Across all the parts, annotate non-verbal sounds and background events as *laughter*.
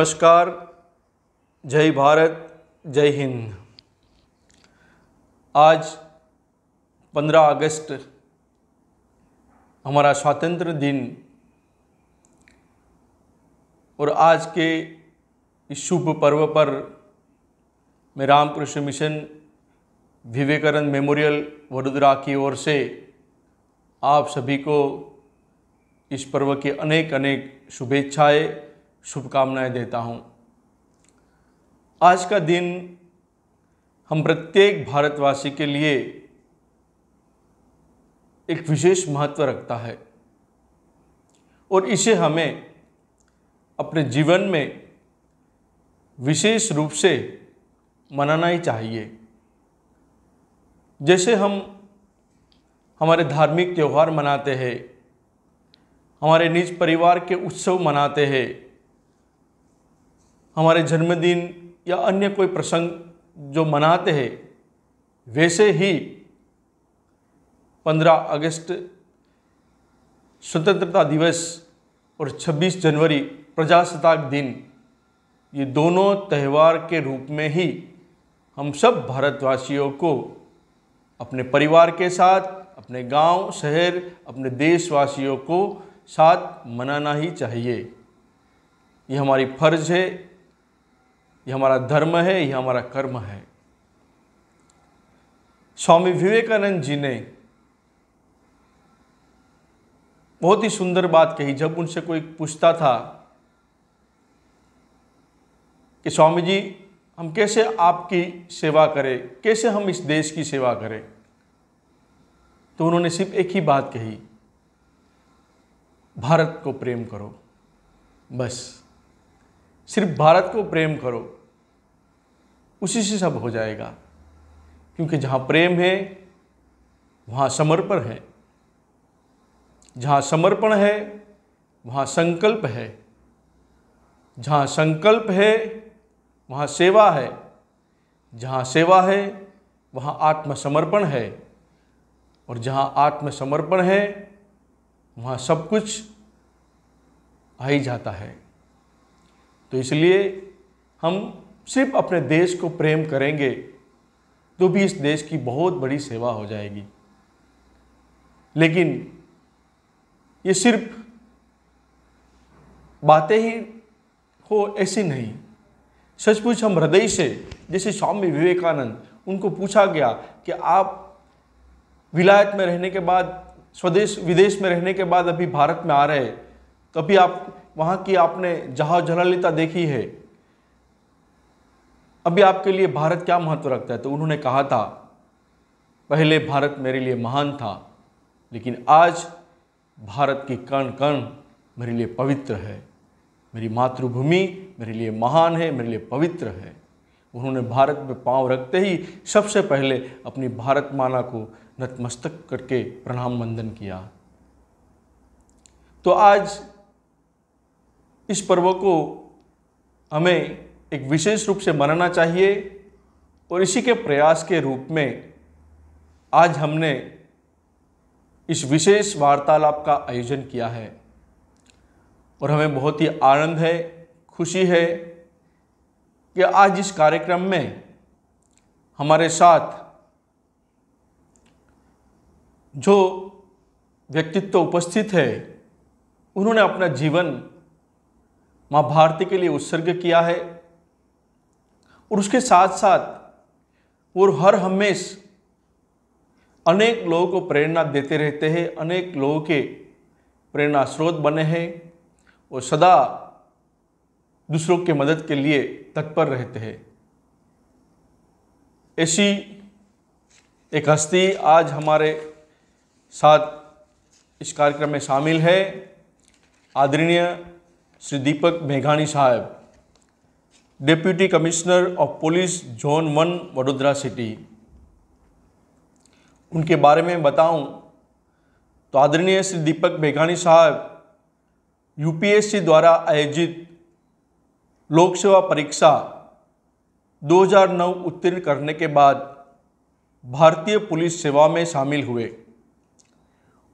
नमस्कार जय भारत जय हिंद आज 15 अगस्त हमारा स्वातंत्र दिन और आज के इस शुभ पर्व पर मैं रामकृष्ण मिशन विवेकानंद मेमोरियल वडोदरा की ओर से आप सभी को इस पर्व की अनेक अनेक शुभेच्छाएं शुभकामनाएं देता हूं आज का दिन हम प्रत्येक भारतवासी के लिए एक विशेष महत्व रखता है और इसे हमें अपने जीवन में विशेष रूप से मनाना ही चाहिए जैसे हम हमारे धार्मिक त्यौहार मनाते हैं हमारे निज परिवार के उत्सव मनाते हैं हमारे जन्मदिन या अन्य कोई प्रसंग जो मनाते हैं वैसे ही 15 अगस्त स्वतंत्रता दिवस और 26 जनवरी प्रजासत्ताक दिन ये दोनों त्यौहार के रूप में ही हम सब भारतवासियों को अपने परिवार के साथ अपने गांव, शहर अपने देशवासियों को साथ मनाना ही चाहिए ये हमारी फर्ज है यह हमारा धर्म है यह हमारा कर्म है स्वामी विवेकानंद जी ने बहुत ही सुंदर बात कही जब उनसे कोई पूछता था कि स्वामी जी हम कैसे आपकी सेवा करें कैसे हम इस देश की सेवा करें तो उन्होंने सिर्फ एक ही बात कही भारत को प्रेम करो बस सिर्फ भारत को प्रेम करो उसी से सब हो जाएगा क्योंकि जहाँ प्रेम है वहाँ समर्पण है जहाँ समर्पण है वहाँ संकल्प है जहाँ संकल्प है वहाँ सेवा है जहाँ सेवा है वहाँ आत्मसमर्पण है और जहाँ आत्मसमर्पण है वहाँ सब कुछ आ ही जाता है तो इसलिए हम सिर्फ अपने देश को प्रेम करेंगे तो भी इस देश की बहुत बड़ी सेवा हो जाएगी लेकिन ये सिर्फ बातें ही हो ऐसी नहीं सचमुच हम हृदय से जैसे स्वामी विवेकानंद उनको पूछा गया कि आप विलायत में रहने के बाद स्वदेश विदेश में रहने के बाद अभी भारत में आ रहे तो अभी आप वहाँ की आपने जहाँ जलालिता देखी है अभी आपके लिए भारत क्या महत्व रखता है तो उन्होंने कहा था पहले भारत मेरे लिए महान था लेकिन आज भारत की कण कण मेरे लिए पवित्र है मेरी मातृभूमि मेरे लिए महान है मेरे लिए पवित्र है उन्होंने भारत में पांव रखते ही सबसे पहले अपनी भारत माना को नतमस्तक करके प्रणाम वंदन किया तो आज इस पर्व को हमें एक विशेष रूप से मनाना चाहिए और इसी के प्रयास के रूप में आज हमने इस विशेष वार्तालाप का आयोजन किया है और हमें बहुत ही आनंद है खुशी है कि आज इस कार्यक्रम में हमारे साथ जो व्यक्तित्व उपस्थित है उन्होंने अपना जीवन माँ भारती के लिए उत्सर्ग किया है और उसके साथ साथ वो हर हमेश अनेक लोगों को प्रेरणा देते रहते हैं अनेक लोगों के प्रेरणा स्रोत बने हैं और सदा दूसरों के मदद के लिए तत्पर रहते हैं ऐसी एक हस्ती आज हमारे साथ इस कार्यक्रम में शामिल है आदरणीय श्री दीपक मेघानी साहब deputy commissioner of police zone one Vadodara city उनके बारे में बताऊं तो आदरणीय श्री दीपक बेघानी साहब यूपीएससी द्वारा आयोजित लोक सेवा परीक्षा 2009 उत्तीर्ण करने के बाद भारतीय पुलिस सेवा में शामिल हुए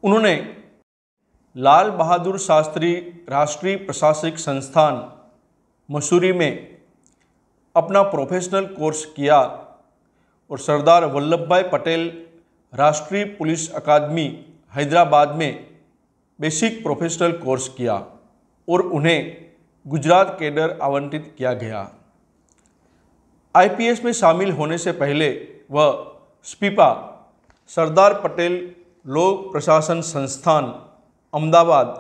उन्होंने लाल बहादुर शास्त्री राष्ट्रीय प्रशासनिक संस्थान मसूरी में अपना प्रोफेशनल कोर्स किया और सरदार वल्लभ भाई पटेल राष्ट्रीय पुलिस अकादमी हैदराबाद में बेसिक प्रोफेशनल कोर्स किया और उन्हें गुजरात कैडर आवंटित किया गया आईपीएस में शामिल होने से पहले वह स्पीपा सरदार पटेल लोक प्रशासन संस्थान अहमदाबाद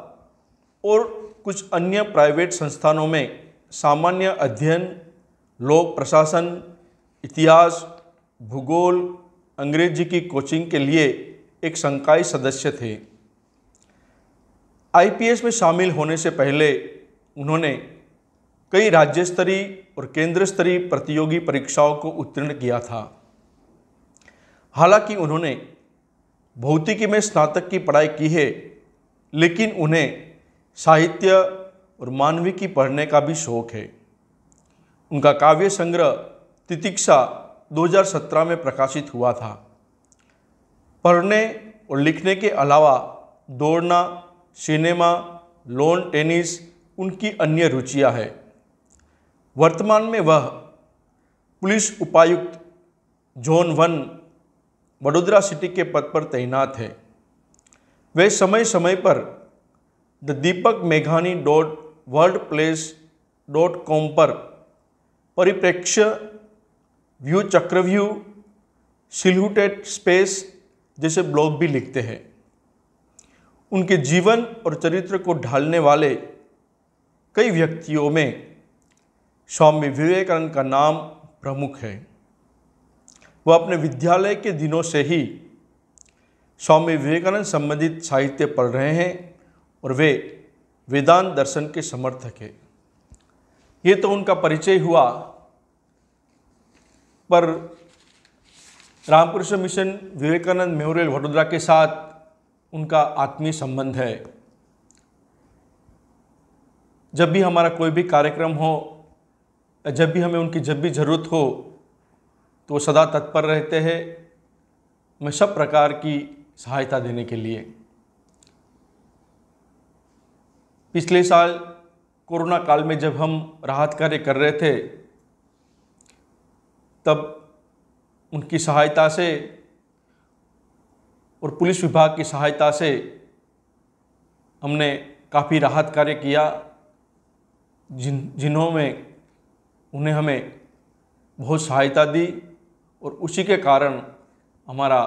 और कुछ अन्य प्राइवेट संस्थानों में सामान्य अध्ययन लोक प्रशासन इतिहास भूगोल अंग्रेजी की कोचिंग के लिए एक संकाय सदस्य थे आईपीएस में शामिल होने से पहले उन्होंने कई राज्य स्तरीय और केंद्र स्तरीय प्रतियोगी परीक्षाओं को उत्तीर्ण किया था हालांकि उन्होंने भौतिकी में स्नातक की पढ़ाई की है लेकिन उन्हें साहित्य और मानवी की पढ़ने का भी शौक है उनका काव्य संग्रह तितिक्षा 2017 में प्रकाशित हुआ था पढ़ने और लिखने के अलावा दौड़ना सिनेमा लोन टेनिस उनकी अन्य रुचियां हैं वर्तमान में वह पुलिस उपायुक्त जोन वन वडोदरा सिटी के पद पर तैनात है वे समय समय पर द दीपक मेघानी dot world place dot com पर परिप्रेक्ष्य व्यू चक्रव्यू सिल्यूटेड स्पेस जैसे ब्लॉग भी लिखते हैं उनके जीवन और चरित्र को ढालने वाले कई व्यक्तियों में स्वामी विवेकानंद का नाम प्रमुख है वह अपने विद्यालय के दिनों से ही स्वामी विवेकानंद संबंधित साहित्य पढ़ रहे हैं और वे वेदांत दर्शन के समर्थक हैं ये तो उनका परिचय हुआ पर रामकृष्ण मिशन विवेकानंद मेमोरियल वडोदरा के साथ उनका आत्मीय संबंध है जब भी हमारा कोई भी कार्यक्रम हो जब भी हमें उनकी जब भी ज़रूरत हो तो वो सदा तत्पर रहते हैं मैं सब प्रकार की सहायता देने के लिए पिछले साल कोरोना काल में जब हम राहत कार्य कर रहे थे तब उनकी सहायता से और पुलिस विभाग की सहायता से हमने काफ़ी राहत कार्य किया जिन जिन्हों में उन्हें हमें बहुत सहायता दी और उसी के कारण हमारा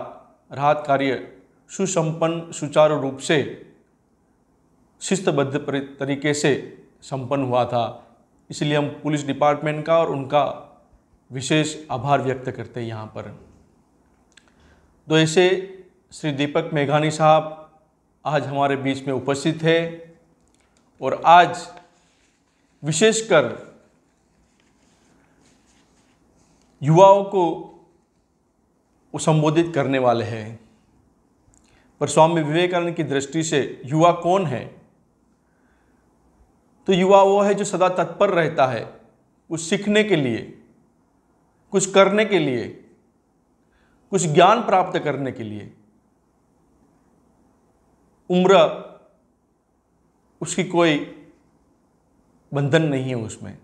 राहत कार्य सुसंपन्न सुचारू रूप से शिस्तबद्ध तरीके से संपन्न हुआ था इसलिए हम पुलिस डिपार्टमेंट का और उनका विशेष आभार व्यक्त करते हैं यहाँ पर तो ऐसे श्री दीपक मेघानी साहब आज हमारे बीच में उपस्थित है और आज विशेषकर युवाओं को संबोधित करने वाले हैं पर स्वामी विवेकानंद की दृष्टि से युवा कौन है तो युवा वो है जो सदा तत्पर रहता है कुछ सीखने के लिए कुछ करने के लिए कुछ ज्ञान प्राप्त करने के लिए उम्र उसकी कोई बंधन नहीं है उसमें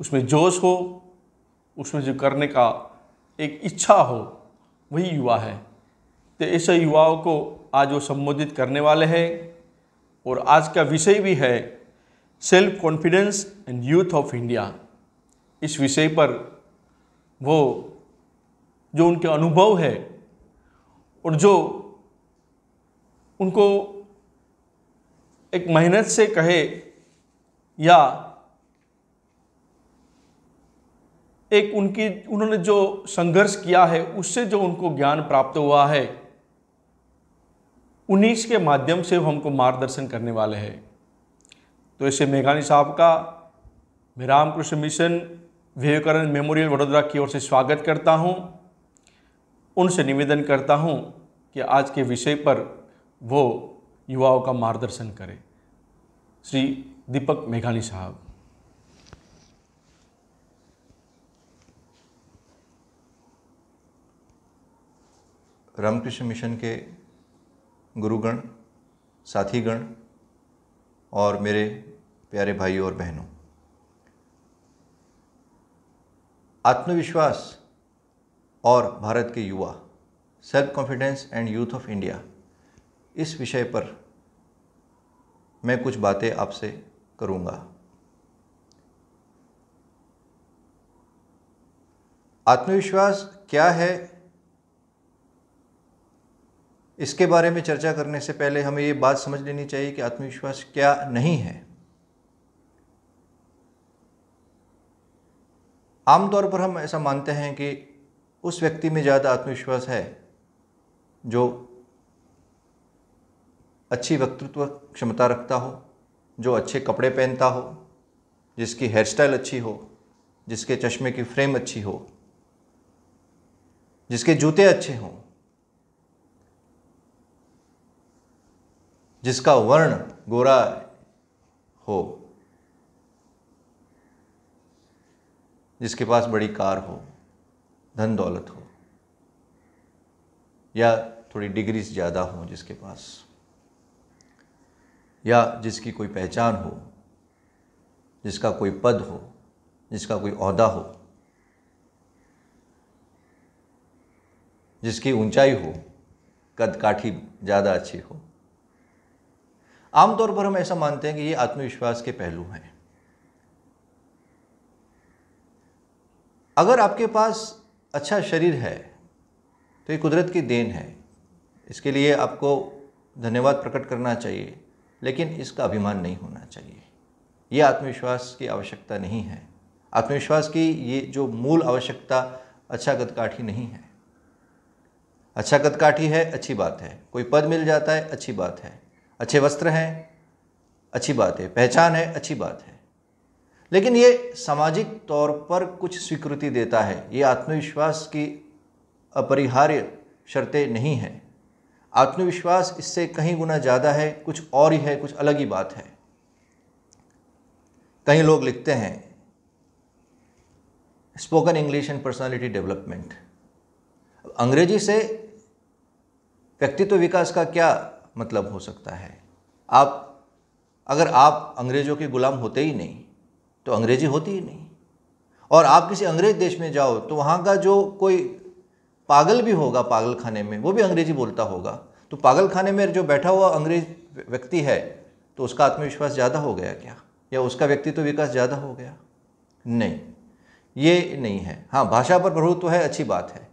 उसमें जोश हो उसमें जो करने का एक इच्छा हो वही युवा है तो ऐसे युवाओं को आज वो संबोधित करने वाले हैं और आज का विषय भी है self confidence and youth of India इस विषय पर वो जो उनके अनुभव है और जो उनको एक मेहनत से कहे या एक उनकी उन्होंने जो संघर्ष किया है उससे जो उनको ज्ञान प्राप्त हुआ है उन्हीं के माध्यम से वो हमको मार्गदर्शन करने वाले हैं तो इससे मेघानी साहब का मैं रामकृष्ण मिशन विवेकानंद मेमोरियल वडोदरा की ओर से स्वागत करता हूं उनसे निवेदन करता हूं कि आज के विषय पर वो युवाओं का मार्गदर्शन करें श्री दीपक मेघानी साहब रामकृष्ण मिशन के गुरुगण साथीगण और मेरे प्यारे भाइयों और बहनों आत्मविश्वास और भारत के युवा self confidence and youth of India इस विषय पर मैं कुछ बातें आपसे करूंगा आत्मविश्वास क्या है इसके बारे में चर्चा करने से पहले हमें ये बात समझ लेनी चाहिए कि आत्मविश्वास क्या नहीं है आमतौर पर हम ऐसा मानते हैं कि उस व्यक्ति में ज़्यादा आत्मविश्वास है जो अच्छी वक्तृत्व क्षमता रखता हो जो अच्छे कपड़े पहनता हो जिसकी हेयर स्टाइल अच्छी हो जिसके चश्मे की फ्रेम अच्छी हो जिसके जूते अच्छे हों जिसका वर्ण गोरा हो जिसके पास बड़ी कार हो धन दौलत हो या थोड़ी डिग्रीज ज़्यादा हो जिसके पास या जिसकी कोई पहचान हो जिसका कोई पद हो जिसका कोई अहदा हो जिसकी ऊंचाई हो कद काठी ज़्यादा अच्छी हो आमतौर पर हम ऐसा मानते हैं कि ये आत्मविश्वास के पहलू हैं अगर आपके पास अच्छा शरीर है तो ये कुदरत की देन है इसके लिए आपको धन्यवाद प्रकट करना चाहिए लेकिन इसका अभिमान नहीं होना चाहिए ये आत्मविश्वास की आवश्यकता नहीं है आत्मविश्वास की ये जो मूल आवश्यकता अच्छा गदकाठी नहीं है अच्छा गदकाठी है अच्छी बात है कोई पद मिल जाता है अच्छी बात है अच्छे वस्त्र हैं अच्छी बात है पहचान है अच्छी बात है लेकिन ये सामाजिक तौर पर कुछ स्वीकृति देता है ये आत्मविश्वास की अपरिहार्य शर्तें नहीं हैं आत्मविश्वास इससे कहीं गुना ज़्यादा है कुछ और ही है कुछ अलग ही बात है कई लोग लिखते हैं spoken English and personality development Angrezi से व्यक्तित्व विकास का क्या मतलब हो सकता है आप अगर आप अंग्रेज़ों के गुलाम होते ही नहीं तो अंग्रेजी होती ही नहीं और आप किसी अंग्रेज देश में जाओ तो वहाँ का जो कोई पागल भी होगा पागल खाने में वो भी अंग्रेजी बोलता होगा तो पागल खाने में जो बैठा हुआ अंग्रेज व्यक्ति है तो उसका आत्मविश्वास ज़्यादा हो गया क्या या उसका व्यक्तित्व विकास ज़्यादा हो गया नहीं ये नहीं है हाँ भाषा पर प्रभुत्व तो है अच्छी बात है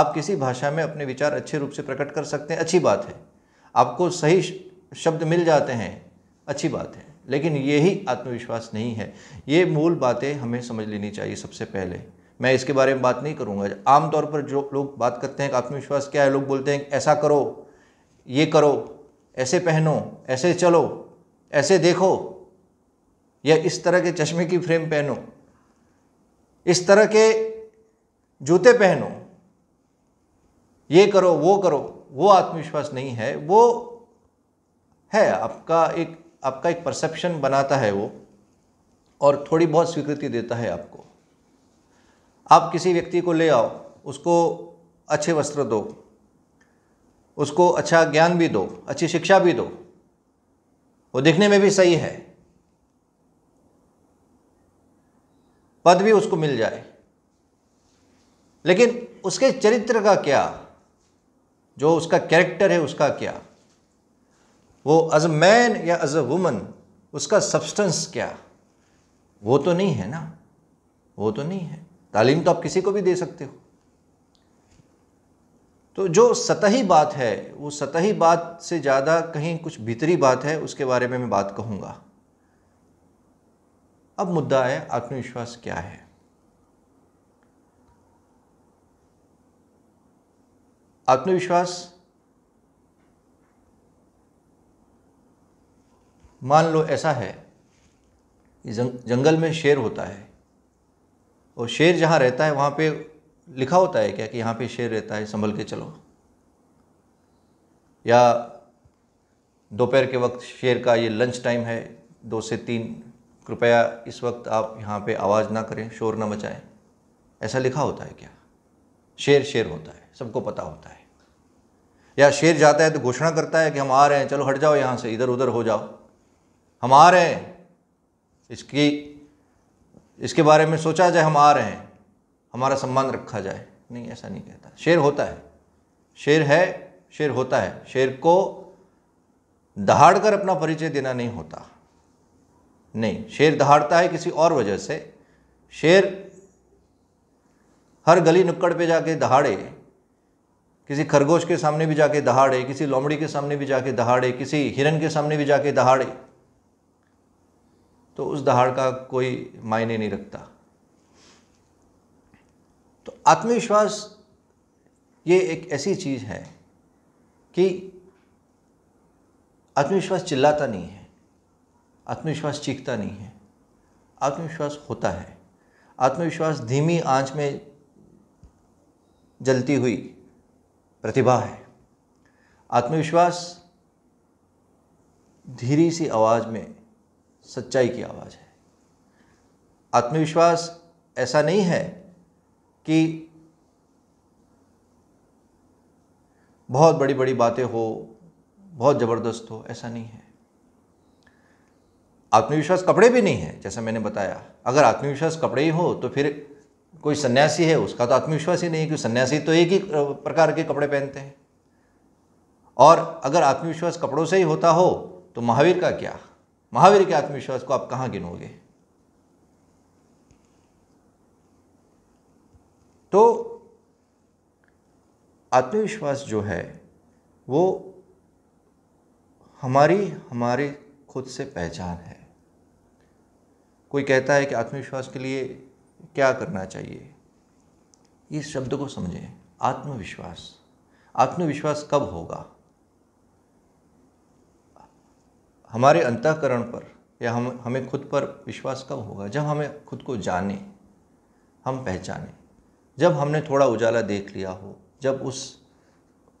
आप किसी भाषा में अपने विचार अच्छे रूप से प्रकट कर सकते हैं अच्छी बात है आपको सही शब्द मिल जाते हैं अच्छी बात है लेकिन यही आत्मविश्वास नहीं है ये मूल बातें हमें समझ लेनी चाहिए सबसे पहले मैं इसके बारे में बात नहीं करूँगा आमतौर पर जो लोग बात करते हैं आत्मविश्वास क्या है लोग बोलते हैं ऐसा करो ये करो ऐसे पहनो ऐसे चलो ऐसे देखो या इस तरह के चश्मे की फ्रेम पहनो इस तरह के जूते पहनो ये करो वो करो वो आत्मविश्वास नहीं है वो है आपका एक आपका एक परसेप्शन बनाता है वो और थोड़ी बहुत स्वीकृति देता है आपको आप किसी व्यक्ति को ले आओ उसको अच्छे वस्त्र दो उसको अच्छा ज्ञान भी दो अच्छी शिक्षा भी दो वो दिखने में भी सही है पद भी उसको मिल जाए लेकिन उसके चरित्र का क्या जो उसका कैरेक्टर है उसका क्या वो एज अ मैन या एज अ वुमन उसका सब्सटेंस क्या वो तो नहीं है ना वो तो नहीं है तालीम तो आप किसी को भी दे सकते हो तो जो सतही बात है वो सतही बात से ज़्यादा कहीं कुछ भीतरी बात है उसके बारे में मैं बात कहूँगा अब मुद्दा है आत्मविश्वास क्या है आत्मविश्वास मान लो ऐसा है जंग, जंगल में शेर होता है और शेर जहाँ रहता है वहाँ पे लिखा होता है क्या कि यहाँ पे शेर रहता है संभल के चलो या दोपहर के वक्त शेर का ये लंच टाइम है दो से तीन कृपया इस वक्त आप यहाँ पे आवाज़ ना करें शोर ना मचाएं ऐसा लिखा होता है क्या शेर शेर होता है सबको पता होता है या शेर जाता है तो घोषणा करता है कि हम आ रहे हैं चलो हट जाओ यहाँ से इधर उधर हो जाओ हम आ रहे हैं इसकी इसके बारे में सोचा जाए हम आ रहे हैं हमारा सम्मान रखा जाए नहीं ऐसा नहीं कहता शेर होता है शेर है शेर होता है शेर को दहाड़ कर अपना परिचय देना नहीं होता नहीं शेर दहाड़ता है किसी और वजह से शेर हर गली नुक्कड़ पे जाके दहाड़े किसी खरगोश के सामने भी जाके दहाड़े किसी लोमड़ी के सामने भी जाके दहाड़े किसी हिरन के सामने भी जाके दहाड़े तो उस दहाड़ का कोई मायने नहीं रखता तो आत्मविश्वास ये एक ऐसी चीज़ है कि आत्मविश्वास चिल्लाता नहीं है आत्मविश्वास चीखता नहीं है आत्मविश्वास होता है आत्मविश्वास धीमी आंच में जलती हुई प्रतिभा है आत्मविश्वास धीरे सी आवाज़ में सच्चाई की आवाज़ है आत्मविश्वास ऐसा नहीं है कि बहुत बड़ी बड़ी बातें हो बहुत ज़बरदस्त हो ऐसा नहीं है आत्मविश्वास कपड़े भी नहीं है जैसा मैंने बताया अगर आत्मविश्वास कपड़े ही हो तो फिर कोई सन्यासी है उसका तो आत्मविश्वास ही नहीं है क्योंकि सन्यासी तो एक ही प्रकार के कपड़े पहनते हैं और अगर आत्मविश्वास कपड़ों से ही होता हो तो महावीर का क्या महावीर के आत्मविश्वास को आप कहाँ गिनोगे तो आत्मविश्वास जो है वो हमारी हमारे खुद से पहचान है कोई कहता है कि आत्मविश्वास के लिए क्या करना चाहिए इस शब्द को समझें आत्मविश्वास आत्मविश्वास कब होगा हमारे अंतःकरण पर या हम हमें खुद पर विश्वास कब होगा जब हमें खुद को जाने हम पहचाने जब हमने थोड़ा उजाला देख लिया हो जब उस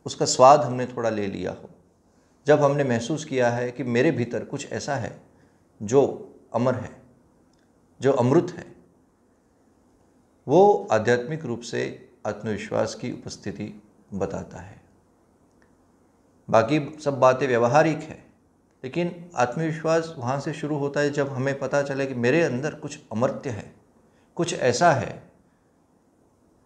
उसका स्वाद हमने थोड़ा ले लिया हो जब हमने महसूस किया है कि मेरे भीतर कुछ ऐसा है जो अमर है जो अमृत है वो आध्यात्मिक रूप से आत्मविश्वास की उपस्थिति बताता है बाकी सब बातें व्यवहारिक है लेकिन आत्मविश्वास वहाँ से शुरू होता है जब हमें पता चले कि मेरे अंदर कुछ अमर्त्य है कुछ ऐसा है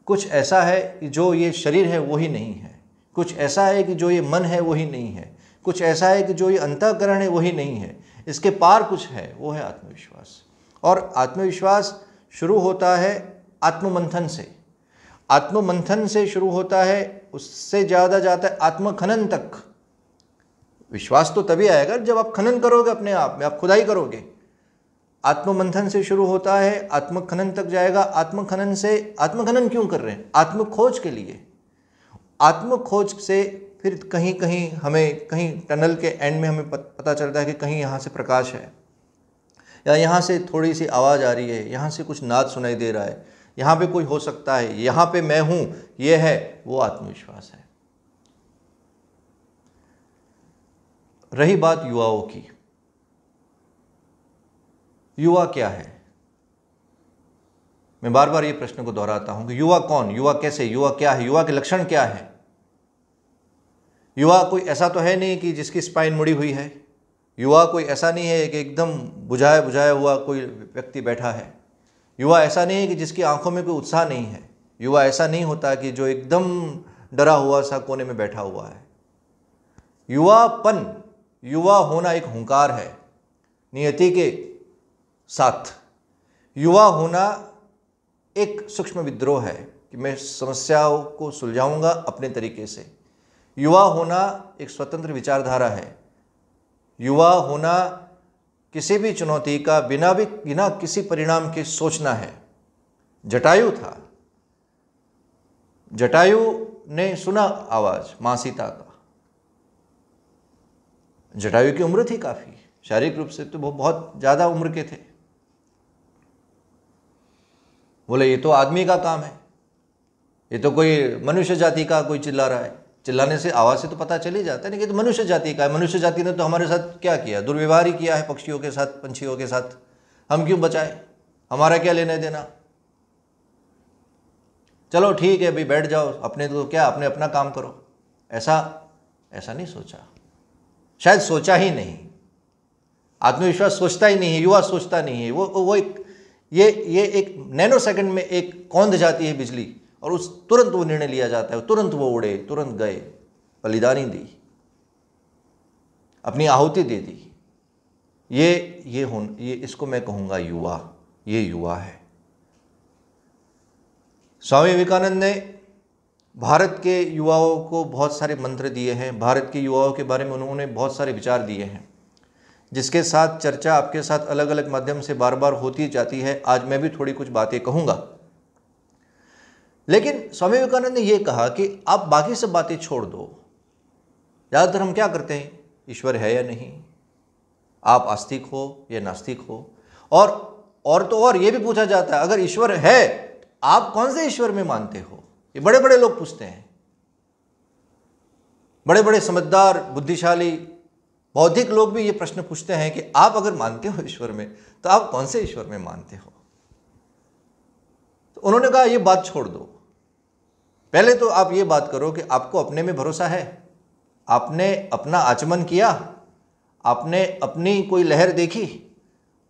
कुछ ऐसा है कि जो ये शरीर है वही नहीं है कुछ ऐसा है कि जो ये मन है वही नहीं है कुछ ऐसा है कि जो ये अंतकरण है वही नहीं है इसके पार कुछ है वो है आत्मविश्वास और आत्मविश्वास शुरू होता है आत्ममंथन से आत्ममंथन से शुरू होता है उससे ज़्यादा जाता है आत्मखनन तक विश्वास तो तभी आएगा जब आप खनन करोगे अपने आप में आप खुदाई करोगे आत्ममंथन से शुरू होता है आत्मखनन तक जाएगा आत्मखनन से आत्मखनन क्यों कर रहे हैं आत्मखोज के लिए आत्मखोज से फिर कहीं कहीं हमें कहीं टनल के एंड में हमें पता चलता है कि कहीं यहाँ से प्रकाश है या यहाँ से थोड़ी सी आवाज़ आ रही है यहाँ से कुछ नाद सुनाई दे रहा है यहाँ पे कोई हो सकता है यहाँ पे मैं हूँ ये है वो आत्मविश्वास है रही बात युवाओं की युवा क्या है मैं बार बार ये प्रश्न को दोहराता हूं कि युवा कौन युवा कैसे युवा क्या है युवा के लक्षण क्या है युवा कोई ऐसा तो है नहीं कि जिसकी स्पाइन मुड़ी हुई है युवा कोई ऐसा नहीं है कि एकदम बुझाया बुझाया हुआ कोई व्यक्ति बैठा है युवा ऐसा नहीं है कि जिसकी आंखों में कोई उत्साह नहीं है युवा ऐसा नहीं होता कि जो एकदम डरा हुआ सा कोने में बैठा हुआ है युवापन युवा होना एक हुंकार है नियति के साथ युवा होना एक सूक्ष्म विद्रोह है कि मैं समस्याओं को सुलझाऊंगा अपने तरीके से युवा होना एक स्वतंत्र विचारधारा है युवा होना किसी भी चुनौती का बिना भी बिना किसी परिणाम के सोचना है जटायु था जटायु ने सुना आवाज़ माँ सीता का जटायु की उम्र थी काफ़ी शारीरिक रूप से तो वो बहुत ज़्यादा उम्र के थे बोले ये तो आदमी का काम है ये तो कोई मनुष्य जाति का कोई चिल्ला रहा है चिल्लाने से आवाज़ से तो पता चल ही जाता है नहीं तो मनुष्य जाति का है मनुष्य जाति ने तो हमारे साथ क्या किया दुर्व्यवहार ही किया है पक्षियों के साथ पंछियों के साथ हम क्यों बचाए हमारा क्या लेने देना चलो ठीक है भाई बैठ जाओ अपने तो क्या अपने अपना काम करो ऐसा ऐसा नहीं सोचा शायद सोचा ही नहीं आत्मविश्वास सोचता ही नहीं है युवा सोचता नहीं है वो वो एक ये ये एक नैनो सेकंड में एक कौंध जाती है बिजली और उस तुरंत वो निर्णय लिया जाता है तुरंत वो उड़े तुरंत गए बलिदानी दी अपनी आहुति दे दी ये ये हो ये इसको मैं कहूँगा युवा ये युवा है स्वामी विवेकानंद ने भारत के युवाओं को बहुत सारे मंत्र दिए हैं भारत के युवाओं के बारे में उन्होंने बहुत सारे विचार दिए हैं जिसके साथ चर्चा आपके साथ अलग अलग माध्यम से बार बार होती जाती है आज मैं भी थोड़ी कुछ बातें कहूँगा लेकिन स्वामी विवेकानंद ने यह कहा कि आप बाकी सब बातें छोड़ दो ज़्यादातर हम क्या करते हैं ईश्वर है या नहीं आप आस्तिक हो या नास्तिक हो और और तो और ये भी पूछा जाता है अगर ईश्वर है आप कौन से ईश्वर में मानते हो ये बड़े बड़े लोग पूछते हैं बड़े बड़े समझदार बुद्धिशाली बौद्धिक लोग भी ये प्रश्न पूछते हैं कि आप अगर मानते हो ईश्वर में तो आप कौन से ईश्वर में मानते हो तो उन्होंने कहा ये बात छोड़ दो पहले तो आप ये बात करो कि आपको अपने में भरोसा है आपने अपना आचमन किया आपने अपनी कोई लहर देखी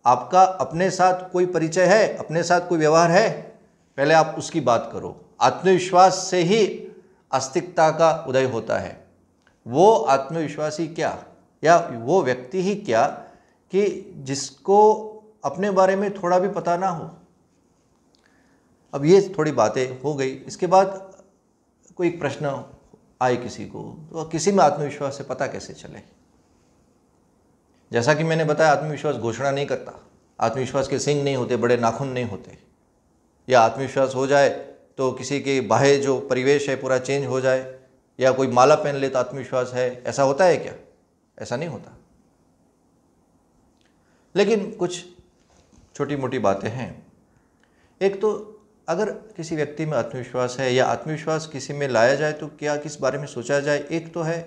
आपका अपने साथ कोई परिचय है अपने साथ कोई व्यवहार है पहले आप उसकी बात करो आत्मविश्वास से ही आस्तिकता का उदय होता है वो आत्मविश्वासी क्या या वो व्यक्ति ही क्या कि जिसको अपने बारे में थोड़ा भी पता ना हो अब ये थोड़ी बातें हो गई इसके बाद कोई प्रश्न आए किसी को तो किसी में आत्मविश्वास से पता कैसे चले जैसा कि मैंने बताया आत्मविश्वास घोषणा नहीं करता आत्मविश्वास के सिंह नहीं होते बड़े नाखून नहीं होते या आत्मविश्वास हो जाए तो किसी के बाहे जो परिवेश है पूरा चेंज हो जाए या कोई माला पहन ले तो आत्मविश्वास है ऐसा होता है क्या ऐसा नहीं होता लेकिन कुछ छोटी मोटी बातें हैं एक तो अगर किसी व्यक्ति में आत्मविश्वास है या आत्मविश्वास किसी में लाया जाए तो क्या किस बारे में सोचा जाए एक तो है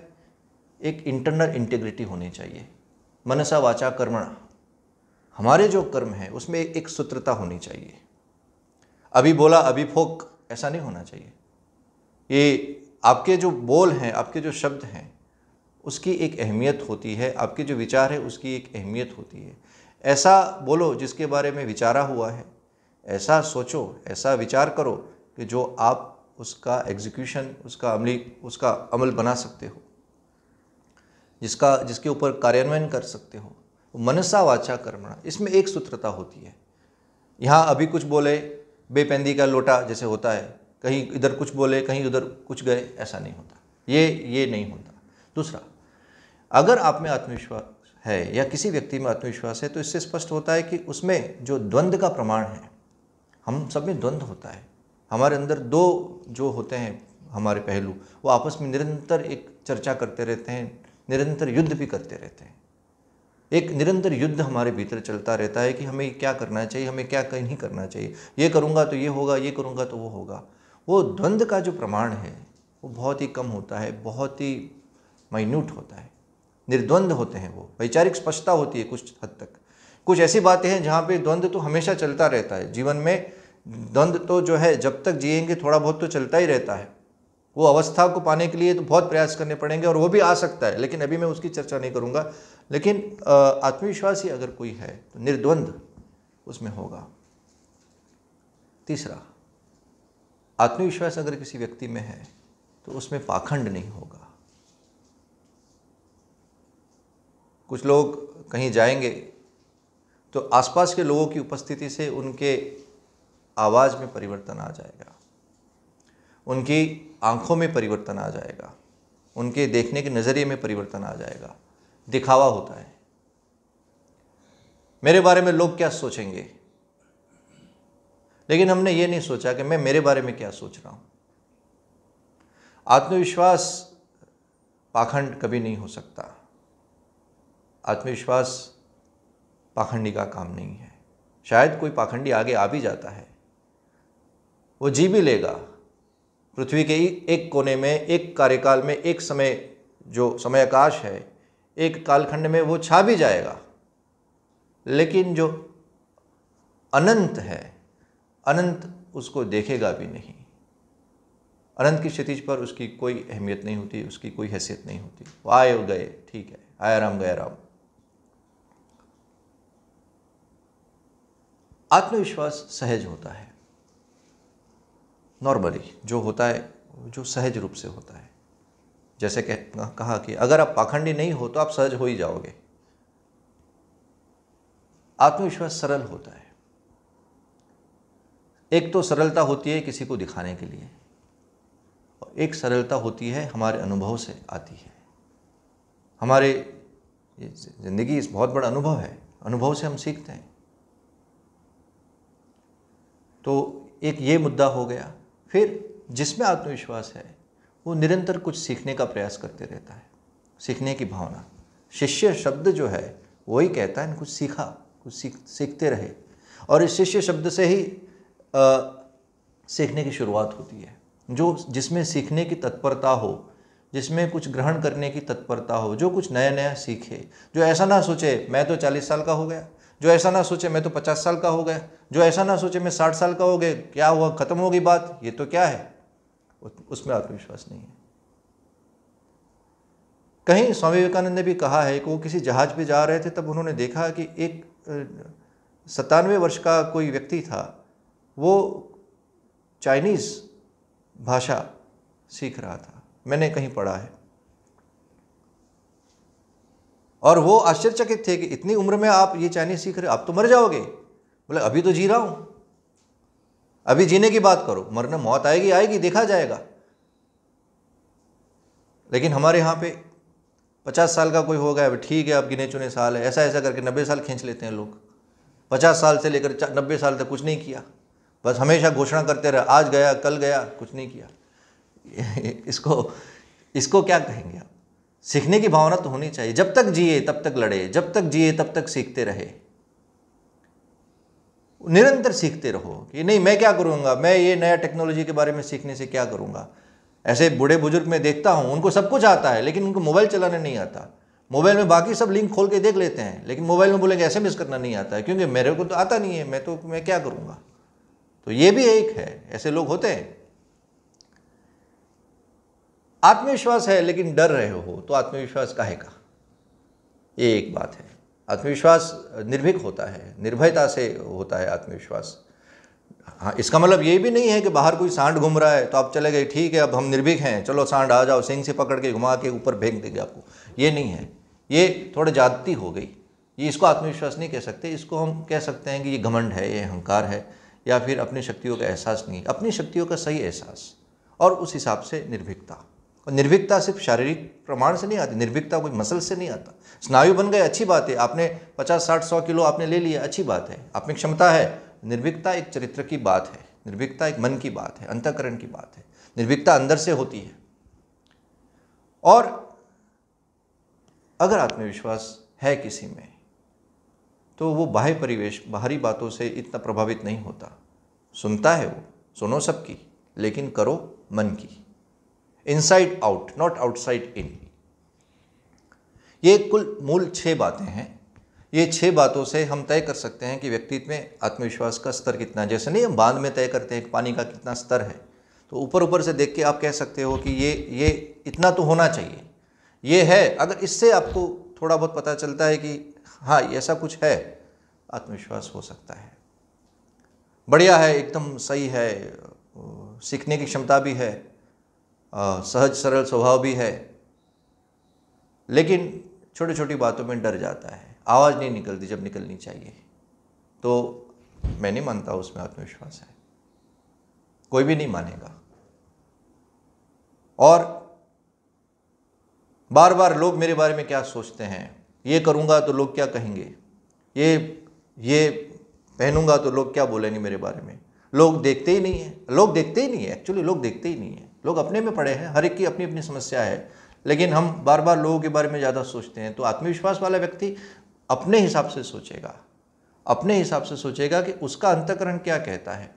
एक इंटरनल इंटेग्रिटी होनी चाहिए मनसा वाचा कर्मणा हमारे जो कर्म हैं उसमें एक सूत्रता होनी चाहिए अभी बोला अभी फोक ऐसा नहीं होना चाहिए ये आपके जो बोल हैं आपके जो शब्द हैं उसकी एक अहमियत होती है आपके जो विचार है उसकी एक अहमियत होती है ऐसा बोलो जिसके बारे में विचारा हुआ है ऐसा सोचो ऐसा विचार करो कि जो आप उसका एग्जीक्यूशन उसका अमली उसका अमल बना सकते हो जिसका जिसके ऊपर कार्यान्वयन कर सकते हो मनसा वाचा कर्मणा इसमें एक सूत्रता होती है यहाँ अभी कुछ बोले बेपेंदी का लोटा जैसे होता है कहीं इधर कुछ बोले कहीं उधर कुछ गए ऐसा नहीं होता ये ये नहीं होता दूसरा अगर आप में आत्मविश्वास है या किसी व्यक्ति में आत्मविश्वास है तो इससे स्पष्ट होता है कि उसमें जो द्वंद्व का प्रमाण है हम सब में द्वंद्व होता है हमारे अंदर दो जो होते हैं हमारे पहलू वो आपस में निरंतर एक चर्चा करते रहते हैं निरंतर युद्ध भी करते रहते हैं एक निरंतर युद्ध हमारे भीतर चलता रहता है कि हमें क्या करना चाहिए हमें क्या नहीं करना चाहिए ये करूँगा तो ये होगा ये करूँगा तो वो होगा वो द्वंद्व का जो प्रमाण है वो बहुत ही कम होता है बहुत ही माइन्यूट होता है निर्द्वंद होते हैं वो वैचारिक स्पष्टता होती है कुछ हद तक कुछ ऐसी बातें हैं जहाँ पे द्वंद्व तो हमेशा चलता रहता है जीवन में द्वंद्व तो जो है जब तक जिएंगे थोड़ा बहुत तो चलता ही रहता है वो अवस्था को पाने के लिए तो बहुत प्रयास करने पड़ेंगे और वो भी आ सकता है लेकिन अभी मैं उसकी चर्चा नहीं करूँगा लेकिन आत्मविश्वास ही अगर कोई है तो निर्द्वंद उसमें होगा तीसरा आत्मविश्वास अगर किसी व्यक्ति में है तो उसमें पाखंड नहीं होगा कुछ लोग कहीं जाएंगे तो आसपास के लोगों की उपस्थिति से उनके आवाज़ में परिवर्तन आ जाएगा उनकी आंखों में परिवर्तन आ जाएगा उनके देखने के नज़रिए में परिवर्तन आ जाएगा दिखावा होता है मेरे बारे में लोग क्या सोचेंगे लेकिन हमने ये नहीं सोचा कि मैं मेरे बारे में क्या सोच रहा हूँ आत्मविश्वास पाखंड कभी नहीं हो सकता आत्मविश्वास पाखंडी का काम नहीं है शायद कोई पाखंडी आगे आ भी जाता है वो जी भी लेगा पृथ्वी के एक कोने में एक कार्यकाल में एक समय जो समय आकाश है एक कालखंड में वो छा भी जाएगा लेकिन जो अनंत है अनंत उसको देखेगा भी नहीं अनंत की क्षितिज पर उसकी कोई अहमियत नहीं होती उसकी कोई हैसियत नहीं होती वो आए गए ठीक है आया राम गया राम आत्मविश्वास सहज होता है नॉर्मली जो होता है जो सहज रूप से होता है जैसे कह, कहा कि अगर आप पाखंडी नहीं हो तो आप सहज हो ही जाओगे आत्मविश्वास सरल होता है एक तो सरलता होती है किसी को दिखाने के लिए और एक सरलता होती है हमारे अनुभव से आती है हमारे ज़िंदगी इस बहुत बड़ा अनुभव है अनुभव से हम सीखते हैं तो एक ये मुद्दा हो गया फिर जिसमें आत्मविश्वास है वो निरंतर कुछ सीखने का प्रयास करते रहता है सीखने की भावना शिष्य शब्द जो है वही कहता है कुछ सीखा कुछ सीख सीखते रहे और इस शिष्य शब्द से ही आ, सीखने की शुरुआत होती है जो जिसमें सीखने की तत्परता हो जिसमें कुछ ग्रहण करने की तत्परता हो जो कुछ नया नया सीखे जो ऐसा ना सोचे मैं तो चालीस साल का हो गया जो ऐसा ना सोचे मैं तो पचास साल का हो गया जो ऐसा ना सोचे मैं साठ साल का हो गया क्या हुआ ख़त्म होगी बात ये तो क्या है उसमें आत्मविश्वास नहीं है कहीं स्वामी विवेकानंद ने भी कहा है कि वो किसी जहाज़ पे जा रहे थे तब उन्होंने देखा कि एक सतानवे वर्ष का कोई व्यक्ति था वो चाइनीज़ भाषा सीख रहा था मैंने कहीं पढ़ा है और वो आश्चर्यचकित थे कि इतनी उम्र में आप ये चाइनीज़ सीख रहे हो आप तो मर जाओगे बोले अभी तो जी रहा हूँ अभी जीने की बात करो मरना मौत आएगी आएगी देखा जाएगा लेकिन हमारे यहाँ पे पचास साल का कोई हो गया ठीक है अब गिने चुने साल है ऐसा ऐसा करके नब्बे साल खींच लेते हैं लोग पचास साल से लेकर नब्बे साल तक कुछ नहीं किया बस हमेशा घोषणा करते रहे आज गया कल गया कुछ नहीं किया *laughs* इसको इसको क्या कहेंगे आप सीखने की भावना तो होनी चाहिए जब तक जिए तब तक लड़े जब तक जिए तब तक सीखते रहे निरंतर सीखते रहो कि नहीं मैं क्या करूँगा मैं ये नया टेक्नोलॉजी के बारे में सीखने से क्या करूंगा ऐसे बूढ़े बुजुर्ग में देखता हूँ उनको सब कुछ आता है लेकिन उनको मोबाइल चलाना नहीं आता मोबाइल में बाकी सब लिंक खोल के देख लेते हैं लेकिन मोबाइल में बोलेंगे मिस करना नहीं आता है क्योंकि मेरे को तो आता नहीं है मैं तो मैं क्या करूँगा तो ये भी एक है ऐसे लोग होते हैं आत्मविश्वास है लेकिन डर रहे हो तो आत्मविश्वास काहे का ये एक बात है आत्मविश्वास निर्भीक होता है निर्भयता से होता है आत्मविश्वास हाँ इसका मतलब ये भी नहीं है कि बाहर कोई सांड घूम रहा है तो आप चले गए ठीक है अब हम निर्भीक हैं चलो सांड आ जाओ सिंह से पकड़ के घुमा के ऊपर फेंक देंगे आपको ये नहीं है ये थोड़ा जागती हो गई ये इसको आत्मविश्वास नहीं कह सकते इसको हम कह सकते हैं कि ये घमंड है ये अहंकार है या फिर अपनी शक्तियों का एहसास नहीं अपनी शक्तियों का सही एहसास और उस हिसाब से निर्भीकता और निर्भीकता सिर्फ शारीरिक प्रमाण से नहीं आती निर्भीकता कोई मसल से नहीं आता स्नायु बन गए अच्छी बात है आपने पचास साठ सौ किलो आपने ले लिया अच्छी बात है आप में क्षमता है निर्भीकता एक चरित्र की बात है निर्भीकता एक मन की बात है अंतकरण की बात है निर्भीकता अंदर से होती है और अगर आत्मविश्वास है किसी में तो वो बाह्य परिवेश बाहरी बातों से इतना प्रभावित नहीं होता सुनता है वो सुनो सबकी लेकिन करो मन की inside out not outside in ये कुल मूल छः बातें हैं ये छः बातों से हम तय कर सकते हैं कि व्यक्तित्व में आत्मविश्वास का स्तर कितना है जैसे नहीं हम बांध में तय करते हैं कि पानी का कितना स्तर है तो ऊपर ऊपर से देख के आप कह सकते हो कि ये ये इतना तो होना चाहिए ये है अगर इससे आपको थोड़ा बहुत पता चलता है कि हाँ ऐसा कुछ है आत्मविश्वास हो सकता है बढ़िया है एकदम सही है सीखने की क्षमता भी है सहज सरल स्वभाव भी है लेकिन छोटी छोटी बातों में डर जाता है आवाज़ नहीं निकलती जब निकलनी चाहिए तो मैं नहीं मानता उसमें आत्मविश्वास है कोई भी नहीं मानेगा और बार बार लोग मेरे बारे में क्या सोचते हैं ये करूँगा तो लोग क्या कहेंगे ये ये पहनूंगा तो लोग क्या बोलेंगे मेरे बारे में लोग देखते ही नहीं है लोग देखते ही नहीं है एक्चुअली लोग देखते ही नहीं है लोग अपने में पड़े हैं हर एक की अपनी अपनी समस्या है लेकिन हम बार बार लोगों के बारे में ज़्यादा सोचते हैं तो आत्मविश्वास वाला व्यक्ति अपने हिसाब से सोचेगा अपने हिसाब से सोचेगा कि उसका अंतकरण क्या कहता है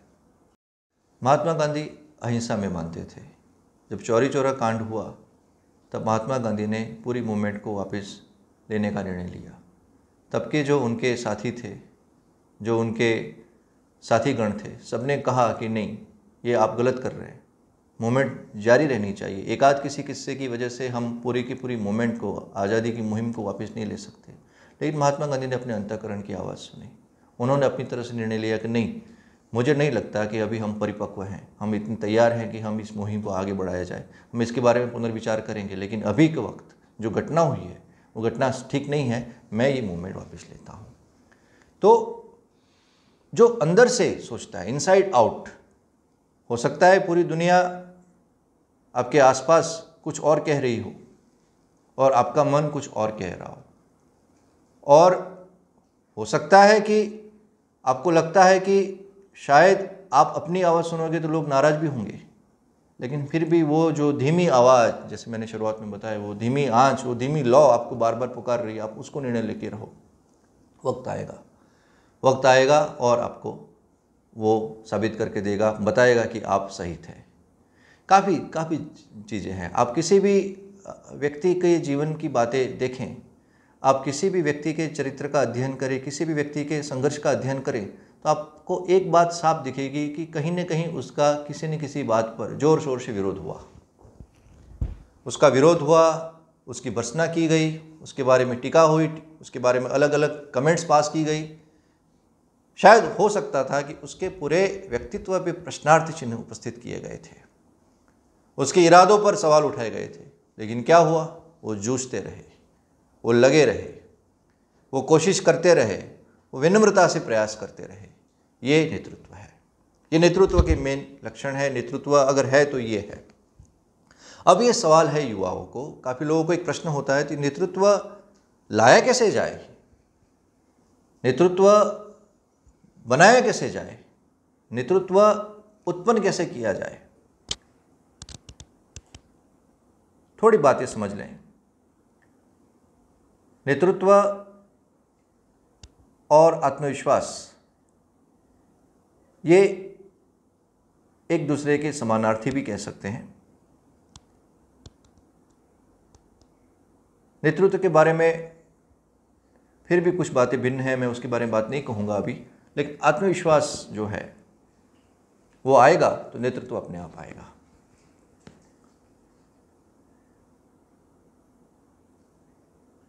महात्मा गांधी अहिंसा में मानते थे जब चौरी चौरा कांड हुआ तब महात्मा गांधी ने पूरी मूवमेंट को वापस लेने का निर्णय लिया तब के जो उनके साथी थे जो उनके साथीगण थे सबने कहा कि नहीं ये आप गलत कर रहे हैं मूवमेंट जारी रहनी चाहिए एक आध किसी किस्से की वजह से हम पूरी की पूरी मूवमेंट को आज़ादी की मुहिम को वापस नहीं ले सकते लेकिन महात्मा गांधी ने अपने अंतकरण की आवाज़ सुनी उन्होंने अपनी तरह से निर्णय लिया कि नहीं मुझे नहीं लगता कि अभी हम परिपक्व हैं हम इतने तैयार हैं कि हम इस मुहिम को आगे बढ़ाया जाए हम इसके बारे में पुनर्विचार करेंगे लेकिन अभी के वक्त जो घटना हुई है वो घटना ठीक नहीं है मैं ये मूवमेंट वापस लेता हूँ तो जो अंदर से सोचता है इनसाइड आउट हो सकता है पूरी दुनिया आपके आसपास कुछ और कह रही हो और आपका मन कुछ और कह रहा हो और हो सकता है कि आपको लगता है कि शायद आप अपनी आवाज़ सुनोगे तो लोग नाराज़ भी होंगे लेकिन फिर भी वो जो धीमी आवाज़ जैसे मैंने शुरुआत में बताया वो धीमी आँच वो धीमी लॉ आपको बार बार पुकार रही है आप उसको निर्णय लेके रहो वक्त आएगा वक्त आएगा और आपको वो साबित करके देगा बताएगा कि आप सही थे काफ़ी काफ़ी चीज़ें हैं आप किसी भी व्यक्ति के जीवन की बातें देखें आप किसी भी व्यक्ति के चरित्र का अध्ययन करें किसी भी व्यक्ति के संघर्ष का अध्ययन करें तो आपको एक बात साफ दिखेगी कि कहीं ना कहीं उसका किसी न किसी बात पर जोर शोर से विरोध हुआ उसका विरोध हुआ उसकी भर्सना की गई उसके बारे में टिका हुई उसके बारे में अलग अलग कमेंट्स पास की गई शायद हो सकता था कि उसके पूरे व्यक्तित्व पर प्रश्नार्थ चिन्ह उपस्थित किए गए थे उसके इरादों पर सवाल उठाए गए थे लेकिन क्या हुआ वो जूझते रहे वो लगे रहे वो कोशिश करते रहे वो विनम्रता से प्रयास करते रहे ये नेतृत्व है ये नेतृत्व के मेन लक्षण है नेतृत्व अगर है तो ये है अब ये सवाल है युवाओं को काफ़ी लोगों को एक प्रश्न होता है कि नेतृत्व लाया कैसे जाए नेतृत्व बनाया कैसे जाए नेतृत्व उत्पन्न कैसे किया जाए थोड़ी बातें समझ लें नेतृत्व और आत्मविश्वास ये एक दूसरे के समानार्थी भी कह सकते हैं नेतृत्व के बारे में फिर भी कुछ बातें भिन्न हैं मैं उसके बारे में बात नहीं कहूँगा अभी लेकिन आत्मविश्वास जो है वो आएगा तो नेतृत्व अपने आप आएगा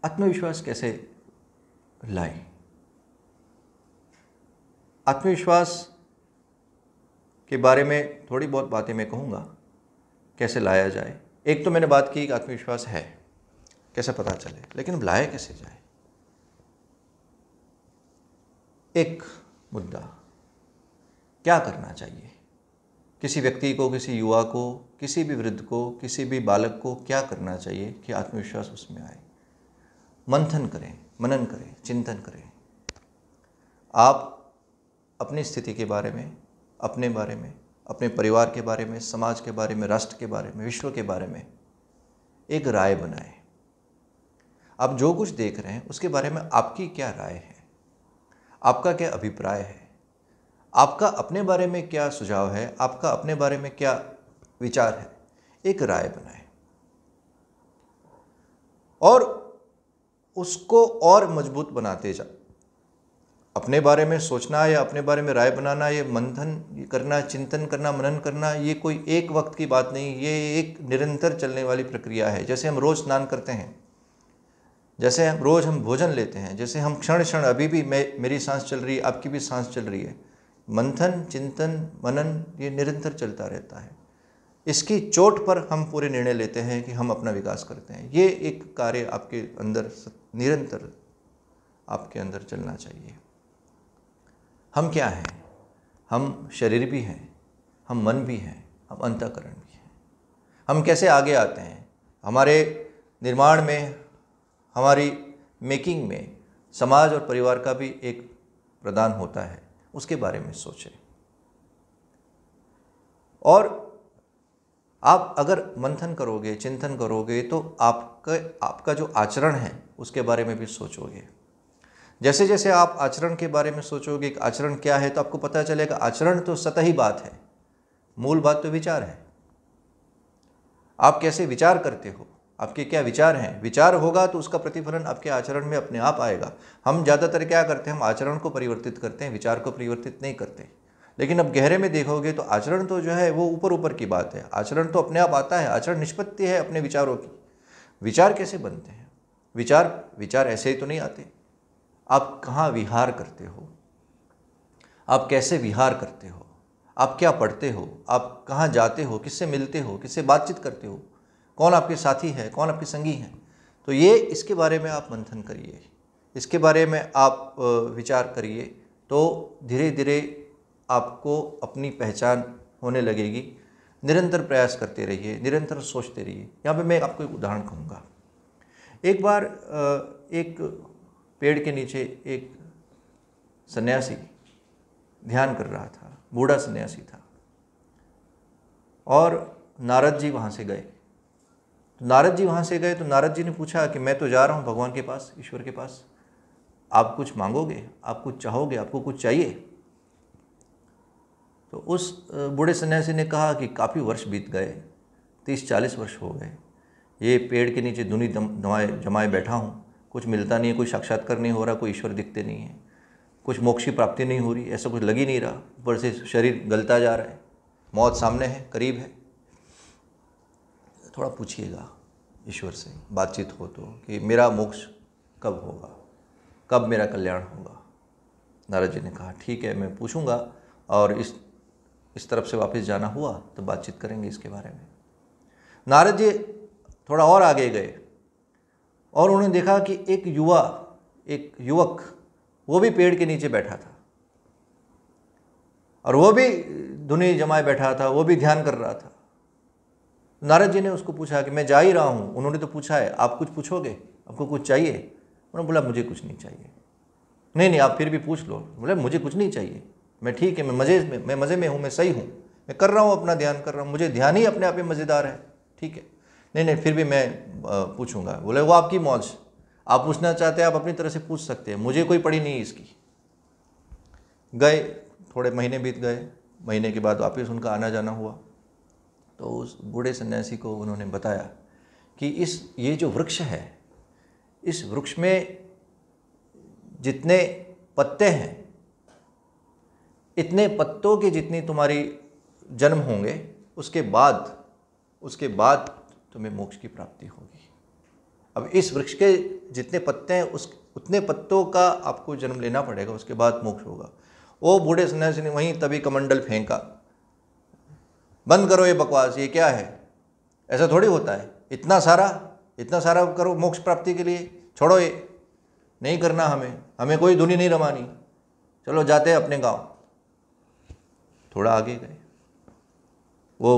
आत्मविश्वास कैसे लाए आत्मविश्वास के बारे में थोड़ी बहुत बातें मैं कहूँगा कैसे लाया जाए एक तो मैंने बात की कि आत्मविश्वास है कैसे पता चले लेकिन लाए लाया कैसे जाए एक मुद्दा क्या करना चाहिए किसी व्यक्ति को किसी युवा को किसी भी वृद्ध को किसी भी बालक को क्या करना चाहिए कि आत्मविश्वास उसमें आए मंथन करें मनन करें चिंतन करें आप अपनी स्थिति के बारे में अपने बारे में अपने परिवार के बारे में समाज के बारे में राष्ट्र के बारे में विश्व के बारे में एक राय बनाए आप जो कुछ देख रहे हैं उसके बारे में आपकी क्या राय है आपका क्या अभिप्राय है आपका अपने बारे में क्या सुझाव है आपका अपने बारे में क्या विचार है एक राय बनाए और उसको और मजबूत बनाते जा अपने बारे में सोचना या अपने बारे में राय बनाना ये मंथन करना चिंतन करना मनन करना ये कोई एक वक्त की बात नहीं ये एक निरंतर चलने वाली प्रक्रिया है जैसे हम रोज़ स्नान करते हैं जैसे हम रोज़ हम भोजन लेते हैं जैसे हम क्षण क्षण अभी भी मैं मेरी सांस चल रही है आपकी भी सांस चल रही है मंथन चिंतन मनन ये निरंतर चलता रहता है इसकी चोट पर हम पूरे निर्णय लेते हैं कि हम अपना विकास करते हैं ये एक कार्य आपके अंदर निरंतर आपके अंदर चलना चाहिए हम क्या हैं हम शरीर भी हैं हम मन भी हैं हम अंतकरण भी हैं हम कैसे आगे आते हैं हमारे निर्माण में हमारी मेकिंग में समाज और परिवार का भी एक प्रदान होता है उसके बारे में सोचें और आप अगर मंथन करोगे चिंतन करोगे तो आपका आपका जो आचरण है उसके बारे में भी सोचोगे जैसे जैसे आप आचरण के बारे में सोचोगे कि आचरण क्या है तो आपको पता चलेगा आचरण तो सतही बात है मूल बात तो विचार है आप कैसे विचार करते हो आपके क्या विचार हैं विचार होगा तो उसका प्रतिफलन आपके आचरण में अपने आप आएगा हम ज़्यादातर क्या करते हैं हम आचरण को परिवर्तित करते हैं विचार को परिवर्तित नहीं करते हैं लेकिन अब गहरे में देखोगे तो आचरण तो जो है वो ऊपर ऊपर की बात है आचरण तो अपने आप आता है आचरण निष्पत्ति है अपने विचारों की विचार कैसे बनते हैं विचार विचार ऐसे ही तो नहीं आते आप कहाँ विहार करते हो आप कैसे विहार करते हो आप क्या पढ़ते हो आप कहाँ जाते हो किससे मिलते हो किससे बातचीत करते हो कौन आपके साथी है कौन आपके संगी हैं तो ये इसके बारे में आप मंथन करिए इसके बारे में आप विचार करिए तो धीरे धीरे आपको अपनी पहचान होने लगेगी निरंतर प्रयास करते रहिए निरंतर सोचते रहिए यहाँ पे मैं आपको एक उदाहरण कहूँगा एक बार एक पेड़ के नीचे एक सन्यासी ध्यान कर रहा था बूढ़ा सन्यासी था और नारद जी वहाँ से गए तो नारद जी वहाँ से गए तो नारद जी ने पूछा कि मैं तो जा रहा हूँ भगवान के पास ईश्वर के पास आप कुछ मांगोगे आप कुछ चाहोगे आपको कुछ चाहिए तो उस बूढ़े सन्यासी ने कहा कि काफ़ी वर्ष बीत गए तीस चालीस वर्ष हो गए ये पेड़ के नीचे दुनी जमाए जमाए बैठा हूँ कुछ मिलता नहीं है कोई साक्षात्कार नहीं हो रहा कोई ईश्वर दिखते नहीं है कुछ मोक्ष की प्राप्ति नहीं हो रही ऐसा कुछ लग ही नहीं रहा ऊपर से शरीर गलता जा रहा है मौत सामने है करीब है थोड़ा पूछिएगा ईश्वर से बातचीत हो तो कि मेरा मोक्ष कब होगा कब मेरा कल्याण होगा नाराज जी ने कहा ठीक है मैं पूछूंगा और इस इस तरफ से वापस जाना हुआ तो बातचीत करेंगे इसके बारे में नारद जी थोड़ा और आगे गए और उन्होंने देखा कि एक युवा एक युवक वो भी पेड़ के नीचे बैठा था और वो भी धुनी जमाए बैठा था वो भी ध्यान कर रहा था नारद जी ने उसको पूछा कि मैं जा ही रहा हूँ उन्होंने तो पूछा है आप कुछ पूछोगे आपको कुछ चाहिए उन्होंने बोला मुझे कुछ नहीं चाहिए नहीं नहीं आप फिर भी पूछ लो बोले मुझे कुछ नहीं चाहिए मैं ठीक है मैं मज़े में मैं मज़े में हूँ मैं सही हूँ मैं कर रहा हूँ अपना ध्यान कर रहा हूँ मुझे ध्यान ही अपने आप में मज़ेदार है ठीक है नहीं नहीं फिर भी मैं पूछूंगा बोले वो आपकी मौज आप पूछना चाहते हैं आप अपनी तरह से पूछ सकते हैं मुझे कोई पड़ी नहीं इसकी गए थोड़े महीने बीत गए महीने के बाद वापस उनका आना जाना हुआ तो उस बूढ़े सन्यासी को उन्होंने बताया कि इस ये जो वृक्ष है इस वृक्ष में जितने पत्ते हैं इतने पत्तों की जितनी तुम्हारी जन्म होंगे उसके बाद उसके बाद तुम्हें मोक्ष की प्राप्ति होगी अब इस वृक्ष के जितने पत्ते हैं उस उतने पत्तों का आपको जन्म लेना पड़ेगा उसके बाद मोक्ष होगा वो बूढ़े सन्यासी ने वहीं तभी कमंडल फेंका बंद करो ये बकवास ये क्या है ऐसा थोड़ी होता है इतना सारा इतना सारा करो मोक्ष प्राप्ति के लिए छोड़ो ये नहीं करना हमें हमें कोई धुनी नहीं रमानी चलो जाते हैं अपने गांव थोड़ा आगे गए वो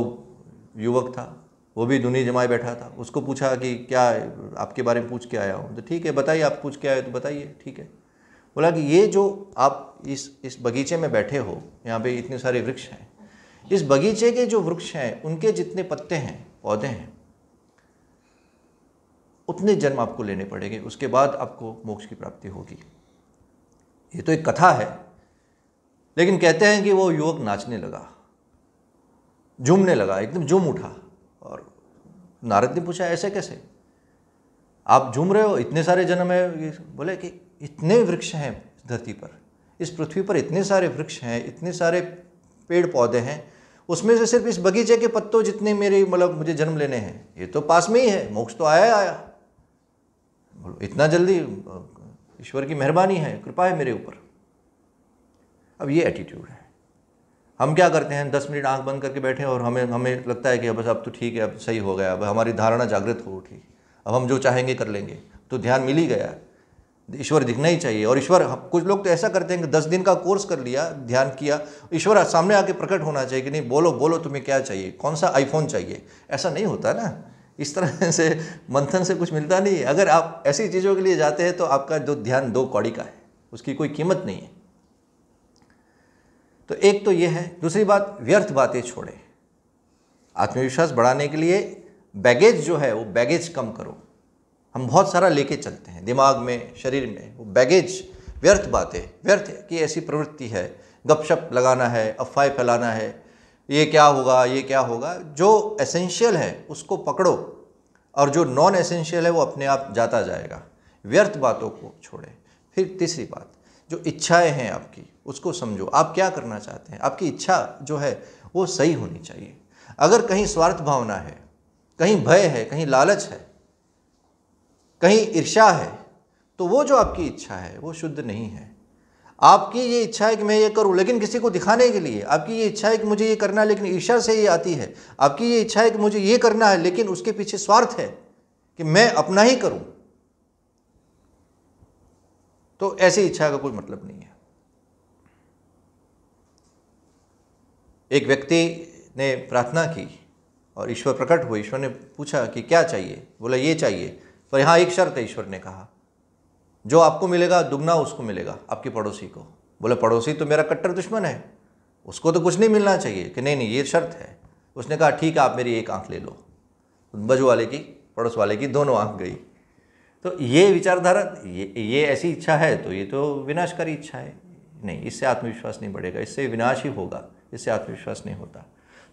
युवक था वो भी दुनिया जमाए बैठा था उसको पूछा कि क्या आपके बारे में पूछ के आया हूँ तो ठीक है बताइए आप पूछ के आए तो बताइए ठीक है बोला कि ये जो आप इस इस बगीचे में बैठे हो यहाँ पे इतने सारे वृक्ष हैं इस बगीचे के जो वृक्ष हैं उनके जितने पत्ते हैं पौधे हैं उतने जन्म आपको लेने पड़ेंगे उसके बाद आपको मोक्ष की प्राप्ति होगी ये तो एक कथा है लेकिन कहते हैं कि वो युवक नाचने लगा झूमने लगा एकदम झूम उठा और नारद ने पूछा ऐसे कैसे आप झूम रहे हो इतने सारे जन्म है बोले कि इतने वृक्ष हैं धरती पर इस पृथ्वी पर इतने सारे वृक्ष हैं इतने सारे पेड़ पौधे हैं उसमें से सिर्फ इस बगीचे के पत्तों जितने मेरे मतलब मुझे जन्म लेने हैं ये तो पास में ही है मोक्ष तो आया आया बोलो इतना जल्दी ईश्वर की मेहरबानी है कृपा है मेरे ऊपर अब ये एटीट्यूड है हम क्या करते हैं दस मिनट आंख बंद करके बैठे और हमें हमें लगता है कि बस अब तो ठीक है अब सही हो गया अब हमारी धारणा जागृत हो उठी अब हम जो चाहेंगे कर लेंगे तो ध्यान मिल ही गया ईश्वर दिखना ही चाहिए और ईश्वर कुछ लोग तो ऐसा करते हैं कि दस दिन का कोर्स कर लिया ध्यान किया ईश्वर सामने आके प्रकट होना चाहिए कि नहीं बोलो बोलो तुम्हें क्या चाहिए कौन सा आईफोन चाहिए ऐसा नहीं होता ना इस तरह से मंथन से कुछ मिलता नहीं है अगर आप ऐसी चीज़ों के लिए जाते हैं तो आपका जो ध्यान दो कौड़ी का है उसकी कोई कीमत नहीं है तो एक तो ये है दूसरी बात व्यर्थ बातें छोड़ें आत्मविश्वास बढ़ाने के लिए बैगेज जो है वो बैगेज कम करो हम बहुत सारा लेके चलते हैं दिमाग में शरीर में वो बैगेज व्यर्थ बातें व्यर्थ की ऐसी प्रवृत्ति है गपशप लगाना है अफवाह फैलाना है ये क्या होगा ये क्या होगा जो एसेंशियल है उसको पकड़ो और जो नॉन एसेंशियल है वो अपने आप जाता जाएगा व्यर्थ बातों को छोड़ें फिर तीसरी बात जो इच्छाएं हैं आपकी उसको समझो आप क्या करना चाहते हैं आपकी इच्छा जो है वो सही होनी चाहिए अगर कहीं स्वार्थ भावना है कहीं भय है कहीं लालच है कहीं ईर्षा है तो वो जो आपकी इच्छा है वो शुद्ध नहीं है आपकी ये इच्छा है कि मैं ये करूं लेकिन किसी को दिखाने के लिए आपकी ये इच्छा है कि मुझे ये करना है लेकिन ईर्षा से ये आती है आपकी ये इच्छा है कि मुझे ये करना है लेकिन उसके पीछे स्वार्थ है कि मैं अपना ही करूं तो ऐसी इच्छा का कोई मतलब नहीं है एक व्यक्ति ने प्रार्थना की और ईश्वर प्रकट हुए ईश्वर ने पूछा कि क्या चाहिए बोला ये चाहिए पर यहाँ एक शर्त है ईश्वर ने कहा जो आपको मिलेगा दुगना उसको मिलेगा आपके पड़ोसी को बोले पड़ोसी तो मेरा कट्टर दुश्मन है उसको तो कुछ नहीं मिलना चाहिए कि नहीं नहीं ये शर्त है उसने कहा ठीक है आप मेरी एक आंख ले लो बजू वाले की पड़ोस वाले की दोनों आंख गई तो ये विचारधारा ये ये ऐसी इच्छा है तो ये तो विनाशकारी इच्छा है नहीं इससे आत्मविश्वास नहीं बढ़ेगा इससे विनाश ही होगा इससे आत्मविश्वास नहीं होता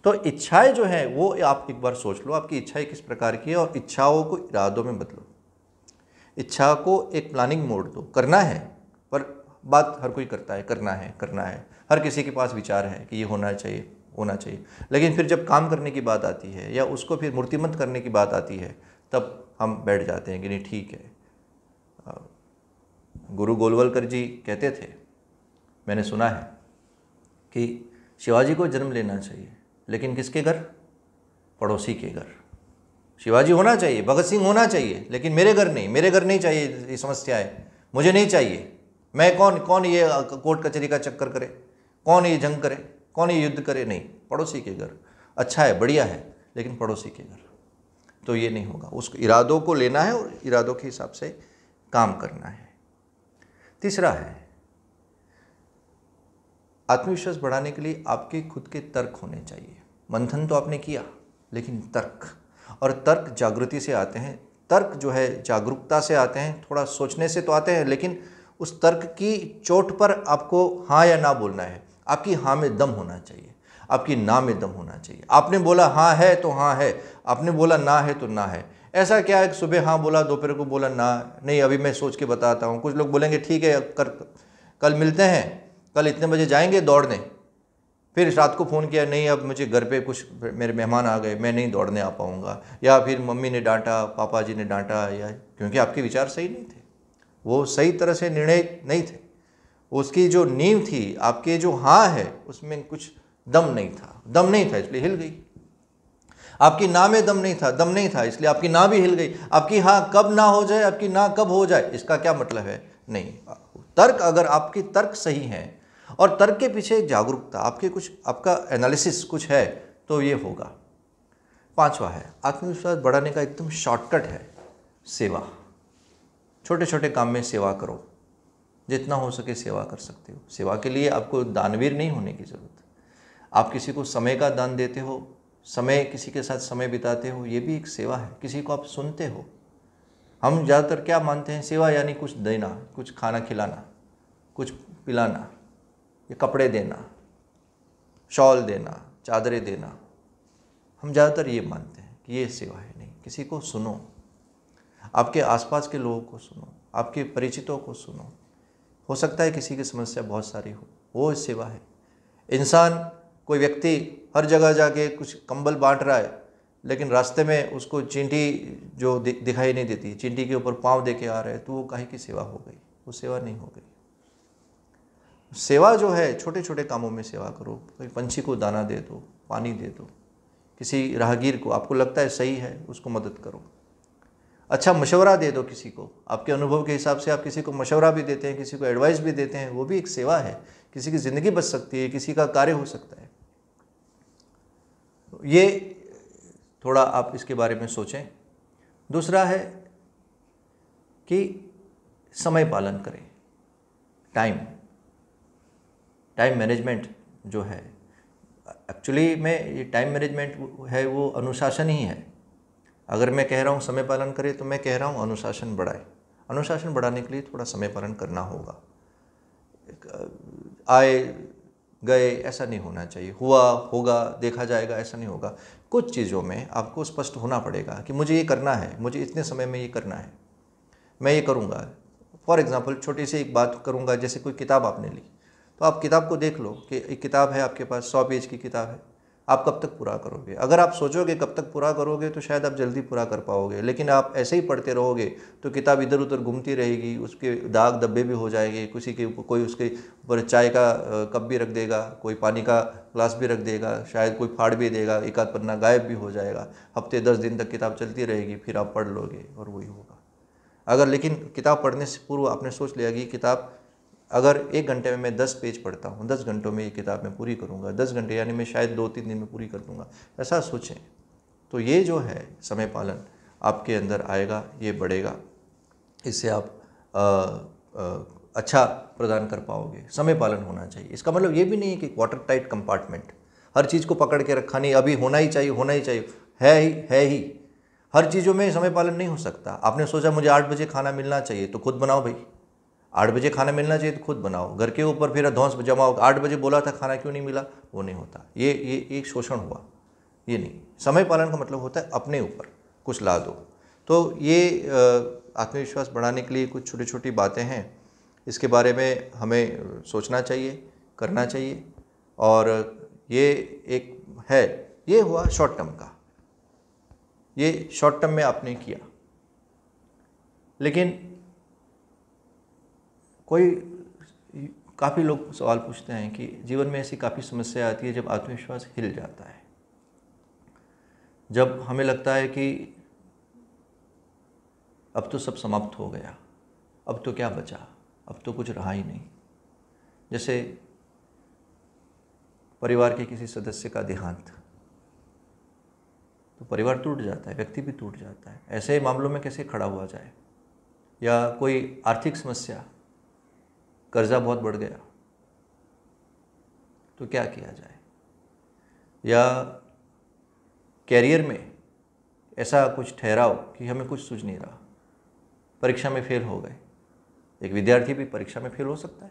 तो इच्छाएं जो हैं वो आप एक बार सोच लो आपकी इच्छाएं किस प्रकार की है और इच्छाओं को इरादों में बदलो इच्छा को एक प्लानिंग मोड दो करना है पर बात हर कोई करता है करना है करना है हर किसी के पास विचार है कि ये होना चाहिए होना चाहिए लेकिन फिर जब काम करने की बात आती है या उसको फिर मूर्तिमंत करने की बात आती है तब हम बैठ जाते हैं कि नहीं ठीक है गुरु गोलवलकर जी कहते थे मैंने सुना है कि शिवाजी को जन्म लेना चाहिए लेकिन किसके घर पड़ोसी के घर शिवाजी होना चाहिए भगत सिंह होना चाहिए लेकिन मेरे घर नहीं मेरे घर नहीं चाहिए ये समस्या है मुझे नहीं चाहिए मैं कौन कौन ये कोर्ट कचहरी का चक्कर करे कौन ये जंग करे कौन ये युद्ध करे नहीं पड़ोसी के घर अच्छा है बढ़िया है लेकिन पड़ोसी के घर तो ये नहीं होगा उस इरादों को लेना है और इरादों के हिसाब से काम करना है तीसरा है आत्मविश्वास बढ़ाने के लिए आपके खुद के तर्क होने चाहिए मंथन तो आपने किया लेकिन तर्क और तर्क जागृति से आते हैं तर्क जो है जागरूकता से आते हैं थोड़ा सोचने से तो आते हैं लेकिन उस तर्क की चोट पर आपको हाँ या ना बोलना है आपकी हाँ में दम होना चाहिए आपकी ना में दम होना चाहिए आपने बोला हाँ है तो हाँ है आपने बोला ना है तो ना है ऐसा क्या है सुबह हाँ बोला दोपहर को बोला ना नहीं अभी मैं सोच के बताता हूँ कुछ लोग बोलेंगे ठीक है कर कल मिलते हैं कल इतने बजे जाएंगे दौड़ने फिर रात को फ़ोन किया नहीं अब मुझे घर पे कुछ मेरे मेहमान आ गए मैं नहीं दौड़ने आ पाऊँगा या फिर मम्मी ने डांटा पापा जी ने डांटा या क्योंकि आपके विचार सही नहीं थे वो सही तरह से निर्णय नहीं थे उसकी जो नींव थी आपके जो हाँ है उसमें कुछ दम नहीं था दम नहीं था इसलिए हिल गई आपकी ना में दम नहीं था दम नहीं था इसलिए आपकी ना भी हिल गई आपकी हाँ कब ना हो जाए आपकी ना कब हो जाए इसका क्या मतलब है नहीं तर्क अगर आपकी तर्क सही हैं और तर्क के पीछे एक जागरूकता आपके कुछ आपका एनालिसिस कुछ है तो ये होगा पांचवा है आत्मविश्वास बढ़ाने का एकदम शॉर्टकट है सेवा छोटे छोटे काम में सेवा करो जितना हो सके सेवा कर सकते हो सेवा के लिए आपको दानवीर नहीं होने की ज़रूरत आप किसी को समय का दान देते हो समय किसी के साथ समय बिताते हो ये भी एक सेवा है किसी को आप सुनते हो हम ज़्यादातर क्या मानते हैं सेवा यानी कुछ देना कुछ खाना खिलाना कुछ पिलाना ये कपड़े देना शॉल देना चादरें देना हम ज़्यादातर ये मानते हैं कि ये सेवा है नहीं किसी को सुनो आपके आसपास के लोगों को सुनो आपके परिचितों को सुनो हो सकता है किसी की समस्या बहुत सारी हो वो सेवा है इंसान कोई व्यक्ति हर जगह जाके कुछ कंबल बांट रहा है लेकिन रास्ते में उसको चिंटी जो दिखाई नहीं देती चिंटी के ऊपर पाँव दे के आ रहे हैं तो वो काहे की सेवा हो गई वो सेवा नहीं हो गई सेवा जो है छोटे छोटे कामों में सेवा करो कोई पंछी को दाना दे दो पानी दे दो किसी राहगीर को आपको लगता है सही है उसको मदद करो अच्छा मशवरा दे दो किसी को आपके अनुभव के हिसाब से आप किसी को मशवरा भी देते हैं किसी को एडवाइस भी देते हैं वो भी एक सेवा है किसी की ज़िंदगी बच सकती है किसी का कार्य हो सकता है ये थोड़ा आप इसके बारे में सोचें दूसरा है कि समय पालन करें टाइम टाइम मैनेजमेंट जो है एक्चुअली में ये टाइम मैनेजमेंट है वो अनुशासन ही है अगर मैं कह रहा हूँ समय पालन करें तो मैं कह रहा हूँ अनुशासन बढ़ाए अनुशासन बढ़ाने के लिए थोड़ा समय पालन करना होगा आए गए ऐसा नहीं होना चाहिए हुआ होगा देखा जाएगा ऐसा नहीं होगा कुछ चीज़ों में आपको स्पष्ट होना पड़ेगा कि मुझे ये करना है मुझे इतने समय में ये करना है मैं ये करूँगा फॉर एग्ज़ाम्पल छोटी सी एक बात करूँगा जैसे कोई किताब आपने ली तो आप किताब को देख लो कि एक किताब है आपके पास सौ पेज की किताब है आप कब तक पूरा करोगे अगर आप सोचोगे कब तक पूरा करोगे तो शायद आप जल्दी पूरा कर पाओगे लेकिन आप ऐसे ही पढ़ते रहोगे तो किताब इधर उधर घूमती रहेगी उसके दाग धब्बे भी हो जाएंगे किसी के कोई उसके ऊपर चाय का कप भी रख देगा कोई पानी का ग्लास भी रख देगा शायद कोई फाड़ भी देगा एक आध पन्ना गायब भी हो जाएगा हफ्ते दस दिन तक किताब चलती रहेगी फिर आप पढ़ लोगे और वही होगा अगर लेकिन किताब पढ़ने से पूर्व आपने सोच लिया कि किताब अगर एक घंटे में मैं दस पेज पढ़ता हूँ दस घंटों में ये किताब मैं पूरी करूँगा दस घंटे यानी मैं शायद दो तीन दिन में पूरी कर दूँगा ऐसा सोचें तो ये जो है समय पालन आपके अंदर आएगा ये बढ़ेगा इससे आप आ, आ, अच्छा प्रदान कर पाओगे समय पालन होना चाहिए इसका मतलब ये भी नहीं है कि वाटर टाइट कंपार्टमेंट हर चीज़ को पकड़ के रखा नहीं अभी होना ही चाहिए होना ही चाहिए है ही है ही हर चीज़ों में समय पालन नहीं हो सकता आपने सोचा मुझे आठ बजे खाना मिलना चाहिए तो खुद बनाओ भाई आठ बजे खाना मिलना चाहिए तो खुद बनाओ घर के ऊपर फिर अधौंस जमा हो आठ बजे बोला था खाना क्यों नहीं मिला वो नहीं होता ये ये एक शोषण हुआ ये नहीं समय पालन का मतलब होता है अपने ऊपर कुछ ला दो तो ये आत्मविश्वास बढ़ाने के लिए कुछ छोटी छोटी बातें हैं इसके बारे में हमें सोचना चाहिए करना चाहिए और ये एक है ये हुआ शॉर्ट टर्म का ये शॉर्ट टर्म में आपने किया लेकिन कोई काफ़ी लोग सवाल पूछते हैं कि जीवन में ऐसी काफ़ी समस्या आती है जब आत्मविश्वास हिल जाता है जब हमें लगता है कि अब तो सब समाप्त हो गया अब तो क्या बचा अब तो कुछ रहा ही नहीं जैसे परिवार के किसी सदस्य का देहांत तो परिवार टूट जाता है व्यक्ति भी टूट जाता है ऐसे मामलों में कैसे खड़ा हुआ जाए या कोई आर्थिक समस्या कर्ज़ा बहुत बढ़ गया तो क्या किया जाए या कैरियर में ऐसा कुछ ठहराओ कि हमें कुछ सूझ नहीं रहा परीक्षा में फेल हो गए एक विद्यार्थी भी परीक्षा में फेल हो सकता है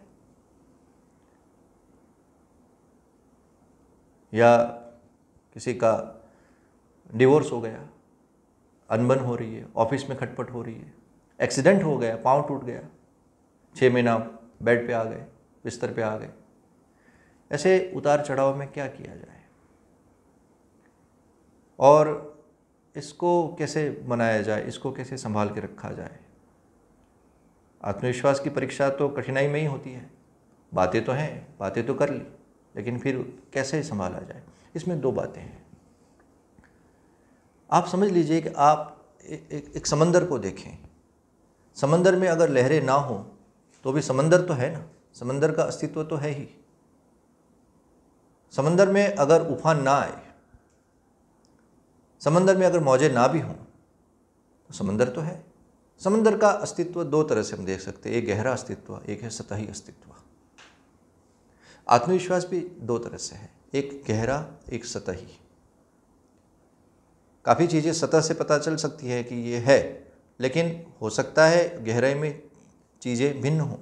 या किसी का डिवोर्स हो गया अनबन हो रही है ऑफिस में खटपट हो रही है एक्सीडेंट हो गया पाँव टूट गया छः महीना बेड पे आ गए बिस्तर पे आ गए ऐसे उतार चढ़ाव में क्या किया जाए और इसको कैसे मनाया जाए इसको कैसे संभाल के रखा जाए आत्मविश्वास की परीक्षा तो कठिनाई में ही होती है बातें तो हैं बातें तो कर ली लेकिन फिर कैसे संभाला जाए इसमें दो बातें हैं आप समझ लीजिए कि आप एक, एक समंदर को देखें समंदर में अगर लहरें ना हों तो भी समंदर तो है ना समंदर का अस्तित्व तो है ही समंदर में अगर उफान ना आए समंदर में अगर मौजे ना भी हों तो समंदर तो है समंदर का अस्तित्व दो तरह से हम देख सकते हैं एक गहरा अस्तित्व एक है सतही अस्तित्व आत्मविश्वास भी दो तरह से है एक गहरा एक सतही काफ़ी चीज़ें सतह से पता चल सकती है कि ये है लेकिन हो सकता है गहराई में चीज़ें भिन्न हों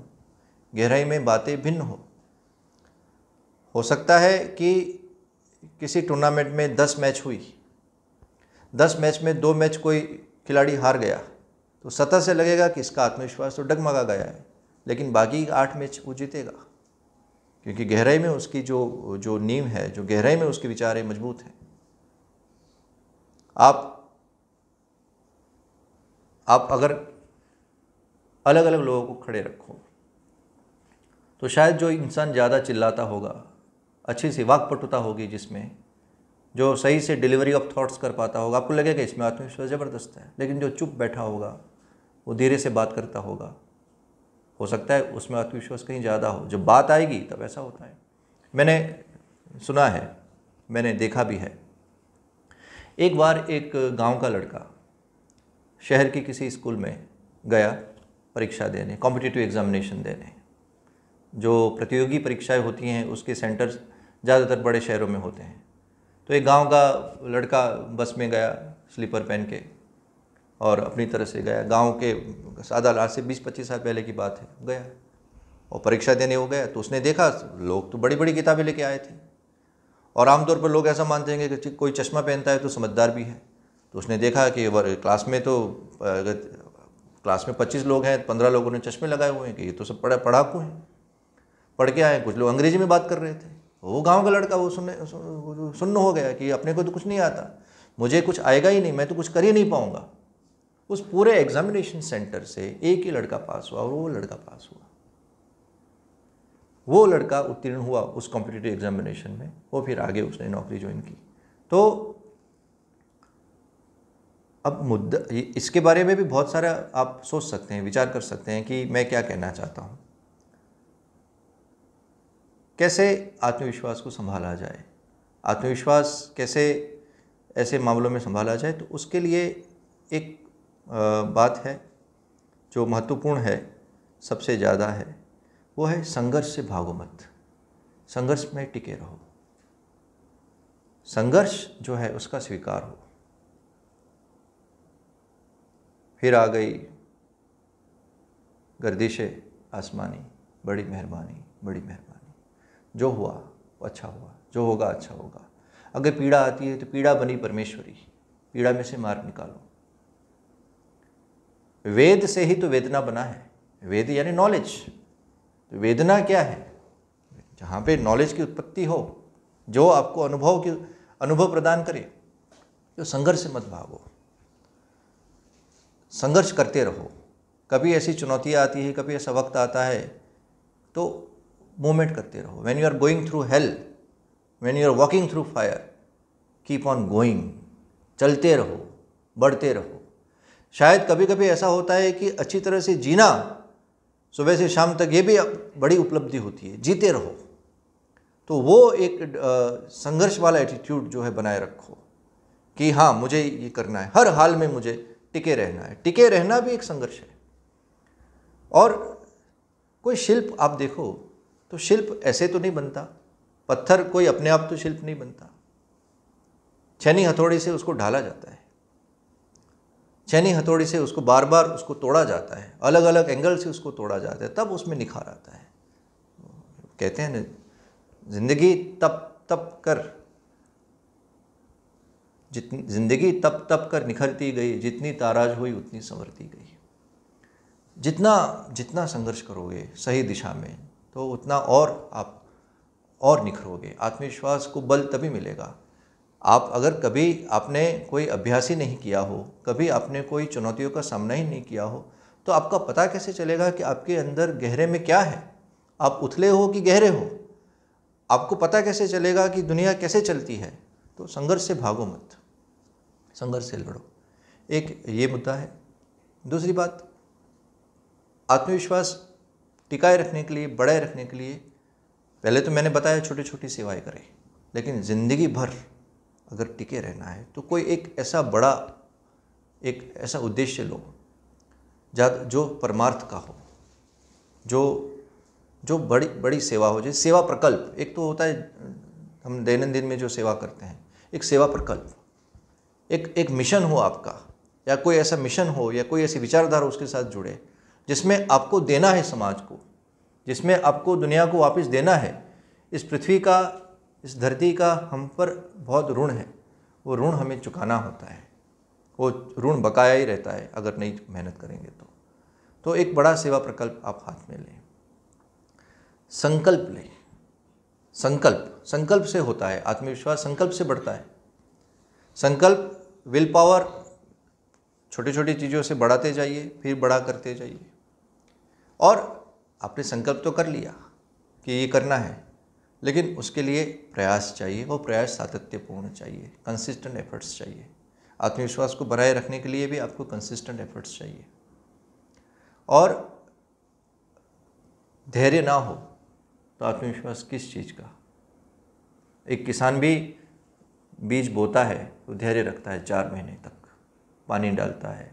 गहराई में बातें भिन्न हों हो सकता है कि किसी टूर्नामेंट में दस मैच हुई दस मैच में दो मैच कोई खिलाड़ी हार गया तो सतह से लगेगा कि इसका आत्मविश्वास तो डगमगा गया है लेकिन बाकी आठ मैच वो जीतेगा क्योंकि गहराई में उसकी जो जो नींव है जो गहराई में उसके विचार है मजबूत हैं आप आप अगर अलग अलग लोगों को खड़े रखो तो शायद जो इंसान ज़्यादा चिल्लाता होगा अच्छी सी वाकपटुता होगी जिसमें जो सही से डिलीवरी ऑफ थॉट्स कर पाता होगा आपको लगेगा इसमें आत्मविश्वास ज़बरदस्त है लेकिन जो चुप बैठा होगा वो धीरे से बात करता होगा हो सकता है उसमें आत्मविश्वास कहीं ज़्यादा हो जब बात आएगी तब ऐसा होता है मैंने सुना है मैंने देखा भी है एक बार एक गांव का लड़का शहर के किसी स्कूल में गया परीक्षा देने कॉम्पिटिटिव एग्ज़ामिनेशन देने जो प्रतियोगी परीक्षाएं होती हैं उसके सेंटर्स ज़्यादातर बड़े शहरों में होते हैं तो एक गांव का लड़का बस में गया स्लीपर पहन के और अपनी तरह से गया गांव के सादा लाल से बीस पच्चीस साल पहले की बात है गया और परीक्षा देने हो गया तो उसने देखा लोग तो बड़ी बड़ी किताबें लेके आए थे और आमतौर पर लोग ऐसा मानते हैं कि कोई चश्मा पहनता है तो समझदार भी है तो उसने देखा कि क्लास में तो क्लास में पच्चीस लोग हैं पंद्रह लोगों ने चश्मे लगाए हुए हैं कि ये तो सब पढ़ा पढ़ाकू हैं पढ़ के आए कुछ लोग अंग्रेजी में बात कर रहे थे वो गांव का लड़का वो सुनने सुन्न हो गया कि अपने को तो कुछ नहीं आता मुझे कुछ आएगा ही नहीं मैं तो कुछ कर ही नहीं पाऊँगा उस पूरे एग्जामिनेशन सेंटर से एक ही लड़का पास हुआ और वो लड़का पास हुआ वो लड़का उत्तीर्ण हुआ उस कॉम्पिटेटिव एग्जामिनेशन में वो फिर आगे उसने नौकरी ज्वाइन की तो अब मुद्दा इसके बारे में भी बहुत सारा आप सोच सकते हैं विचार कर सकते हैं कि मैं क्या कहना चाहता हूँ कैसे आत्मविश्वास को संभाला जाए आत्मविश्वास कैसे ऐसे मामलों में संभाला जाए तो उसके लिए एक बात है जो महत्वपूर्ण है सबसे ज़्यादा है वो है संघर्ष से भागो मत संघर्ष में टिके रहो संघर्ष जो है उसका स्वीकार हो फिर आ गई गर्दिशे आसमानी बड़ी मेहरबानी बड़ी मेहरबानी जो हुआ वो अच्छा हुआ जो होगा अच्छा होगा अगर पीड़ा आती है तो पीड़ा बनी परमेश्वरी पीड़ा में से मार्ग निकालो वेद से ही तो वेदना बना है वेद यानी नॉलेज तो वेदना क्या है जहाँ पे नॉलेज की उत्पत्ति हो जो आपको अनुभव की अनुभव प्रदान करे तो संघर्ष मत भागो संघर्ष करते रहो कभी ऐसी चुनौतियाँ आती है कभी ऐसा वक्त आता है तो मूवमेंट करते रहो when you are going through hell when you are walking through fire keep on going चलते रहो बढ़ते रहो शायद कभी कभी ऐसा होता है कि अच्छी तरह से जीना सुबह से शाम तक ये भी बड़ी उपलब्धि होती है जीते रहो तो वो एक संघर्ष वाला एटीट्यूड जो है बनाए रखो कि हाँ मुझे ये करना है हर हाल में मुझे टिके रहना है टिके रहना भी एक संघर्ष है और कोई शिल्प आप देखो तो शिल्प ऐसे तो नहीं बनता पत्थर कोई अपने आप तो शिल्प नहीं बनता छैनी हथौड़ी से उसको ढाला जाता है छैनी हथौड़ी से उसको बार बार उसको तोड़ा जाता है अलग अलग एंगल से उसको तोड़ा जाता है तब उसमें निखार आता है कहते हैं ना जिंदगी तप तप कर जितनी ज़िंदगी तप तप कर निखरती गई जितनी ताराज हुई उतनी संवरती गई जितना जितना संघर्ष करोगे सही दिशा में तो उतना और आप और निखरोगे आत्मविश्वास को बल तभी मिलेगा आप अगर कभी आपने कोई अभ्यास ही नहीं किया हो कभी आपने कोई चुनौतियों का सामना ही नहीं किया हो तो आपका पता कैसे चलेगा कि आपके अंदर गहरे में क्या है आप उथले हो कि गहरे हो आपको पता कैसे चलेगा कि दुनिया कैसे चलती है तो संघर्ष से भागो मत संघर्ष से लड़ो एक ये मुद्दा है दूसरी बात आत्मविश्वास टिकाए रखने के लिए बढ़ाए रखने के लिए पहले तो मैंने बताया छोटी छोटी सेवाएं करें लेकिन ज़िंदगी भर अगर टिके रहना है तो कोई एक ऐसा बड़ा एक ऐसा उद्देश्य लो जा जो परमार्थ का हो जो जो बड़ी बड़ी सेवा हो जैसे सेवा प्रकल्प एक तो होता है हम दैनंदिन में जो सेवा करते हैं एक सेवा प्रकल्प एक एक मिशन हो आपका या कोई ऐसा मिशन हो या कोई ऐसी विचारधारा उसके साथ जुड़े जिसमें आपको देना है समाज को जिसमें आपको दुनिया को वापस देना है इस पृथ्वी का इस धरती का हम पर बहुत ऋण है वो ऋण हमें चुकाना होता है वो ऋण बकाया ही रहता है अगर नहीं मेहनत करेंगे तो तो एक बड़ा सेवा प्रकल्प आप हाथ में लें संकल्प लें संकल्प संकल्प से होता है आत्मविश्वास संकल्प से बढ़ता है संकल्प विल पावर छोटी छोटी चीज़ों से बढ़ाते जाइए फिर बड़ा करते जाइए और आपने संकल्प तो कर लिया कि ये करना है लेकिन उसके लिए प्रयास चाहिए वो प्रयास सातत्यपूर्ण चाहिए कंसिस्टेंट एफर्ट्स चाहिए आत्मविश्वास को बनाए रखने के लिए भी आपको कंसिस्टेंट एफर्ट्स चाहिए और धैर्य ना हो तो आत्मविश्वास किस चीज़ का एक किसान भी बीज बोता है तो धैर्य रखता है चार महीने तक पानी डालता है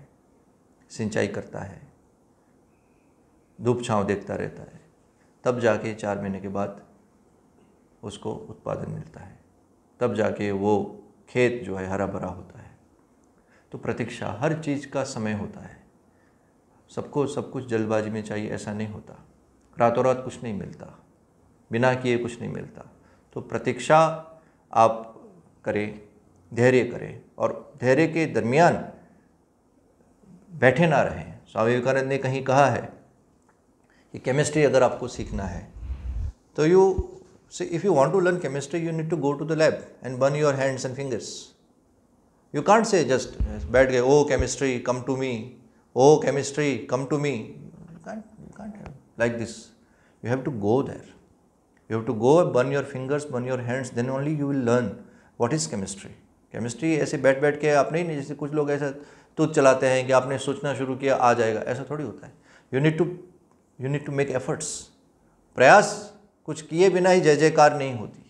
सिंचाई करता है धूप छाँव देखता रहता है तब जाके चार महीने के बाद उसको उत्पादन मिलता है तब जाके वो खेत जो है हरा भरा होता है तो प्रतीक्षा हर चीज़ का समय होता है सबको सब कुछ जल्दबाजी में चाहिए ऐसा नहीं होता रातों रात कुछ नहीं मिलता बिना किए कुछ नहीं मिलता तो प्रतीक्षा आप करें धैर्य करें और धैर्य के दरमियान बैठे ना रहें स्वामी विवेकानंद ने कहीं कहा है कि केमिस्ट्री अगर आपको सीखना है तो you say if you want to learn chemistry you need to go to the lab and burn your hands and fingers you can't say just बैठ गए oh chemistry come to me oh chemistry come to me like this you have to go there you have to go burn your fingers burn your hands then only you will learn what is chemistry chemistry ऐसे बैठ बैठ के आप नहीं जैसे कुछ लोग ऐसा तुझ चलाते हैं कि आपने सोचना शुरू किया आ जाएगा ऐसा थोड़ी होता है you need to you need to make efforts प्रयास कुछ किए बिना ही जय जयकार नहीं होती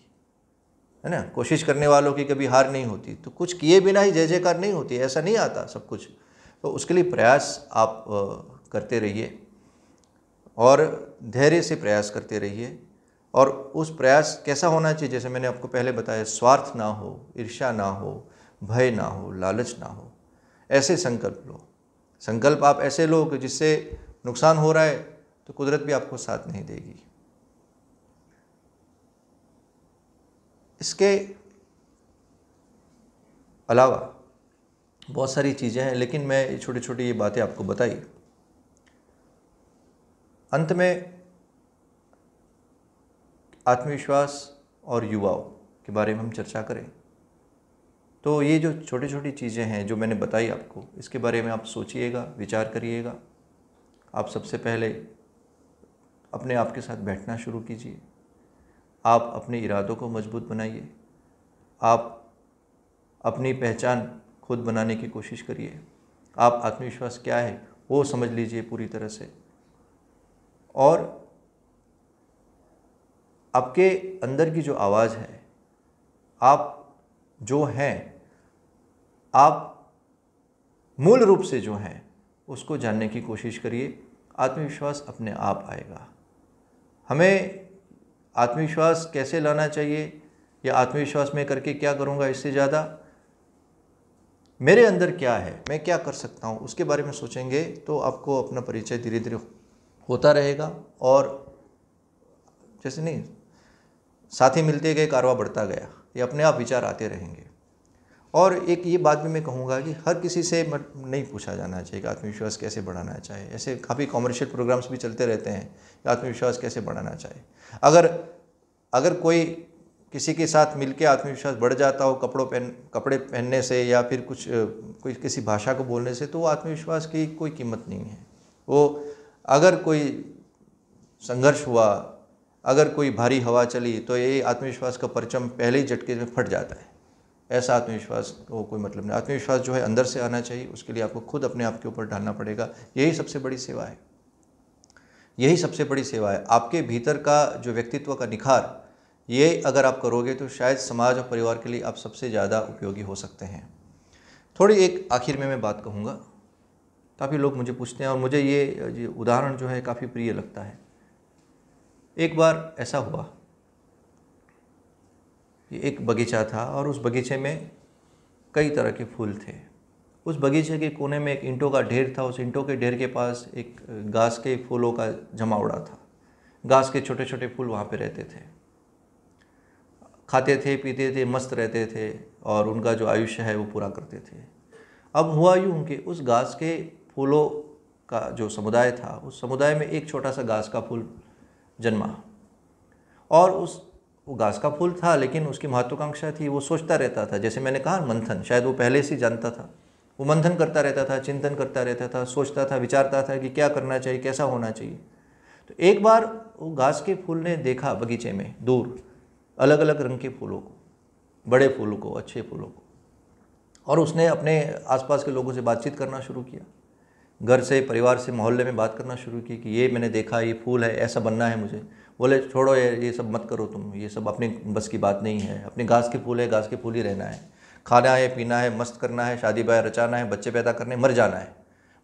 है ना कोशिश करने वालों की कभी हार नहीं होती तो कुछ किए बिना ही जय जयकार नहीं होती ऐसा नहीं आता सब कुछ तो उसके लिए प्रयास आप करते रहिए और धैर्य से प्रयास करते रहिए और उस प्रयास कैसा होना चाहिए जैसे मैंने आपको पहले बताया स्वार्थ ना हो ईर्षा ना हो भय ना हो लालच ना हो ऐसे संकल्प लो संकल्प आप ऐसे लो कि जिससे नुकसान हो रहा है तो कुदरत भी आपको साथ नहीं देगी इसके अलावा बहुत सारी चीज़ें हैं लेकिन मैं छोटी छोटी ये बातें आपको बताई अंत में आत्मविश्वास और युवाओं के बारे में हम चर्चा करें तो ये जो छोटी छोटी चीज़ें हैं जो मैंने बताई आपको इसके बारे में आप सोचिएगा विचार करिएगा आप सबसे पहले अपने आप के साथ बैठना शुरू कीजिए आप अपने इरादों को मजबूत बनाइए आप अपनी पहचान खुद बनाने की कोशिश करिए आप आत्मविश्वास क्या है वो समझ लीजिए पूरी तरह से और आपके अंदर की जो आवाज़ है आप जो हैं आप मूल रूप से जो हैं उसको जानने की कोशिश करिए आत्मविश्वास अपने आप आएगा हमें आत्मविश्वास कैसे लाना चाहिए या आत्मविश्वास में करके क्या करूँगा इससे ज़्यादा मेरे अंदर क्या है मैं क्या कर सकता हूँ उसके बारे में सोचेंगे तो आपको अपना परिचय धीरे धीरे होता रहेगा और जैसे नहीं साथ ही मिलते गए कारवा बढ़ता गया ये अपने आप विचार आते रहेंगे और एक ये बात भी मैं कहूँगा कि हर किसी से नहीं पूछा जाना चाहिए कि आत्मविश्वास कैसे बढ़ाना चाहिए ऐसे काफ़ी कॉमर्शियल प्रोग्राम्स भी चलते रहते हैं कि आत्मविश्वास कैसे बढ़ाना चाहिए अगर अगर कोई किसी के साथ मिलके आत्मविश्वास बढ़ जाता हो कपड़ों पहन कपड़े पहनने से या फिर कुछ कोई किसी भाषा को बोलने से तो आत्मविश्वास की कोई कीमत नहीं है वो अगर कोई संघर्ष हुआ अगर कोई भारी हवा चली तो ये आत्मविश्वास का परचम पहले ही झटके में फट जाता है ऐसा आत्मविश्वास को कोई मतलब नहीं आत्मविश्वास जो है अंदर से आना चाहिए उसके लिए आपको खुद अपने आप के ऊपर ढालना पड़ेगा यही सबसे बड़ी सेवा है यही सबसे बड़ी सेवा है आपके भीतर का जो व्यक्तित्व का निखार ये अगर आप करोगे तो शायद समाज और परिवार के लिए आप सबसे ज़्यादा उपयोगी हो सकते हैं थोड़ी एक आखिर में मैं बात कहूँगा काफ़ी लोग मुझे पूछते हैं और मुझे ये उदाहरण जो है काफ़ी प्रिय लगता है एक बार ऐसा हुआ कि एक बगीचा था और उस बगीचे में कई तरह के फूल थे उस बगीचे के कोने में एक इंटों का ढेर था उस इंटों के ढेर के पास एक घास के फूलों का जमावड़ा था घास के छोटे छोटे फूल वहाँ पे रहते थे खाते थे पीते थे मस्त रहते थे और उनका जो आयुष्य है वो पूरा करते थे अब हुआ यूँ कि उस घास के फूलों का जो समुदाय था उस समुदाय में एक छोटा सा घास का फूल जन्मा और उस वो घास का फूल था लेकिन उसकी महत्वाकांक्षा थी वो सोचता रहता था जैसे मैंने कहा मंथन शायद वो पहले से जानता था वो मंथन करता रहता था चिंतन करता रहता था सोचता था विचारता था कि क्या करना चाहिए कैसा होना चाहिए तो एक बार वो घास के फूल ने देखा बगीचे में दूर अलग अलग रंग के फूलों को बड़े फूलों को अच्छे फूलों को और उसने अपने आसपास के लोगों से बातचीत करना शुरू किया घर से परिवार से मोहल्ले में बात करना शुरू की कि ये मैंने देखा ये फूल है ऐसा बनना है मुझे बोले छोड़ो ये ये सब मत करो तुम ये सब अपने बस की बात नहीं है अपने घास के फूल है घास के फूल ही रहना है खाना है पीना है मस्त करना है शादी ब्याह रचाना है बच्चे पैदा करने मर जाना है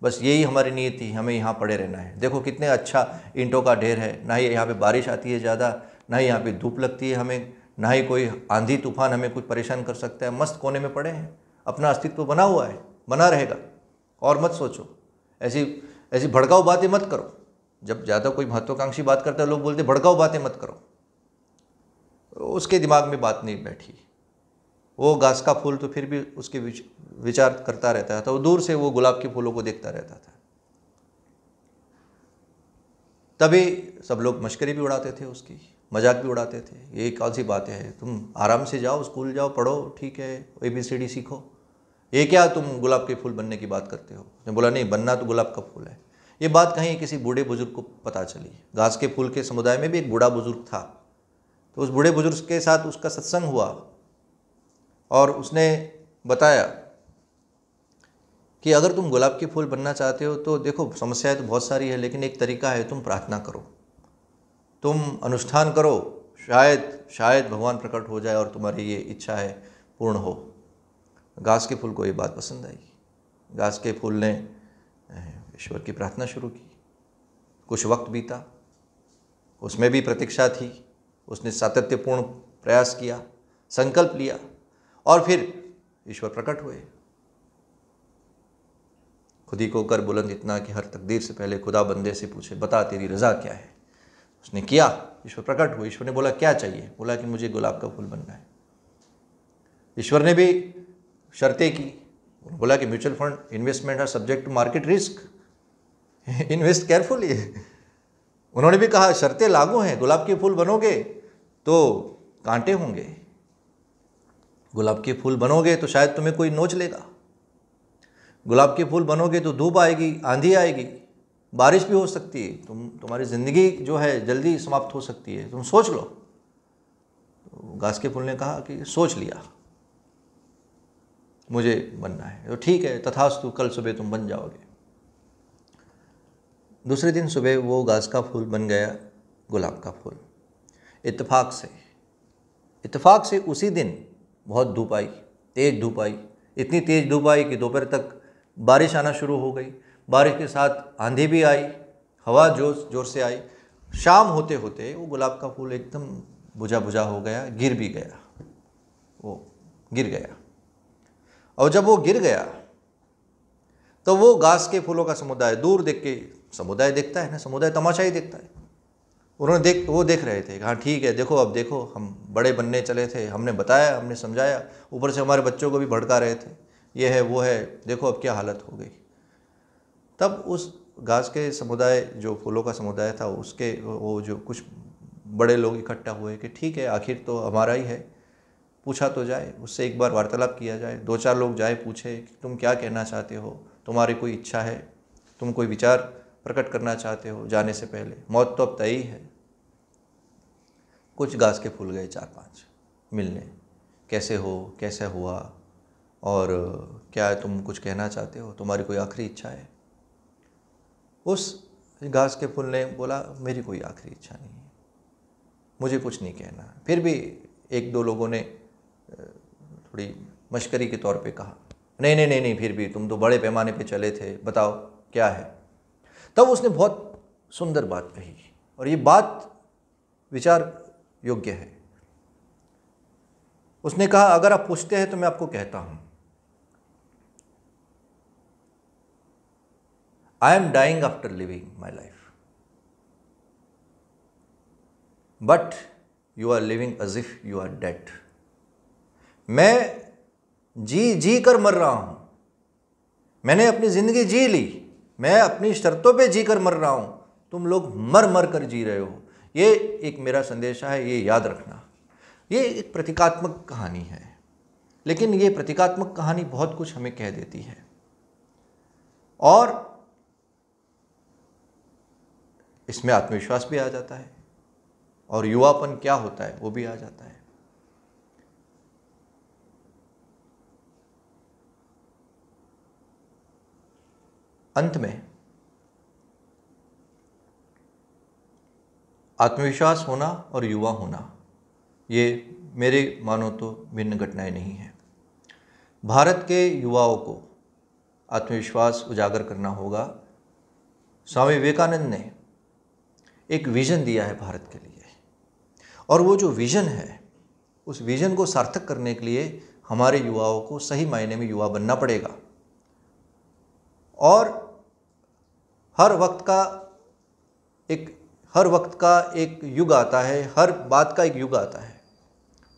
बस यही हमारी नीयत थी हमें यहाँ पड़े रहना है देखो कितने अच्छा ईंटों का ढेर है ना ही यहाँ पर बारिश आती है ज़्यादा ना ही यहाँ पर धूप लगती है हमें ना ही कोई आंधी तूफान हमें कुछ परेशान कर सकता है मस्त कोने में पड़े हैं अपना अस्तित्व बना हुआ है बना रहेगा और मत सोचो ऐसी ऐसी भड़काऊ बातें मत करो जब ज़्यादा कोई महत्वाकांक्षी बात करता है लोग बोलते भड़काऊ बातें मत करो उसके दिमाग में बात नहीं बैठी वो घास का फूल तो फिर भी उसके विचार करता रहता था वो दूर से वो गुलाब के फूलों को देखता रहता था तभी सब लोग मश्करी भी उड़ाते थे उसकी मजाक भी उड़ाते थे ये कौन सी बातें हैं तुम आराम से जाओ स्कूल जाओ पढ़ो ठीक है ए बी सी डी सीखो ये क्या तुम गुलाब के फूल बनने की बात करते हो उसने बोला नहीं बनना तो गुलाब का फूल है ये बात कहीं किसी बूढ़े बुजुर्ग को पता चली घास के फूल के समुदाय में भी एक बूढ़ा बुजुर्ग था तो उस बूढ़े बुजुर्ग के साथ उसका सत्संग हुआ और उसने बताया कि अगर तुम गुलाब के फूल बनना चाहते हो तो देखो समस्याएं तो बहुत सारी है लेकिन एक तरीका है तुम प्रार्थना करो तुम अनुष्ठान करो शायद शायद भगवान प्रकट हो जाए और तुम्हारी ये इच्छा है पूर्ण हो घास के फूल को ये बात पसंद आई घास के फूल ने ईश्वर की प्रार्थना शुरू की कुछ वक्त बीता उसमें भी प्रतीक्षा थी उसने सातत्यपूर्ण प्रयास किया संकल्प लिया और फिर ईश्वर प्रकट हुए खुद ही को कर बुलंद इतना कि हर तकदीर से पहले खुदा बंदे से पूछे बता तेरी रज़ा क्या है उसने किया ईश्वर प्रकट हुए ईश्वर ने बोला क्या चाहिए बोला कि मुझे गुलाब का फूल बनना है ईश्वर ने भी शर्तें की बोला कि mutual fund investment are subject to market risk *laughs* invest carefully *laughs* उन्होंने भी कहा शर्तें लागू हैं गुलाब के फूल बनोगे तो कांटे होंगे गुलाब के फूल बनोगे तो शायद तुम्हें कोई नोच लेगा गुलाब के फूल बनोगे तो धूप आएगी आंधी आएगी बारिश भी हो सकती है तुम तुम्हारी ज़िंदगी जो है जल्दी समाप्त हो सकती है तुम सोच लो तो घास के फूल ने कहा कि सोच लिया मुझे बनना है तो ठीक है तथास्तु कल सुबह तुम बन जाओगे दूसरे दिन सुबह वो घास का फूल बन गया गुलाब का फूल इतफाक से इतफाक से उसी दिन बहुत धूप आई तेज़ धूप आई इतनी तेज़ धूप आई कि दोपहर तक बारिश आना शुरू हो गई बारिश के साथ आंधी भी आई हवा जोर जोर से आई शाम होते होते वो गुलाब का फूल एकदम बुझा बुझा हो गया गिर भी गया वो गिर गया और जब वो गिर गया तो वो घास के फूलों का समुदाय दूर देख के समुदाय देखता है ना समुदाय तमाशा ही देखता है उन्होंने देख वो देख रहे थे हाँ ठीक है देखो अब देखो हम बड़े बनने चले थे हमने बताया हमने समझाया ऊपर से हमारे बच्चों को भी भड़का रहे थे ये है वो है देखो अब क्या हालत हो गई तब उस घास के समुदाय जो फूलों का समुदाय था उसके वो जो कुछ बड़े लोग इकट्ठा हुए कि ठीक है आखिर तो हमारा ही है पूछा तो जाए उससे एक बार वार्तालाप किया जाए दो चार लोग जाए पूछे कि तुम क्या कहना चाहते हो तुम्हारी कोई इच्छा है तुम कोई विचार प्रकट करना चाहते हो जाने से पहले मौत तो अब तय ही है कुछ घास के फूल गए चार पांच मिलने कैसे हो कैसे हुआ और क्या है तुम कुछ कहना चाहते हो तुम्हारी कोई आखिरी इच्छा है उस घास के फूल ने बोला मेरी कोई आखिरी इच्छा नहीं है मुझे कुछ नहीं कहना फिर भी एक दो लोगों ने थोड़ी मशकरी के तौर पे कहा नहीं नहीं नहीं नहीं फिर भी तुम तो बड़े पैमाने पे चले थे बताओ क्या है तब उसने बहुत सुंदर बात कही और ये बात विचार योग्य है उसने कहा अगर आप पूछते हैं तो मैं आपको कहता हूं I am dying after living my life but you are living as if you are dead मैं जी जी कर मर रहा हूँ मैंने अपनी ज़िंदगी जी ली मैं अपनी शर्तों पे जी कर मर रहा हूँ तुम लोग मर मर कर जी रहे हो ये एक मेरा संदेशा है ये याद रखना ये एक प्रतीकात्मक कहानी है लेकिन ये प्रतीकात्मक कहानी बहुत कुछ हमें कह देती है और इसमें आत्मविश्वास भी आ जाता है और युवापन क्या होता है वो भी आ जाता है अंत में आत्मविश्वास होना और युवा होना ये मेरे मानो तो भिन्न घटनाएं नहीं हैं भारत के युवाओं को आत्मविश्वास उजागर करना होगा स्वामी विवेकानंद ने एक विज़न दिया है भारत के लिए और वो जो विज़न है उस विज़न को सार्थक करने के लिए हमारे युवाओं को सही मायने में युवा बनना पड़ेगा और हर वक्त का एक हर वक्त का एक युग आता है हर बात का एक युग आता है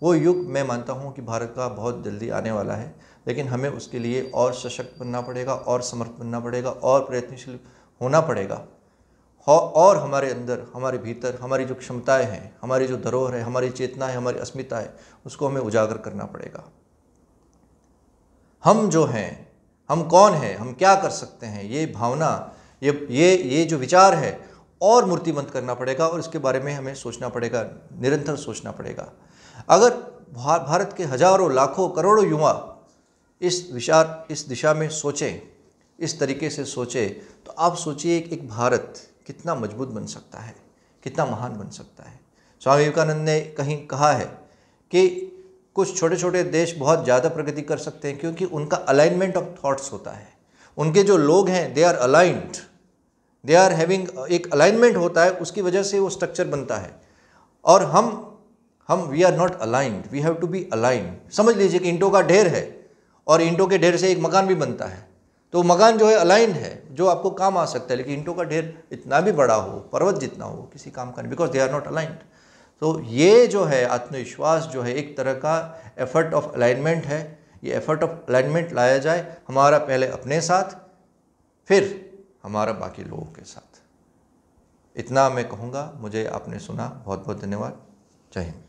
वो युग मैं मानता हूँ कि भारत का बहुत जल्दी आने वाला है लेकिन हमें उसके लिए और सशक्त बनना पड़ेगा और समर्थ बनना पड़ेगा और प्रयत्नशील होना पड़ेगा और हमारे अंदर हमारे भीतर हमारी जो क्षमताएं हैं हमारी जो धरोहर है हमारी चेतना है हमारी अस्मिता है उसको हमें उजागर करना पड़ेगा हम जो हैं हम कौन हैं हम क्या कर सकते हैं ये भावना ये ये ये जो विचार है और मूर्तिमंत करना पड़ेगा और इसके बारे में हमें सोचना पड़ेगा निरंतर सोचना पड़ेगा अगर भारत के हजारों लाखों करोड़ों युवा इस विचार इस दिशा में सोचें इस तरीके से सोचें तो आप सोचिए एक भारत कितना मजबूत बन सकता है कितना महान बन सकता है स्वामी विवेकानंद ने कहीं कहा है कि कुछ छोटे छोटे देश बहुत ज़्यादा प्रगति कर सकते हैं क्योंकि उनका अलाइनमेंट ऑफ थॉट्स होता है उनके जो लोग हैं they are aligned they are having एक अलाइनमेंट होता है उसकी वजह से वो स्ट्रक्चर बनता है और हम हम we are not aligned we have to be aligned समझ लीजिए कि इंटों का ढेर है और इंटों के ढेर से एक मकान भी बनता है तो मकान जो है अलाइंड है जो आपको काम आ सकता है लेकिन इंटों का ढेर इतना भी बड़ा हो पर्वत जितना हो किसी काम का नहीं because they are not aligned तो ये जो है आत्मविश्वास जो है एक तरह का एफर्ट ऑफ अलाइनमेंट है ये एफर्ट ऑफ अलाइनमेंट लाया जाए हमारा पहले अपने साथ फिर हमारा बाकी लोगों के साथ इतना मैं कहूँगा मुझे आपने सुना बहुत बहुत धन्यवाद जय हिंद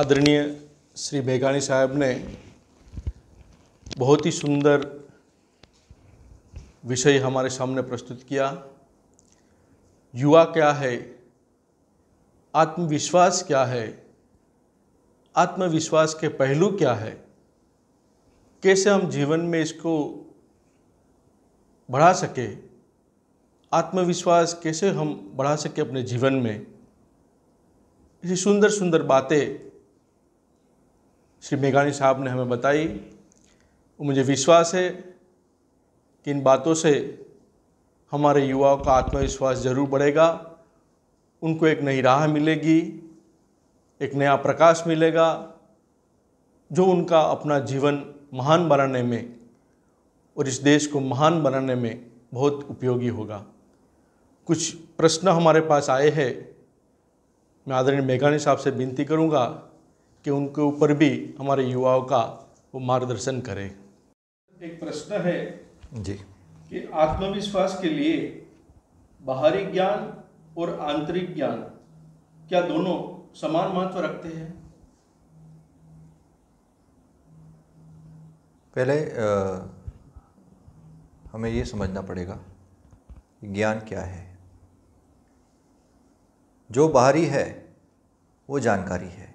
आदरणीय श्री मेघाणी साहब ने बहुत ही सुंदर विषय हमारे सामने प्रस्तुत किया युवा क्या है आत्मविश्वास क्या है आत्मविश्वास के पहलू क्या है कैसे हम जीवन में इसको बढ़ा सके आत्मविश्वास कैसे हम बढ़ा सके अपने जीवन में ऐसी सुंदर सुंदर बातें श्री मेघानी साहब ने हमें बताई मुझे विश्वास है कि इन बातों से हमारे युवाओं का आत्मविश्वास ज़रूर बढ़ेगा उनको एक नई राह मिलेगी एक नया प्रकाश मिलेगा जो उनका अपना जीवन महान बनाने में और इस देश को महान बनाने में बहुत उपयोगी होगा कुछ प्रश्न हमारे पास आए हैं मैं आदरणीय मेघानी साहब से विनती करूंगा कि उनके ऊपर भी हमारे युवाओं का वो मार्गदर्शन करें एक प्रश्न है जी कि आत्मविश्वास के लिए बाहरी ज्ञान और आंतरिक ज्ञान क्या दोनों समान महत्व रखते हैं पहले आ, हमें ये समझना पड़ेगा ज्ञान क्या है जो बाहरी है वो जानकारी है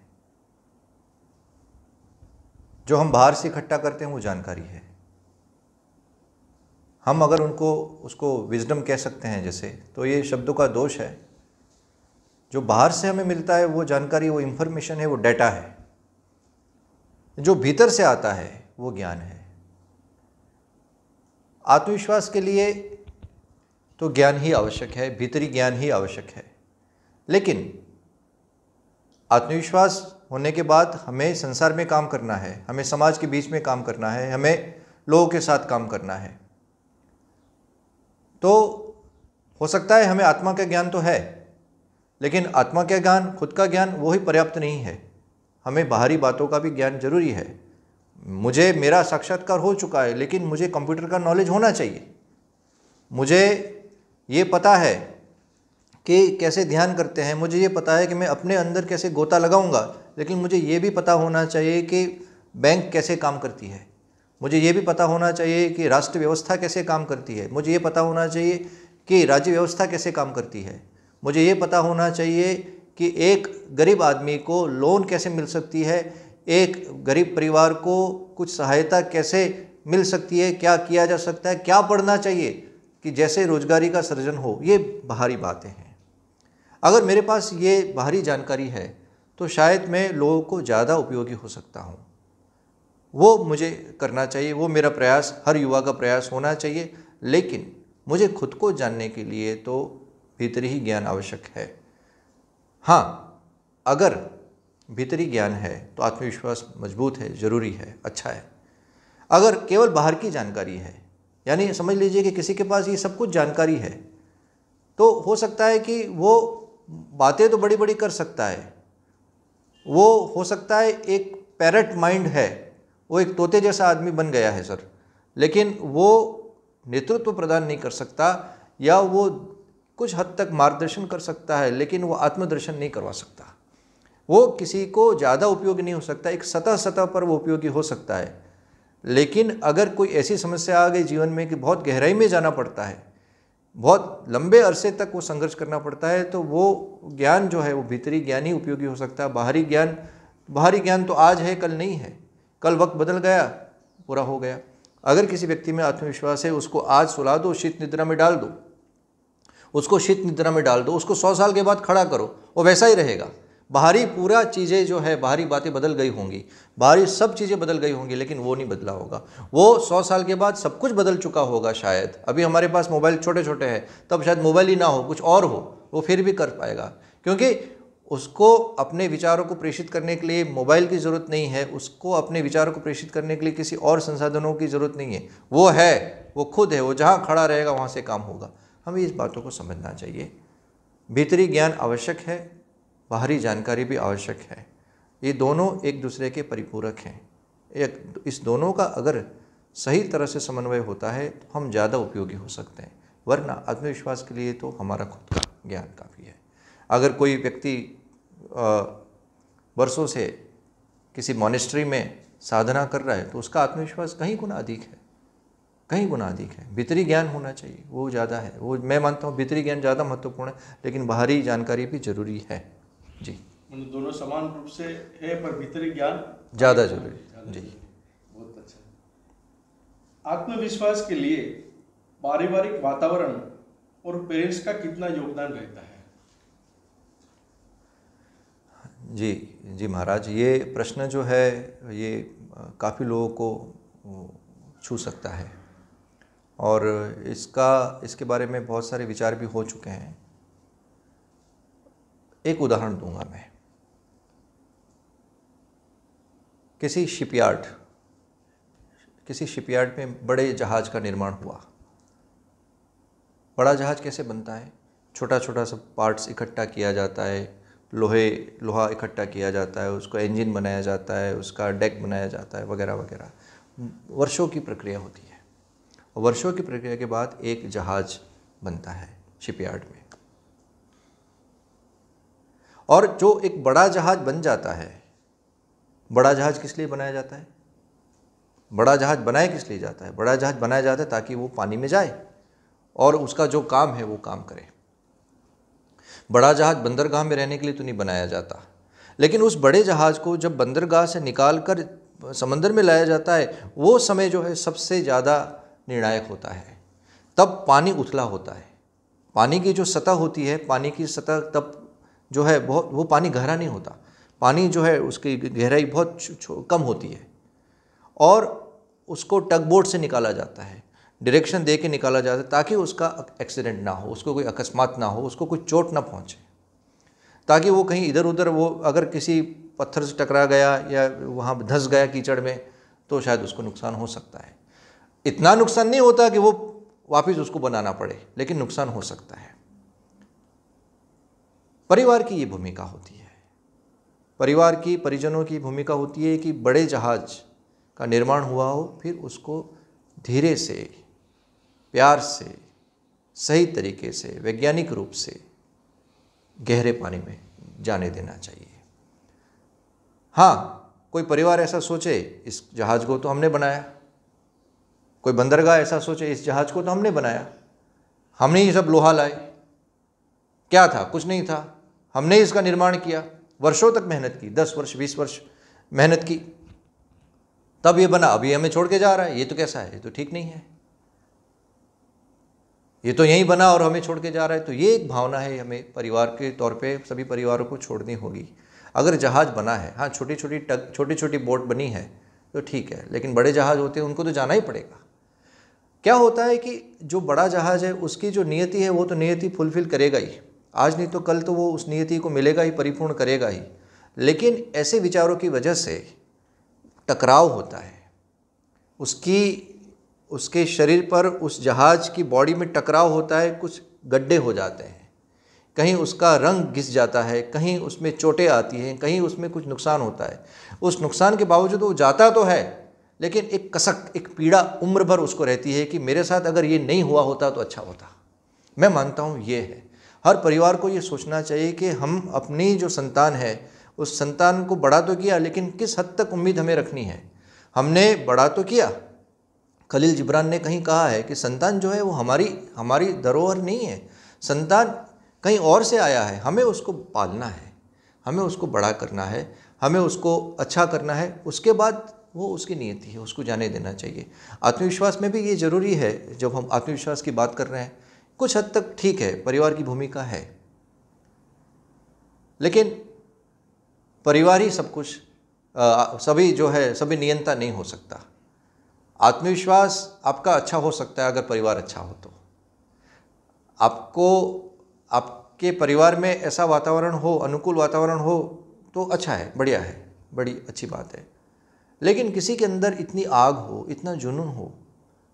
जो हम बाहर से इकट्ठा करते हैं वो जानकारी है हम अगर उनको उसको विजडम कह सकते हैं जैसे तो ये शब्दों का दोष है जो बाहर से हमें मिलता है वो जानकारी वो इन्फॉर्मेशन है वो डेटा है जो भीतर से आता है वो ज्ञान है आत्मविश्वास के लिए तो ज्ञान ही आवश्यक है भीतरी ज्ञान ही आवश्यक है लेकिन आत्मविश्वास होने के बाद हमें संसार में काम करना है हमें समाज के बीच में काम करना है हमें लोगों के साथ काम करना है तो हो सकता है हमें आत्मा का ज्ञान तो है लेकिन आत्मा का ज्ञान खुद का ज्ञान वो ही पर्याप्त नहीं है हमें बाहरी बातों का भी ज्ञान जरूरी है मुझे मेरा साक्षात्कार हो चुका है लेकिन मुझे कंप्यूटर का नॉलेज होना चाहिए मुझे ये पता है कि कैसे ध्यान करते हैं मुझे ये पता है कि मैं अपने अंदर कैसे गोता लगाऊंगा लेकिन मुझे ये भी पता होना चाहिए कि बैंक कैसे काम करती है मुझे ये भी पता होना चाहिए कि राष्ट्र व्यवस्था कैसे काम करती है मुझे ये पता होना चाहिए कि राज्य व्यवस्था कैसे काम करती है मुझे ये पता होना चाहिए कि एक गरीब आदमी को लोन कैसे मिल सकती है एक गरीब परिवार को कुछ सहायता कैसे मिल सकती है क्या किया जा सकता है क्या पढ़ना चाहिए कि जैसे रोजगारी का सृजन हो ये बाहरी बातें हैं अगर मेरे पास ये बाहरी जानकारी है तो शायद मैं लोगों को ज़्यादा उपयोगी हो सकता हूँ वो मुझे करना चाहिए वो मेरा प्रयास हर युवा का प्रयास होना चाहिए लेकिन मुझे खुद को जानने के लिए तो भीतरी ही ज्ञान आवश्यक है हाँ अगर भीतरी ज्ञान है तो आत्मविश्वास मजबूत है ज़रूरी है अच्छा है अगर केवल बाहर की जानकारी है यानी समझ लीजिए कि किसी के पास ये सब कुछ जानकारी है तो हो सकता है कि वो बातें तो बड़ी बड़ी कर सकता है वो हो सकता है एक पैरट माइंड है वो एक तोते जैसा आदमी बन गया है सर लेकिन वो नेतृत्व प्रदान नहीं कर सकता या वो कुछ हद तक मार्गदर्शन कर सकता है लेकिन वो आत्मदर्शन नहीं करवा सकता वो किसी को ज़्यादा उपयोगी नहीं हो सकता एक सतह सतह पर वो उपयोगी हो सकता है लेकिन अगर कोई ऐसी समस्या आ गई जीवन में कि बहुत गहराई में जाना पड़ता है बहुत लंबे अरसे तक वो संघर्ष करना पड़ता है तो वो ज्ञान जो है वो भीतरी ज्ञान ही उपयोगी हो सकता है बाहरी ज्ञान बाहरी ज्ञान तो आज है कल नहीं है कल वक्त बदल गया पूरा हो गया अगर किसी व्यक्ति में आत्मविश्वास है उसको आज सुला दो शीत निद्रा में डाल दो उसको शीत निद्रा में डाल दो उसको सौ साल के बाद खड़ा करो वो वैसा ही रहेगा बाहरी पूरा चीज़ें जो है बाहरी बातें बदल गई होंगी बाहरी सब चीज़ें बदल गई होंगी लेकिन वो नहीं बदला होगा वो सौ साल के बाद सब कुछ बदल चुका होगा शायद अभी हमारे पास मोबाइल छोटे छोटे हैं तब शायद मोबाइल ही ना हो कुछ और हो वो फिर भी कर पाएगा क्योंकि उसको अपने विचारों को प्रेषित करने के लिए मोबाइल की ज़रूरत नहीं है उसको अपने विचारों को प्रेषित करने के लिए किसी और संसाधनों की ज़रूरत नहीं है वो है वो खुद है वो जहाँ खड़ा रहेगा वहाँ से काम होगा हमें इस बातों को समझना चाहिए भीतरी ज्ञान आवश्यक है बाहरी जानकारी भी आवश्यक है ये दोनों एक दूसरे के परिपूरक हैं एक इस दोनों का अगर सही तरह से समन्वय होता है तो हम ज़्यादा उपयोगी हो सकते हैं वरना आत्मविश्वास के लिए तो हमारा खुद का ज्ञान काफ़ी है अगर कोई व्यक्ति वर्षों से किसी मॉनेस्ट्री में साधना कर रहा है तो उसका आत्मविश्वास कहीं गुना अधिक है कई गुना अधिक है भीतरी ज्ञान होना चाहिए वो ज़्यादा है वो मैं मानता हूँ भीतरी ज्ञान ज़्यादा महत्वपूर्ण है लेकिन बाहरी जानकारी भी जरूरी है जी मतलब दोनों समान रूप से है पर भीतरी ज्ञान ज़्यादा जरूरी जी बहुत अच्छा आत्मविश्वास के लिए पारिवारिक वातावरण और पेरेंट्स का कितना योगदान रहता है जी जी महाराज ये प्रश्न जो है ये काफ़ी लोगों को छू सकता है और इसका इसके बारे में बहुत सारे विचार भी हो चुके हैं एक उदाहरण दूंगा मैं किसी शिपयार्ड किसी शिपयार्ड में बड़े जहाज़ का निर्माण हुआ बड़ा जहाज़ कैसे बनता है छोटा छोटा सब पार्ट्स इकट्ठा किया जाता है लोहे लोहा इकट्ठा किया जाता है उसको इंजन बनाया जाता है उसका डेक बनाया जाता है वगैरह वगैरह वर्षों की प्रक्रिया होती है वर्षों की प्रक्रिया के बाद एक जहाज बनता है शिपयार्ड में और जो एक बड़ा जहाज बन जाता है बड़ा जहाज किस लिए बनाया जाता है बड़ा जहाज बनाया किस लिए जाता है बड़ा जहाज बनाया जाता है ताकि वो पानी में जाए और उसका जो काम है वो काम करे बड़ा जहाज बंदरगाह में रहने के लिए तो नहीं बनाया जाता लेकिन उस बड़े जहाज को जब बंदरगाह से निकाल कर समंदर में लाया जाता है वो समय जो है सबसे ज़्यादा निर्णायक होता है तब पानी उथला होता है पानी की जो सतह होती है पानी की सतह तब जो है बहुत वो पानी गहरा नहीं होता पानी जो है उसकी गहराई बहुत कम होती है और उसको टगबोट से निकाला जाता है डायरेक्शन दे के निकाला जाता है ताकि उसका एक्सीडेंट ना हो उसको कोई अकस्मात ना हो उसको कोई चोट ना पहुँचे ताकि वो कहीं इधर उधर वो अगर किसी पत्थर से टकरा गया या वहाँ धंस गया कीचड़ में तो शायद उसको नुकसान हो सकता है इतना नुकसान नहीं होता कि वो वापस उसको बनाना पड़े लेकिन नुकसान हो सकता है परिवार की ये भूमिका होती है परिवार की परिजनों की भूमिका होती है कि बड़े जहाज का निर्माण हुआ हो फिर उसको धीरे से प्यार से सही तरीके से वैज्ञानिक रूप से गहरे पानी में जाने देना चाहिए हाँ कोई परिवार ऐसा सोचे इस जहाज़ को तो हमने बनाया कोई बंदरगाह ऐसा सोचे इस जहाज़ को तो हमने बनाया हमने ही सब लोहा लाए क्या था कुछ नहीं था हमने इसका निर्माण किया वर्षों तक मेहनत की दस वर्ष बीस वर्ष मेहनत की तब ये बना अभी हमें छोड़ के जा रहा है ये तो कैसा है ये तो ठीक नहीं है ये तो यहीं बना और हमें छोड़ के जा रहा है तो ये एक भावना है हमें परिवार के तौर पे सभी परिवारों को छोड़नी होगी अगर जहाज़ बना है हाँ छोटी छोटी टक छोटी छोटी बोट बनी है तो ठीक है लेकिन बड़े जहाज़ होते हैं उनको तो जाना ही पड़ेगा क्या होता है कि जो बड़ा जहाज़ है उसकी जो नियति है वो तो नियति फुलफ़िल करेगा ही आज नहीं तो कल तो वो उस नियति को मिलेगा ही परिपूर्ण करेगा ही लेकिन ऐसे विचारों की वजह से टकराव होता है उसकी उसके शरीर पर उस जहाज़ की बॉडी में टकराव होता है कुछ गड्ढे हो जाते हैं कहीं उसका रंग घिस जाता है कहीं उसमें चोटें आती हैं कहीं उसमें कुछ नुकसान होता है उस नुकसान के बावजूद वो जाता तो है लेकिन एक कसक एक पीड़ा उम्र भर उसको रहती है कि मेरे साथ अगर ये नहीं हुआ होता तो अच्छा होता मैं मानता हूँ ये है हर परिवार को ये सोचना चाहिए कि हम अपनी जो संतान है उस संतान को बड़ा तो किया लेकिन किस हद तक उम्मीद हमें रखनी है हमने बड़ा तो किया खलील जिब्रान ने कहीं कहा है कि संतान जो है वो हमारी हमारी धरोहर नहीं है संतान कहीं और से आया है हमें उसको पालना है हमें उसको बड़ा करना है हमें उसको अच्छा करना है उसके बाद वो उसकी नियति है उसको जाने देना चाहिए आत्मविश्वास में भी ये ज़रूरी है जब हम आत्मविश्वास की बात कर रहे हैं कुछ हद तक ठीक है परिवार की भूमिका है लेकिन परिवार ही सब कुछ आ, सभी जो है सभी नियंता नहीं हो सकता आत्मविश्वास आपका अच्छा हो सकता है अगर परिवार अच्छा हो तो आपको आपके परिवार में ऐसा वातावरण हो अनुकूल वातावरण हो तो अच्छा है बढ़िया है बड़ी अच्छी बात है लेकिन किसी के अंदर इतनी आग हो इतना जुनून हो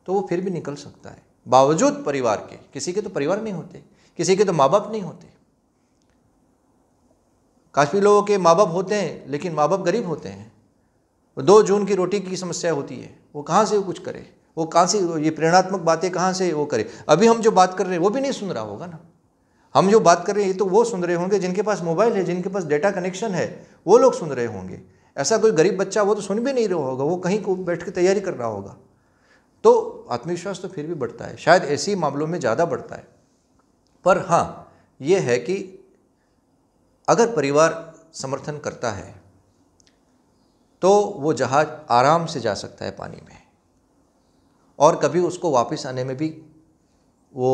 तो वो फिर भी निकल सकता है बावजूद परिवार के किसी के तो परिवार नहीं होते किसी के तो माँ बाप नहीं होते काफ़ी लोगों के माँ बाप होते हैं लेकिन माँ बाप गरीब होते हैं दो जून की रोटी की समस्या होती है वो कहाँ से वो कुछ करे वो कहाँ से ये प्रेरणात्मक बातें कहाँ से वो करे अभी हम जो बात कर रहे हैं वो भी नहीं सुन रहा होगा ना हम जो बात कर रहे हैं ये तो वो सुन रहे होंगे जिनके पास मोबाइल है जिनके पास डेटा कनेक्शन है वो लोग सुन रहे होंगे ऐसा कोई गरीब बच्चा वो तो सुन भी नहीं रहा होगा वो कहीं को बैठ के तैयारी कर रहा होगा तो आत्मविश्वास तो फिर भी बढ़ता है शायद ऐसे ही मामलों में ज़्यादा बढ़ता है पर हाँ ये है कि अगर परिवार समर्थन करता है तो वो जहाज़ आराम से जा सकता है पानी में और कभी उसको वापस आने में भी वो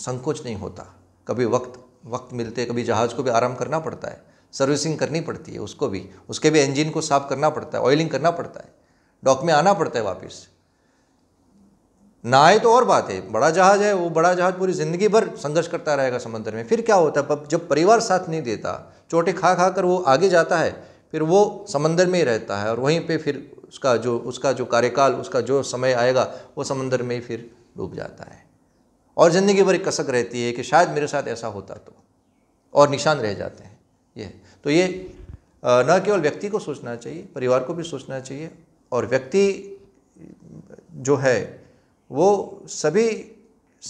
संकोच नहीं होता कभी वक्त वक्त मिलते कभी जहाज़ को भी आराम करना पड़ता है सर्विसिंग करनी पड़ती है उसको भी उसके भी इंजन को साफ करना पड़ता है ऑयलिंग करना पड़ता है डॉक में आना पड़ता है वापस ना आए तो और बात है बड़ा जहाज है वो बड़ा जहाज पूरी ज़िंदगी भर संघर्ष करता रहेगा समंदर में फिर क्या होता है जब परिवार साथ नहीं देता चोटे खा खा कर वो आगे जाता है फिर वो समंदर में ही रहता है और वहीं पे फिर उसका जो उसका जो कार्यकाल उसका जो समय आएगा वो समंदर में ही फिर डूब जाता है और ज़िंदगी भर एक कसक रहती है कि शायद मेरे साथ ऐसा होता तो और निशान रह जाते हैं ये तो ये न केवल व्यक्ति को सोचना चाहिए परिवार को भी सोचना चाहिए और व्यक्ति जो है वो सभी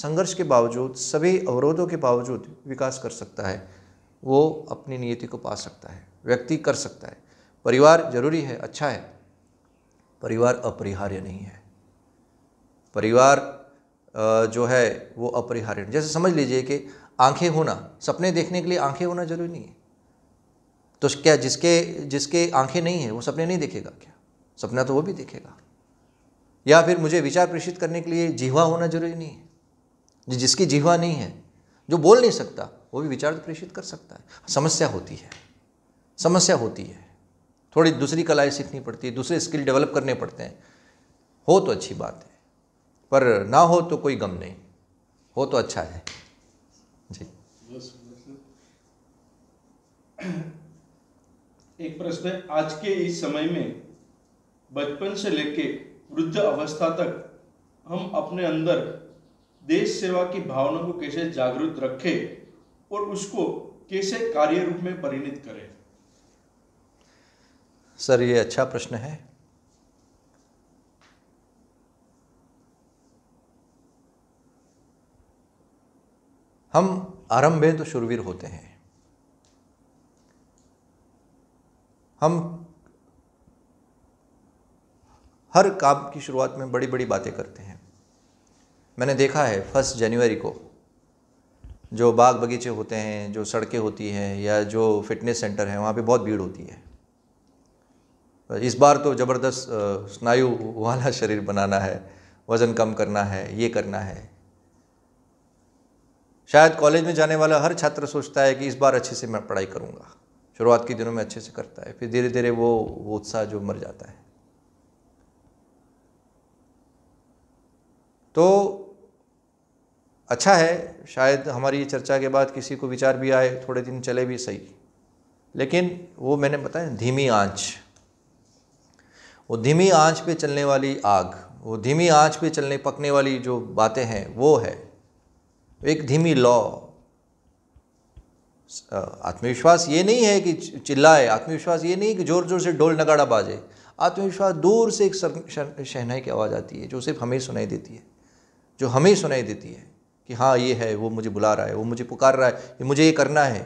संघर्ष के बावजूद सभी अवरोधों के बावजूद विकास कर सकता है वो अपनी नियति को पा सकता है व्यक्ति कर सकता है परिवार जरूरी है अच्छा है परिवार अपरिहार्य नहीं है परिवार जो है वो अपरिहार्य जैसे समझ लीजिए कि आंखें होना सपने देखने के लिए आंखें होना जरूरी नहीं है तो क्या जिसके जिसके आंखें नहीं है वो सपने नहीं देखेगा क्या सपना तो वो भी देखेगा या फिर मुझे विचार प्रेषित करने के लिए जिहवा होना जरूरी नहीं है जिसकी जिहवा नहीं है जो बोल नहीं सकता वो भी विचार तो प्रेषित कर सकता है समस्या होती है समस्या होती है थोड़ी दूसरी कलाएं सीखनी पड़ती है दूसरे स्किल डेवलप करने पड़ते हैं हो तो अच्छी बात है पर ना हो तो कोई गम नहीं हो तो अच्छा है जी एक प्रश्न है आज के इस समय में बचपन से लेके वृद्ध अवस्था तक हम अपने अंदर देश सेवा की भावना को कैसे जागृत रखें और उसको कैसे कार्य रूप में परिणित करें सर ये अच्छा प्रश्न है हम आरंभ तो शुरवीर होते हैं हम हर काम की शुरुआत में बड़ी बड़ी बातें करते हैं मैंने देखा है फर्स्ट जनवरी को जो बाग बगीचे होते हैं जो सड़कें होती हैं या जो फिटनेस सेंटर हैं वहाँ पे बहुत भीड़ होती है इस बार तो ज़बरदस्त स्नायु वाला शरीर बनाना है वज़न कम करना है ये करना है शायद कॉलेज में जाने वाला हर छात्र सोचता है कि इस बार अच्छे से मैं पढ़ाई करूँगा शुरुआत के दिनों में अच्छे से करता है फिर धीरे धीरे वो वो उत्साह जो मर जाता है तो अच्छा है शायद हमारी चर्चा के बाद किसी को विचार भी आए थोड़े दिन चले भी सही लेकिन वो मैंने बताया धीमी आंच वो धीमी आंच पे चलने वाली आग वो धीमी आंच पे चलने पकने वाली जो बातें हैं वो है एक धीमी लॉ आत्मविश्वास ये नहीं है कि चिल्लाए आत्मविश्वास ये नहीं कि ज़ोर ज़ोर से ढोल नगाड़ा बाजे आत्मविश्वास दूर से एक शहनाई की आवाज़ आती है जो सिर्फ हमें सुनाई देती है जो हमें सुनाई देती है कि हाँ ये है वो मुझे बुला रहा है वो मुझे पुकार रहा है ये मुझे ये करना है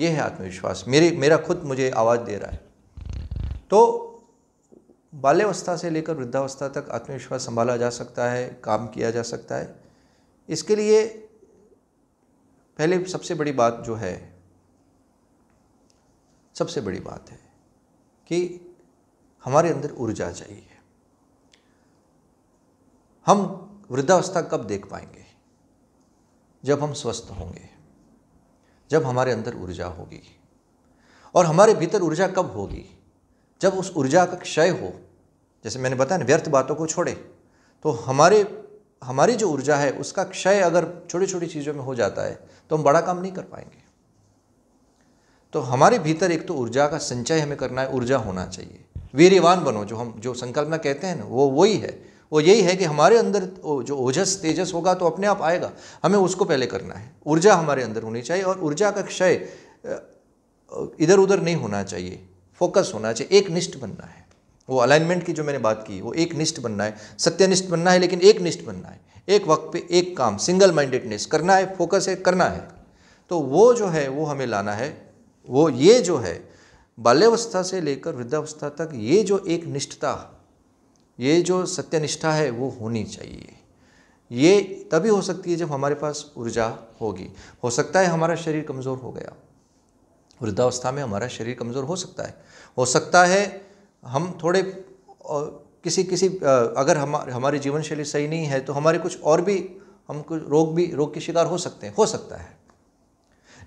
ये है आत्मविश्वास मेरे मेरा खुद मुझे आवाज़ दे रहा है तो बाल्यावस्था से लेकर वृद्धावस्था तक आत्मविश्वास संभाला जा सकता है काम किया जा सकता है इसके लिए पहले सबसे बड़ी बात जो है सबसे बड़ी बात है कि हमारे अंदर ऊर्जा चाहिए हम वृद्धावस्था कब देख पाएंगे जब हम स्वस्थ होंगे जब हमारे अंदर ऊर्जा होगी और हमारे भीतर ऊर्जा कब होगी जब उस ऊर्जा का क्षय हो जैसे मैंने बताया ना व्यर्थ बातों को छोड़े तो हमारे हमारी जो ऊर्जा है उसका क्षय अगर छोटी छोटी चीज़ों में हो जाता है तो हम बड़ा काम नहीं कर पाएंगे तो हमारे भीतर एक तो ऊर्जा का संचय हमें करना है ऊर्जा होना चाहिए वीर्यवान बनो जो हम जो संकल्पना कहते हैं ना वो वही है वो यही है कि हमारे अंदर जो ओझस तेजस होगा तो अपने आप आएगा हमें उसको पहले करना है ऊर्जा हमारे अंदर होनी चाहिए और ऊर्जा का क्षय इधर उधर नहीं होना चाहिए फोकस होना चाहिए एक निष्ठ बनना है वो अलाइनमेंट की जो मैंने बात की वो एक निष्ठ बनना है सत्यनिष्ठ बनना है लेकिन एक निष्ठ बनना है एक वक्त पे एक काम सिंगल माइंडेडनेस करना है फोकस है करना है तो वो जो है वो हमें लाना है वो ये जो है बाल्यावस्था से लेकर वृद्धावस्था तक ये जो एक निष्ठता ये जो सत्यनिष्ठा है वो होनी चाहिए ये तभी हो सकती है जब हमारे पास ऊर्जा होगी हो सकता है हमारा शरीर कमज़ोर हो गया वृद्धावस्था में हमारा शरीर कमज़ोर हो सकता है हो सकता है हम थोड़े किसी किसी अगर हम हमारी जीवन शैली सही नहीं है तो हमारे कुछ और भी हम कुछ रोग भी रोग के शिकार हो सकते हैं हो सकता है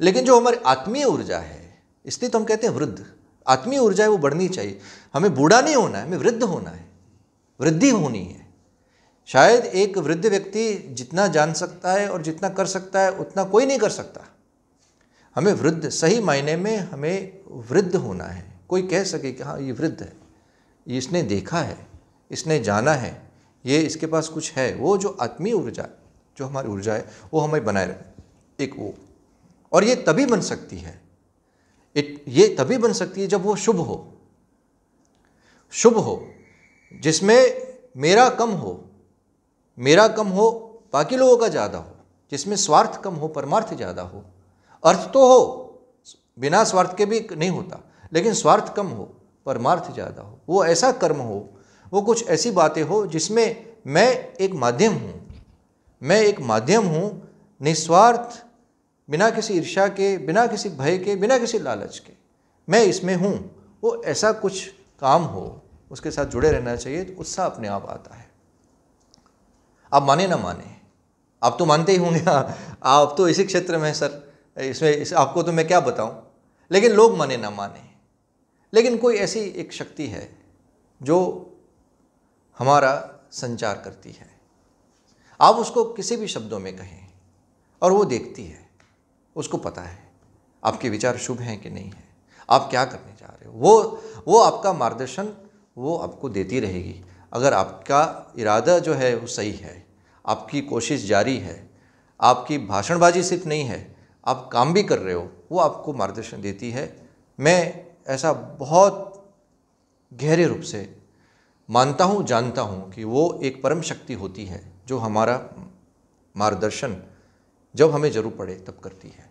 लेकिन जो हमारी आत्मीय ऊर्जा है इसलिए तो हम कहते हैं वृद्ध आत्मीय ऊर्जा है वो बढ़नी चाहिए हमें बूढ़ा नहीं होना है हमें वृद्ध होना है वृद्धि होनी है शायद एक वृद्ध व्यक्ति जितना जान सकता है और जितना कर सकता है उतना कोई नहीं कर सकता हमें वृद्ध सही मायने में हमें वृद्ध होना है कोई कह सके कि हाँ ये वृद्ध है ये इसने देखा है इसने जाना है ये इसके पास कुछ है वो जो आत्मीय ऊर्जा जो हमारी ऊर्जा है वो हमें बनाए रखें एक वो और ये तभी बन सकती है इट ये तभी बन सकती है जब वो शुभ हो शुभ हो जिसमें मेरा कम हो मेरा कम हो बाकी लोगों का ज़्यादा हो जिसमें स्वार्थ कम हो परमार्थ ज़्यादा हो अर्थ तो हो बिना स्वार्थ के भी नहीं होता लेकिन स्वार्थ कम हो परमार्थ ज़्यादा हो वो ऐसा कर्म हो वो कुछ ऐसी बातें हो जिसमें मैं एक माध्यम हूँ मैं एक माध्यम हूँ निस्वार्थ बिना किसी ईर्षा के बिना किसी भय के बिना किसी लालच के मैं इसमें हूँ वो ऐसा कुछ काम हो उसके साथ जुड़े रहना चाहिए तो उत्साह अपने आप आता है आप माने ना माने आप तो मानते ही होंगे *laughs* आप तो इसी क्षेत्र में सर इसमें इस, आपको तो मैं क्या बताऊं लेकिन लोग माने ना माने लेकिन कोई ऐसी एक शक्ति है जो हमारा संचार करती है आप उसको किसी भी शब्दों में कहें और वो देखती है उसको पता है आपके विचार शुभ हैं कि नहीं है आप क्या करने जा रहे हो वो वो आपका मार्गदर्शन वो आपको देती रहेगी अगर आपका इरादा जो है वो सही है आपकी कोशिश जारी है आपकी भाषणबाजी सिर्फ नहीं है आप काम भी कर रहे हो वो आपको मार्गदर्शन देती है मैं ऐसा बहुत गहरे रूप से मानता हूँ जानता हूँ कि वो एक परम शक्ति होती है जो हमारा मार्गदर्शन जब हमें ज़रूर पड़े तब करती है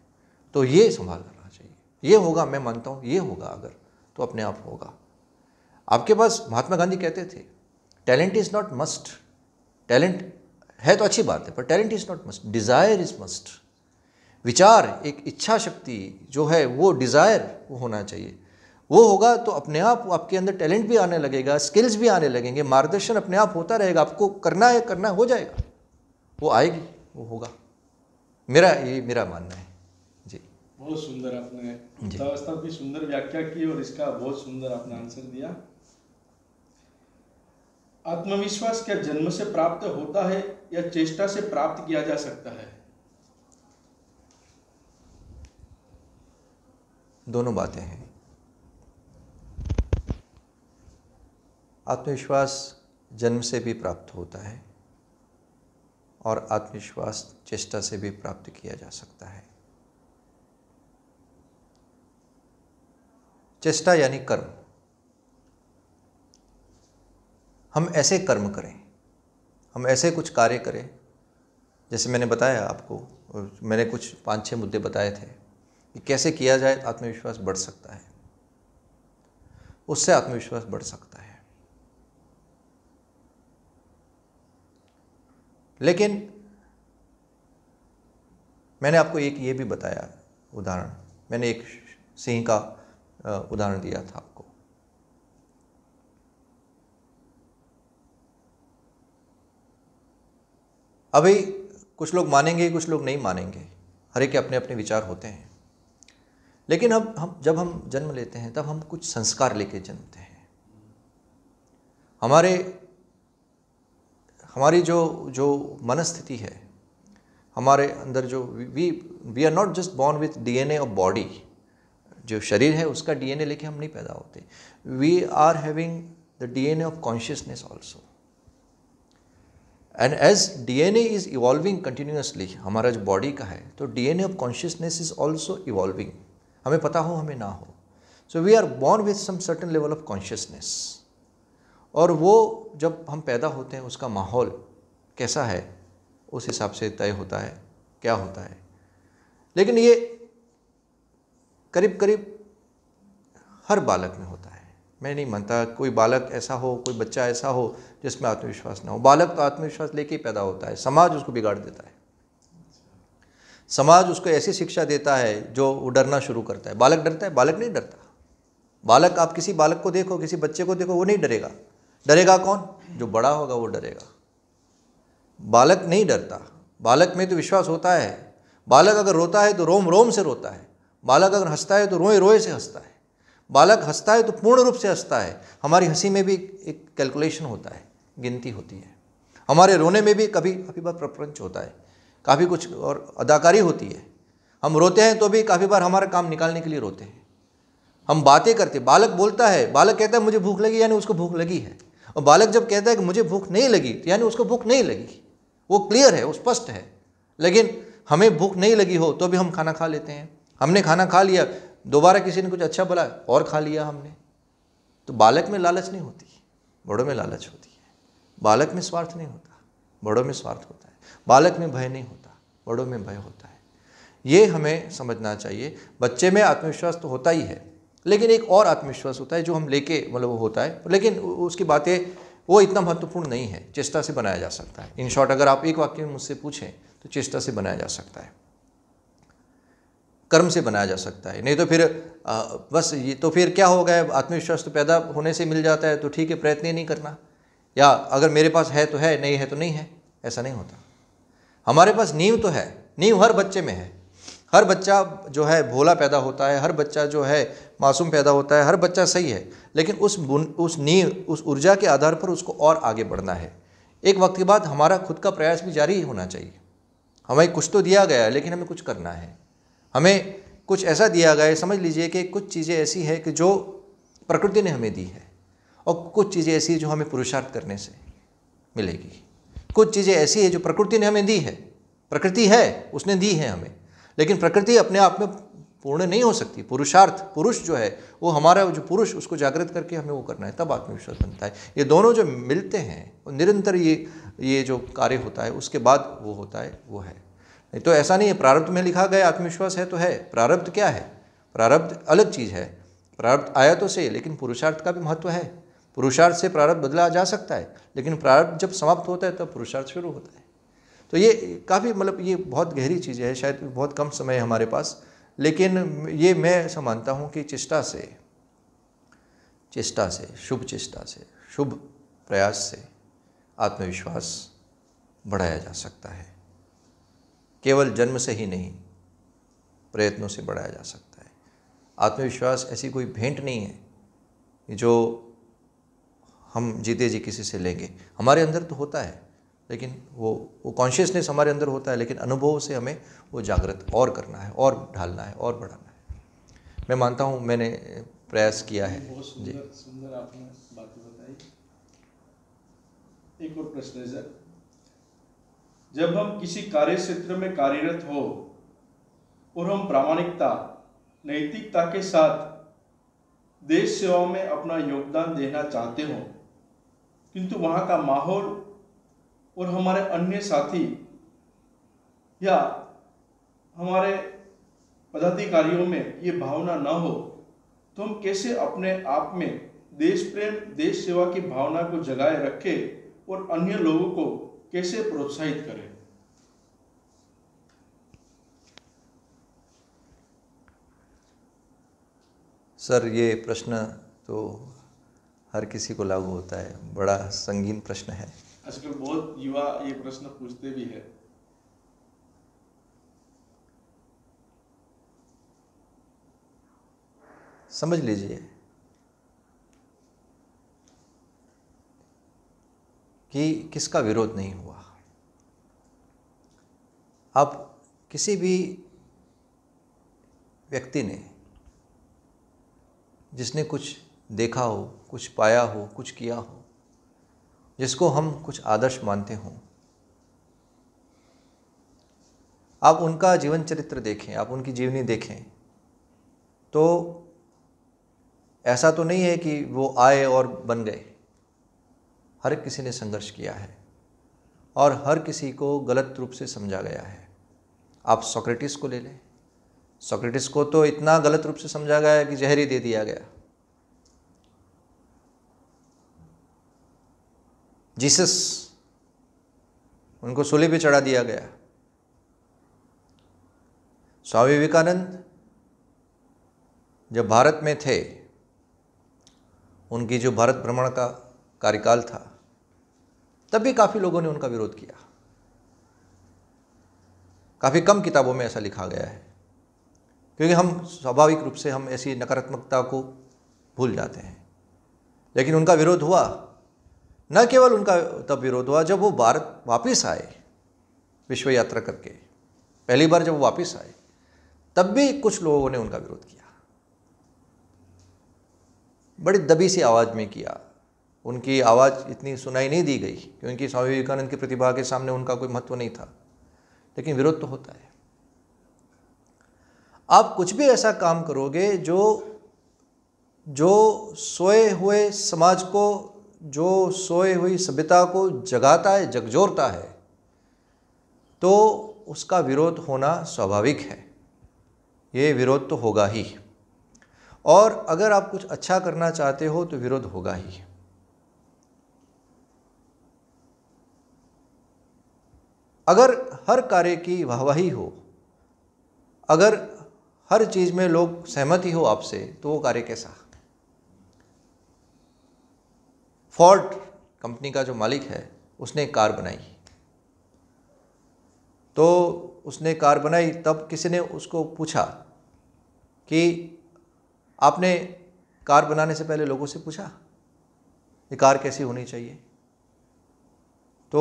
तो ये संभाल करना चाहिए ये होगा मैं मानता हूँ ये होगा अगर तो अपने आप होगा आपके पास महात्मा गांधी कहते थे talent is not must talent है तो अच्छी बात है पर talent is not must desire is must विचार एक इच्छा शक्ति जो है वो डिज़ायर वो होना चाहिए वो होगा तो अपने आप आपके अंदर टैलेंट भी आने लगेगा स्किल्स भी आने लगेंगे मार्गदर्शन अपने आप होता रहेगा आपको करना है करना हो जाएगा वो आएगी वो होगा मेरा ये मेरा मानना है बहुत सुंदर आपने अवस्था की सुंदर व्याख्या की और इसका बहुत सुंदर आपने आंसर दिया आत्मविश्वास क्या जन्म से प्राप्त होता है या चेष्टा से प्राप्त किया जा सकता है दोनों बातें हैं आत्मविश्वास जन्म से भी प्राप्त होता है और आत्मविश्वास चेष्टा से भी प्राप्त किया जा सकता है चेष्टा यानी कर्म हम ऐसे कर्म करें हम ऐसे कुछ कार्य करें जैसे मैंने बताया आपको मैंने कुछ पांच छह मुद्दे बताए थे कि कैसे किया जाए आत्मविश्वास बढ़ सकता है उससे आत्मविश्वास बढ़ सकता है लेकिन मैंने आपको एक ये भी बताया उदाहरण मैंने एक सिंह का उदाहरण दिया था आपको अभी कुछ लोग मानेंगे कुछ लोग नहीं मानेंगे हर एक के अपने अपने विचार होते हैं लेकिन अब हम जब हम जन्म लेते हैं तब हम कुछ संस्कार लेके जन्मते हैं हमारे हमारी जो जो मनस्थिति है हमारे अंदर जो we we are not just born with DNA of body जो शरीर है उसका डीएनए लेके हम नहीं पैदा होते we are having the DNA of consciousness also and as DNA is evolving continuously हमारा जो बॉडी का है तो DNA of consciousness is also evolving हमें पता हो हमें ना हो so we are born with some certain level of consciousness और वो जब हम पैदा होते हैं उसका माहौल कैसा है उस हिसाब से तय होता है क्या होता है लेकिन ये करीब करीब हर बालक में होता है मैं नहीं मानता कोई बालक ऐसा हो कोई बच्चा ऐसा हो जिसमें आत्मविश्वास ना हो बालक तो आत्मविश्वास लेके ही पैदा होता है समाज उसको बिगाड़ देता है समाज उसको ऐसी शिक्षा देता है जो वो डरना शुरू करता है बालक डरता है बालक नहीं डरता बालक आप किसी बालक को देखो किसी बच्चे को देखो वो नहीं डरेगा डरेगा कौन जो बड़ा होगा वो डरेगा बालक नहीं डरता बालक में तो विश्वास होता है बालक अगर रोता है तो रोम रोम से रोता है बालक अगर हंसता है तो रोए रोए से हंसता है बालक हंसता है तो पूर्ण रूप से हंसता है हमारी हंसी में भी एक कैलकुलेशन होता है गिनती होती है हमारे रोने में भी कभी काफ़ी बार प्रपंच होता है काफ़ी कुछ और अदाकारी होती है हम रोते हैं तो भी काफ़ी बार हमारा काम निकालने के लिए रोते हैं हम बातें करते बालक बोलता है बालक कहता है मुझे भूख लगी यानी उसको भूख लगी है और बालक जब कहता है कि मुझे भूख नहीं लगी तो यानी उसको भूख नहीं लगी वो क्लियर है वो स्पष्ट है लेकिन हमें भूख नहीं लगी हो तो भी हम खाना खा लेते हैं हमने खाना खा लिया दोबारा किसी ने कुछ अच्छा बोला और खा लिया हमने तो बालक में लालच नहीं होती बड़ों में लालच होती है बालक में स्वार्थ नहीं होता बड़ों में स्वार्थ होता है बालक में भय नहीं होता बड़ों में भय होता है ये हमें समझना चाहिए बच्चे में आत्मविश्वास तो होता ही है लेकिन एक और आत्मविश्वास होता है जो हम लेके मतलब वो होता है लेकिन उसकी बातें वो इतना महत्वपूर्ण नहीं है चेष्टा से बनाया जा सकता है इन शॉर्ट अगर आप एक वाक्य में मुझसे पूछें तो चेष्टा से बनाया जा सकता है कर्म से बनाया जा सकता है नहीं तो फिर आ, बस ये तो फिर क्या हो गया आत्मविश्वास तो पैदा होने से मिल जाता है तो ठीक है प्रयत्न ही नहीं करना या अगर मेरे पास है तो है नहीं है तो नहीं है ऐसा नहीं होता हमारे पास नींव तो है नींव हर बच्चे में है हर बच्चा जो है भोला पैदा होता है हर बच्चा जो है मासूम पैदा होता है हर बच्चा सही है लेकिन उस उस नींव उस ऊर्जा के आधार पर उसको और आगे बढ़ना है एक वक्त के बाद हमारा खुद का प्रयास भी जारी होना चाहिए हमें कुछ तो दिया गया है लेकिन हमें कुछ करना है हमें कुछ ऐसा दिया गया है समझ लीजिए कि कुछ चीज़ें ऐसी है कि जो प्रकृति ने हमें दी है और कुछ चीज़ें ऐसी है जो हमें पुरुषार्थ करने से मिलेगी कुछ चीज़ें ऐसी है जो प्रकृति ने हमें दी है प्रकृति है उसने दी है हमें लेकिन प्रकृति अपने आप में पूर्ण नहीं हो सकती पुरुषार्थ पुरुष जो है वो हमारा जो पुरुष उसको जागृत करके हमें वो करना है तब आत्मविश्वास बनता है ये दोनों जो मिलते हैं निरंतर ये ये जो कार्य होता है उसके बाद वो होता है वो है नहीं तो ऐसा नहीं है प्रारब्ध में लिखा गया आत्मविश्वास है तो है प्रारब्ध क्या है प्रारब्ध अलग चीज़ है प्रारब्ध आया तो से लेकिन पुरुषार्थ का भी महत्व है पुरुषार्थ से प्रारब्ध बदला जा सकता है लेकिन प्रारब्ध जब समाप्त होता है तब तो पुरुषार्थ शुरू होता है तो ये काफ़ी मतलब ये बहुत गहरी चीज़ है शायद बहुत कम समय है हमारे पास लेकिन ये मैं मानता हूँ कि चेष्टा से चेष्टा से शुभ चेष्टा से शुभ प्रयास से आत्मविश्वास बढ़ाया जा सकता है केवल जन्म से ही नहीं प्रयत्नों से बढ़ाया जा सकता है आत्मविश्वास ऐसी कोई भेंट नहीं है जो हम जीते जी किसी से लेंगे हमारे अंदर तो होता है लेकिन वो वो कॉन्शियसनेस हमारे अंदर होता है लेकिन अनुभव से हमें वो जागृत और करना है और ढालना है और बढ़ाना है मैं मानता हूँ मैंने प्रयास किया है जी सुंदर आपने बातें बताई एक और प्रश्न है सर जब हम किसी कार्य क्षेत्र में कार्यरत हो और हम प्रामाणिकता नैतिकता के साथ देश सेवा में अपना योगदान देना चाहते हो किंतु वहाँ का माहौल और हमारे अन्य साथी या हमारे पदाधिकारियों में ये भावना न हो तो हम कैसे अपने आप में देश प्रेम देश सेवा की भावना को जगाए रखें और अन्य लोगों को कैसे प्रोत्साहित करें सर ये प्रश्न तो हर किसी को लागू होता है बड़ा संगीन प्रश्न है आजकल बहुत युवा ये प्रश्न पूछते भी है समझ लीजिए कि किसका विरोध नहीं हुआ अब किसी भी व्यक्ति ने जिसने कुछ देखा हो कुछ पाया हो कुछ किया हो जिसको हम कुछ आदर्श मानते हों आप उनका जीवन चरित्र देखें आप उनकी जीवनी देखें तो ऐसा तो नहीं है कि वो आए और बन गए हर किसी ने संघर्ष किया है और हर किसी को गलत रूप से समझा गया है आप सोक्रेटिस को ले लें सोक्रेटिस को तो इतना गलत रूप से समझा गया कि जहर ही दे दिया गया जीसस उनको सूली पे चढ़ा दिया गया स्वामी विवेकानंद जब भारत में थे उनकी जो भारत भ्रमण का कार्यकाल था तब भी काफ़ी लोगों ने उनका विरोध किया काफ़ी कम किताबों में ऐसा लिखा गया है क्योंकि हम स्वाभाविक रूप से हम ऐसी नकारात्मकता को भूल जाते हैं लेकिन उनका विरोध हुआ न केवल उनका तब विरोध हुआ जब वो भारत वापस आए विश्व यात्रा करके पहली बार जब वो वापस आए तब भी कुछ लोगों ने उनका विरोध किया बड़ी दबी सी आवाज़ में किया उनकी आवाज़ इतनी सुनाई नहीं दी गई क्योंकि स्वामी विवेकानंद की प्रतिभा के सामने उनका कोई महत्व नहीं था लेकिन विरोध तो होता है आप कुछ भी ऐसा काम करोगे जो जो सोए हुए समाज को जो सोए हुई सभ्यता को जगाता है जगजोरता है तो उसका विरोध होना स्वाभाविक है ये विरोध तो होगा ही और अगर आप कुछ अच्छा करना चाहते हो तो विरोध होगा ही अगर हर कार्य की वाहवाही हो अगर हर चीज़ में लोग सहमति हो आपसे तो वो कार्य कैसा फोर्ड कंपनी का जो मालिक है उसने कार बनाई तो उसने कार बनाई तब किसी ने उसको पूछा कि आपने कार बनाने से पहले लोगों से पूछा ये कार कैसी होनी चाहिए तो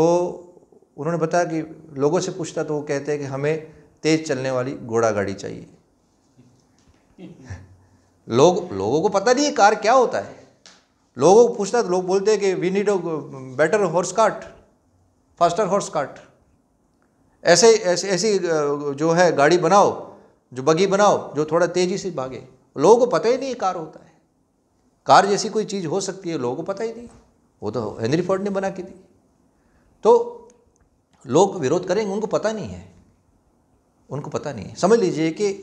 उन्होंने बताया कि लोगों से पूछता तो वो कहते हैं कि हमें तेज़ चलने वाली घोड़ा गाड़ी चाहिए *laughs* लोग लोगों को पता नहीं है कार क्या होता है लोगों को पूछता तो लोग बोलते हैं कि we need a better horse cart faster horse cart ऐसे ऐसे ऐसी जो है गाड़ी बनाओ जो बगी बनाओ जो थोड़ा तेज़ी से भागे लोगों को पता ही नहीं कार होता है कार जैसी कोई चीज़ हो सकती है लोगों को पता ही नहीं वो तो हेनरी फोर्ड ने बना के दी तो लोग विरोध करेंगे उनको पता नहीं है उनको पता नहीं है समझ लीजिए कि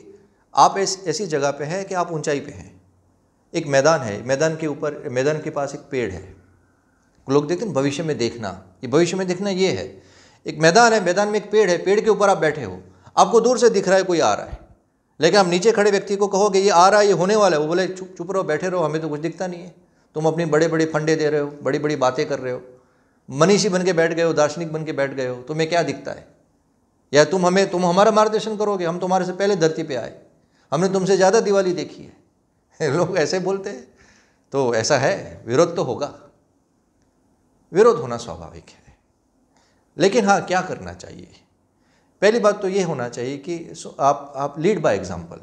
आप ऐस ऐसी जगह पे हैं कि आप ऊंचाई पे हैं एक मैदान है मैदान के ऊपर मैदान के पास एक पेड़ है लोग देखते हैं भविष्य में देखना ये भविष्य में देखना ये है एक मैदान है मैदान में एक पेड़ है पेड़ के ऊपर आप बैठे हो आपको दूर से दिख रहा है कोई आ रहा है लेकिन आप नीचे खड़े व्यक्ति को कहोगे ये आ रहा है ये होने वाला है वो बोले चुप चुप रहो बैठे रहो हमें तो कुछ दिखता नहीं है तुम अपनी बड़े बड़े फंडे दे रहे हो बड़ी बड़ी बातें कर रहे हो मनीषी बन के बैठ गए हो दार्शनिक बन के बैठ गए हो तुम्हें क्या दिखता है या तुम हमें तुम हमारा मार्गदर्शन करोगे हम तुम्हारे से पहले धरती पे आए हमने तुमसे ज़्यादा दिवाली देखी है *laughs* लोग ऐसे बोलते हैं तो ऐसा है विरोध तो होगा विरोध होना स्वाभाविक है लेकिन हाँ क्या करना चाहिए पहली बात तो ये होना चाहिए कि आप आप lead by example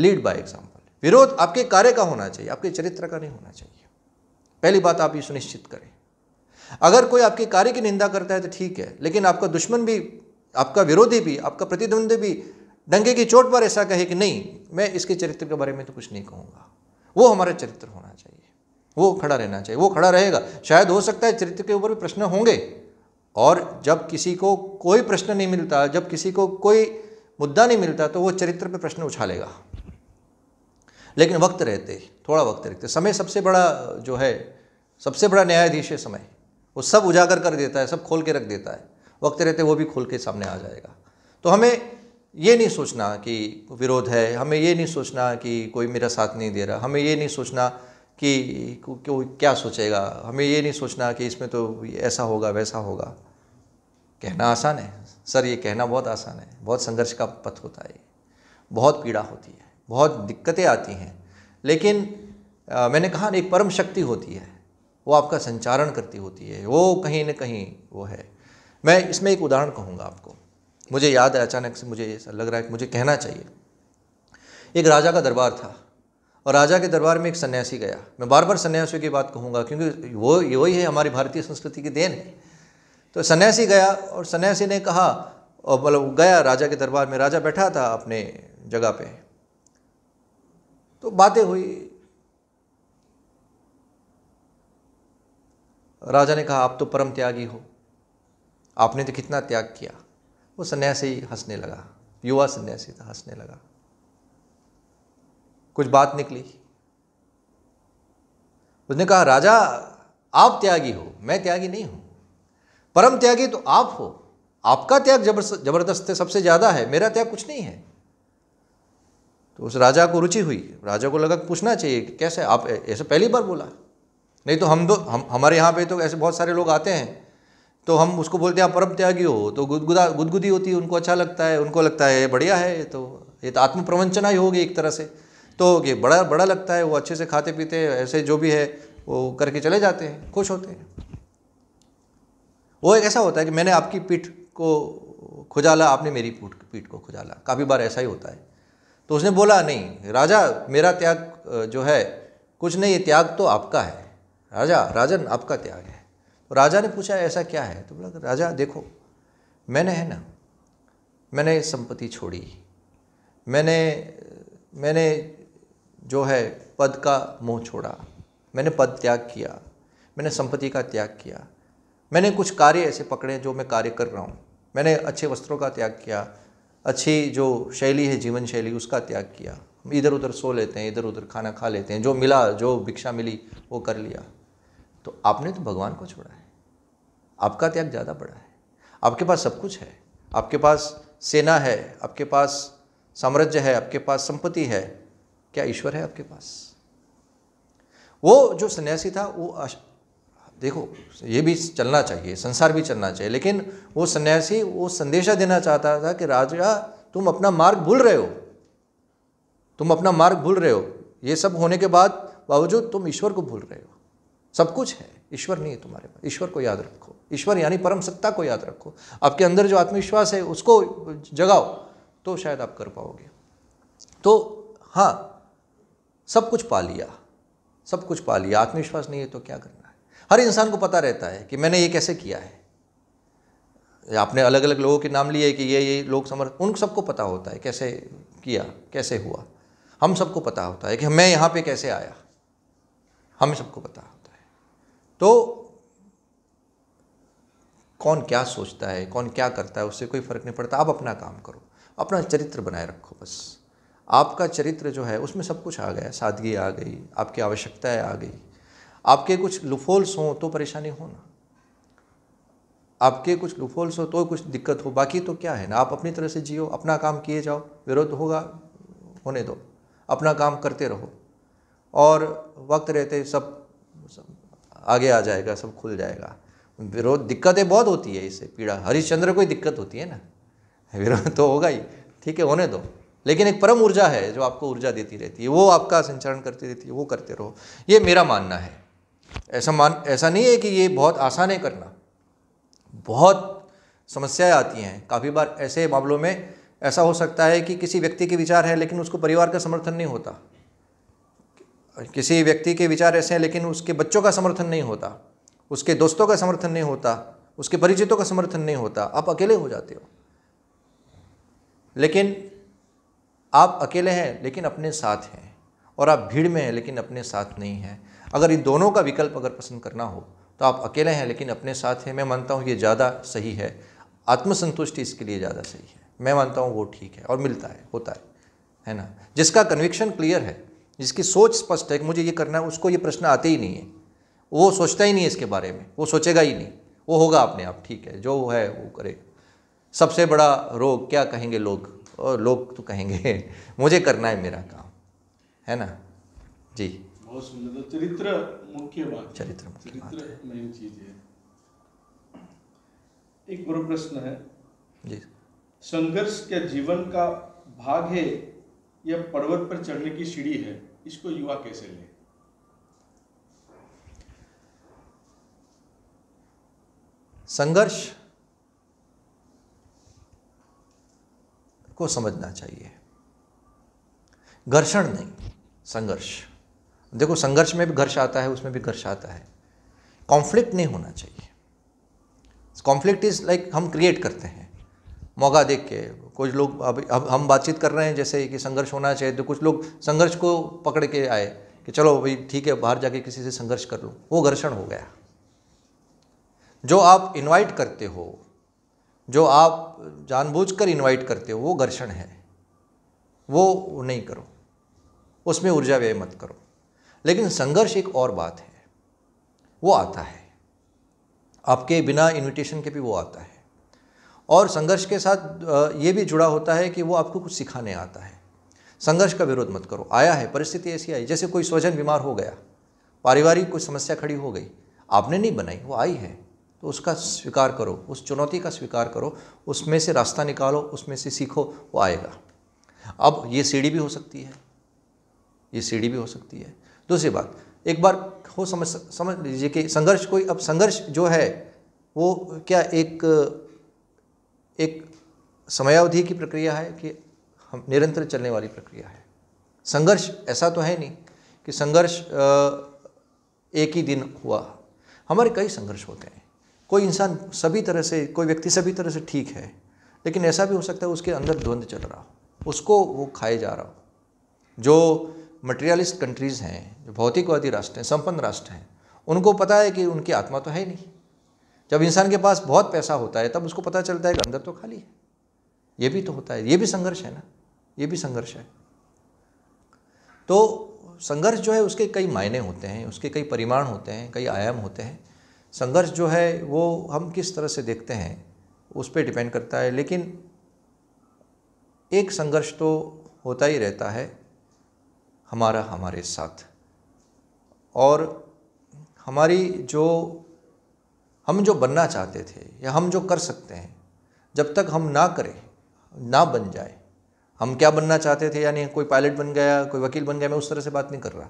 lead by example विरोध आपके कार्य का होना चाहिए आपके चरित्र का नहीं होना चाहिए पहली बात आप ये सुनिश्चित करें अगर कोई आपके कार्य की निंदा करता है तो ठीक है लेकिन आपका दुश्मन भी आपका विरोधी भी आपका प्रतिद्वंदी भी डंगे की चोट पर ऐसा कहे कि नहीं मैं इसके चरित्र के बारे में तो कुछ नहीं कहूँगा वो हमारा चरित्र होना चाहिए वो खड़ा रहना चाहिए वो खड़ा रहेगा शायद हो सकता है चरित्र के ऊपर भी प्रश्न होंगे और जब किसी को कोई प्रश्न नहीं मिलता जब किसी को कोई मुद्दा नहीं मिलता तो वो चरित्र पर प्रश्न उछालेगा लेकिन वक्त रहते थोड़ा वक्त रहते समय सबसे बड़ा जो है सबसे बड़ा न्यायाधीश है समय वो सब उजागर कर देता है सब खोल के रख देता है वक्त रहते वो भी खोल के सामने आ जाएगा तो हमें ये नहीं सोचना कि विरोध है हमें ये नहीं सोचना कि कोई मेरा साथ नहीं दे रहा हमें ये नहीं सोचना कि कोई क्या सोचेगा हमें ये नहीं सोचना कि इसमें तो ऐसा होगा वैसा होगा कहना आसान है सर ये कहना बहुत आसान है बहुत संघर्ष का पथ होता है बहुत पीड़ा होती है बहुत दिक्कतें आती हैं लेकिन आ, मैंने कहा एक परम शक्ति होती है वो आपका संचारण करती होती है वो कहीं ना कहीं वो है मैं इसमें एक उदाहरण कहूँगा आपको मुझे याद है अचानक से मुझे ऐसा लग रहा है कि मुझे कहना चाहिए एक राजा का दरबार था और राजा के दरबार में एक सन्यासी गया मैं बार बार सन्यासियों की बात कहूँगा क्योंकि वो वही है हमारी भारतीय संस्कृति की देन है तो सन्यासी गया और सन्यासी ने कहा और मतलब गया राजा के दरबार में राजा बैठा था अपने जगह पे तो बातें हुई राजा ने कहा आप तो परम त्यागी हो आपने तो कितना त्याग किया वो सन्यासी हंसने लगा युवा सन्यासी था हंसने लगा कुछ बात निकली उसने कहा राजा आप त्यागी हो मैं त्यागी नहीं हूं परम त्यागी तो आप हो आपका त्याग जबरदस्त सबसे ज़्यादा है मेरा त्याग कुछ नहीं है तो उस राजा को रुचि हुई राजा को लगा पूछना चाहिए कि कैसे आप ऐसे पहली बार बोला नहीं तो हम दो हम हमारे यहाँ पे तो ऐसे बहुत सारे लोग आते हैं तो हम उसको बोलते हैं आप परम त्यागी हो तो गुदगुदा गुदगुदी होती है उनको अच्छा लगता है उनको लगता है बढ़िया है ये तो ये तो आत्म प्रवंचना ही होगी एक तरह से तो ये बड़ा बड़ा लगता है वो अच्छे से खाते पीते ऐसे जो भी है वो करके चले जाते हैं खुश होते हैं वो एक ऐसा होता है कि मैंने आपकी पीठ को खुजाला आपने मेरी पीठ को खुजाला काफ़ी बार ऐसा ही होता है तो उसने बोला नहीं राजा मेरा त्याग जो है कुछ नहीं ये त्याग तो आपका है राजा राजन आपका त्याग है तो राजा ने पूछा ऐसा क्या है तो बोला राजा देखो मैंने है ना मैंने संपत्ति छोड़ी मैंने मैंने जो है पद का मोह छोड़ा मैंने पद त्याग किया मैंने संपत्ति का त्याग किया मैंने कुछ कार्य ऐसे पकड़े जो मैं कार्य कर रहा हूँ मैंने अच्छे वस्त्रों का त्याग किया अच्छी जो शैली है जीवन शैली उसका त्याग किया इधर उधर सो लेते हैं इधर उधर खाना खा लेते हैं जो मिला जो भिक्षा मिली वो कर लिया तो आपने तो भगवान को छोड़ा है आपका त्याग ज़्यादा बड़ा है आपके पास सब कुछ है आपके पास सेना है आपके पास साम्राज्य है आपके पास संपत्ति है क्या ईश्वर है आपके पास वो जो सन्यासी था वो आश... देखो ये भी चलना चाहिए संसार भी चलना चाहिए लेकिन वो सन्यासी वो संदेशा देना चाहता था कि राजा तुम अपना मार्ग भूल रहे हो तुम अपना मार्ग भूल रहे हो ये सब होने के बाद बावजूद तुम ईश्वर को भूल रहे हो सब कुछ है ईश्वर नहीं है तुम्हारे पास ईश्वर को याद रखो ईश्वर यानी परम सत्ता को याद रखो आपके अंदर जो आत्मविश्वास है उसको जगाओ तो शायद आप कर पाओगे तो हाँ सब कुछ पा लिया सब कुछ पा लिया आत्मविश्वास नहीं है तो क्या करना है हर इंसान को पता रहता है कि मैंने ये कैसे किया है आपने अलग अलग लोगों के नाम लिए कि ये ये लोग समर्थ उन सबको पता होता है कैसे किया कैसे हुआ हम सबको पता होता है कि मैं यहाँ पे कैसे आया हम सबको पता तो कौन क्या सोचता है कौन क्या करता है उससे कोई फ़र्क नहीं पड़ता आप अपना काम करो अपना चरित्र बनाए रखो बस आपका चरित्र जो है उसमें सब कुछ आ गया सादगी आ गई आपकी आवश्यकताएं आ गई आपके कुछ लुफोल्स हों तो परेशानी हो ना आपके कुछ लुफोल्स हो तो कुछ दिक्कत हो बाकी तो क्या है ना आप अपनी तरह से जियो अपना काम किए जाओ विरोध होगा होने दो अपना काम करते रहो और वक्त रहते सब, सब आगे आ जाएगा सब खुल जाएगा विरोध दिक्कतें बहुत होती है इससे पीड़ा हरिश्चंद्र को ही दिक्कत होती है ना विरोध तो होगा ही ठीक है होने दो लेकिन एक परम ऊर्जा है जो आपको ऊर्जा देती रहती है वो आपका संचरण करती रहती है वो करते रहो ये मेरा मानना है ऐसा मान ऐसा नहीं है कि ये बहुत आसान है करना बहुत समस्याएं आती हैं काफ़ी बार ऐसे मामलों में ऐसा हो सकता है कि किसी व्यक्ति के विचार है लेकिन उसको परिवार का समर्थन नहीं होता किसी व्यक्ति के विचार ऐसे हैं लेकिन उसके बच्चों का समर्थन नहीं होता उसके दोस्तों का समर्थन नहीं होता उसके परिचितों का समर्थन नहीं होता आप अकेले हो जाते हो लेकिन आप अकेले हैं लेकिन अपने साथ हैं और आप भीड़ में हैं लेकिन अपने साथ नहीं हैं अगर इन दोनों का विकल्प अगर पसंद करना हो तो आप अकेले हैं लेकिन अपने साथ हैं मैं मानता हूँ ये ज़्यादा सही है आत्मसंतुष्टि इसके लिए ज़्यादा सही है मैं मानता हूँ वो ठीक है और मिलता है होता है है ना जिसका कन्विक्शन क्लियर है जिसकी सोच स्पष्ट है कि मुझे ये करना है उसको ये प्रश्न आते ही नहीं है वो सोचता ही नहीं है इसके बारे में वो सोचेगा ही नहीं वो होगा अपने आप ठीक है जो है वो करे सबसे बड़ा रोग क्या कहेंगे लोग और लोग तो कहेंगे *laughs* मुझे करना है मेरा काम है ना जी बहुत सुंदर तो चरित्र मुख्य बात चरित्र मुख्य चरित्र मेन चीज है एक बड़ा प्रश्न है जी संघर्ष क्या जीवन का भाग है यह पर्वत पर चढ़ने की सीढ़ी है इसको युवा कैसे ले संघर्ष को समझना चाहिए घर्षण नहीं संघर्ष देखो संघर्ष में भी घर्ष आता है उसमें भी घर्ष आता है कॉन्फ्लिक्ट नहीं होना चाहिए कॉन्फ्लिक्ट इज लाइक हम क्रिएट करते हैं मौका देख के कुछ लोग अब हम बातचीत कर रहे हैं जैसे कि संघर्ष होना चाहिए तो कुछ लोग संघर्ष को पकड़ के आए कि चलो भाई ठीक है बाहर जाके किसी से संघर्ष कर लो वो घर्षण हो गया जो आप इनवाइट करते हो जो आप जानबूझकर इनवाइट करते हो वो घर्षण है वो नहीं करो उसमें ऊर्जा व्यय मत करो लेकिन संघर्ष एक और बात है वो आता है आपके बिना इनविटेशन के भी वो आता है और संघर्ष के साथ ये भी जुड़ा होता है कि वो आपको कुछ सिखाने आता है संघर्ष का विरोध मत करो आया है परिस्थिति ऐसी आई जैसे कोई स्वजन बीमार हो गया पारिवारिक कोई समस्या खड़ी हो गई आपने नहीं बनाई वो आई है तो उसका स्वीकार करो उस चुनौती का स्वीकार करो उसमें से रास्ता निकालो उसमें से सीखो वो आएगा अब ये सीढ़ी भी हो सकती है ये सीढ़ी भी हो सकती है दूसरी बात एक बार हो समझ समझ लीजिए कि संघर्ष कोई अब संघर्ष जो है वो क्या एक एक समयावधि की प्रक्रिया है कि हम निरंतर चलने वाली प्रक्रिया है संघर्ष ऐसा तो है नहीं कि संघर्ष एक ही दिन हुआ हमारे कई संघर्ष होते हैं कोई इंसान सभी तरह से कोई व्यक्ति सभी तरह से ठीक है लेकिन ऐसा भी हो सकता है उसके अंदर द्वंद्व चल रहा हो उसको वो खाए जा रहा हो जो मटेरियलिस्ट कंट्रीज़ हैं जो भौतिकवादी राष्ट्र हैं संपन्न राष्ट्र हैं उनको पता है कि उनकी आत्मा तो है नहीं जब इंसान के पास बहुत पैसा होता है तब उसको पता चलता है कि अंदर तो खाली है ये भी तो होता है ये भी संघर्ष है ना ये भी संघर्ष है तो संघर्ष जो है उसके कई मायने होते हैं उसके कई परिमाण होते हैं कई आयाम होते हैं संघर्ष जो है वो हम किस तरह से देखते हैं उस पर डिपेंड करता है लेकिन एक संघर्ष तो होता ही रहता है हमारा हमारे साथ और हमारी जो हम जो बनना चाहते थे या हम जो कर सकते हैं जब तक हम ना करें ना बन जाए हम क्या बनना चाहते थे यानी कोई पायलट बन गया कोई वकील बन गया मैं उस तरह से बात नहीं कर रहा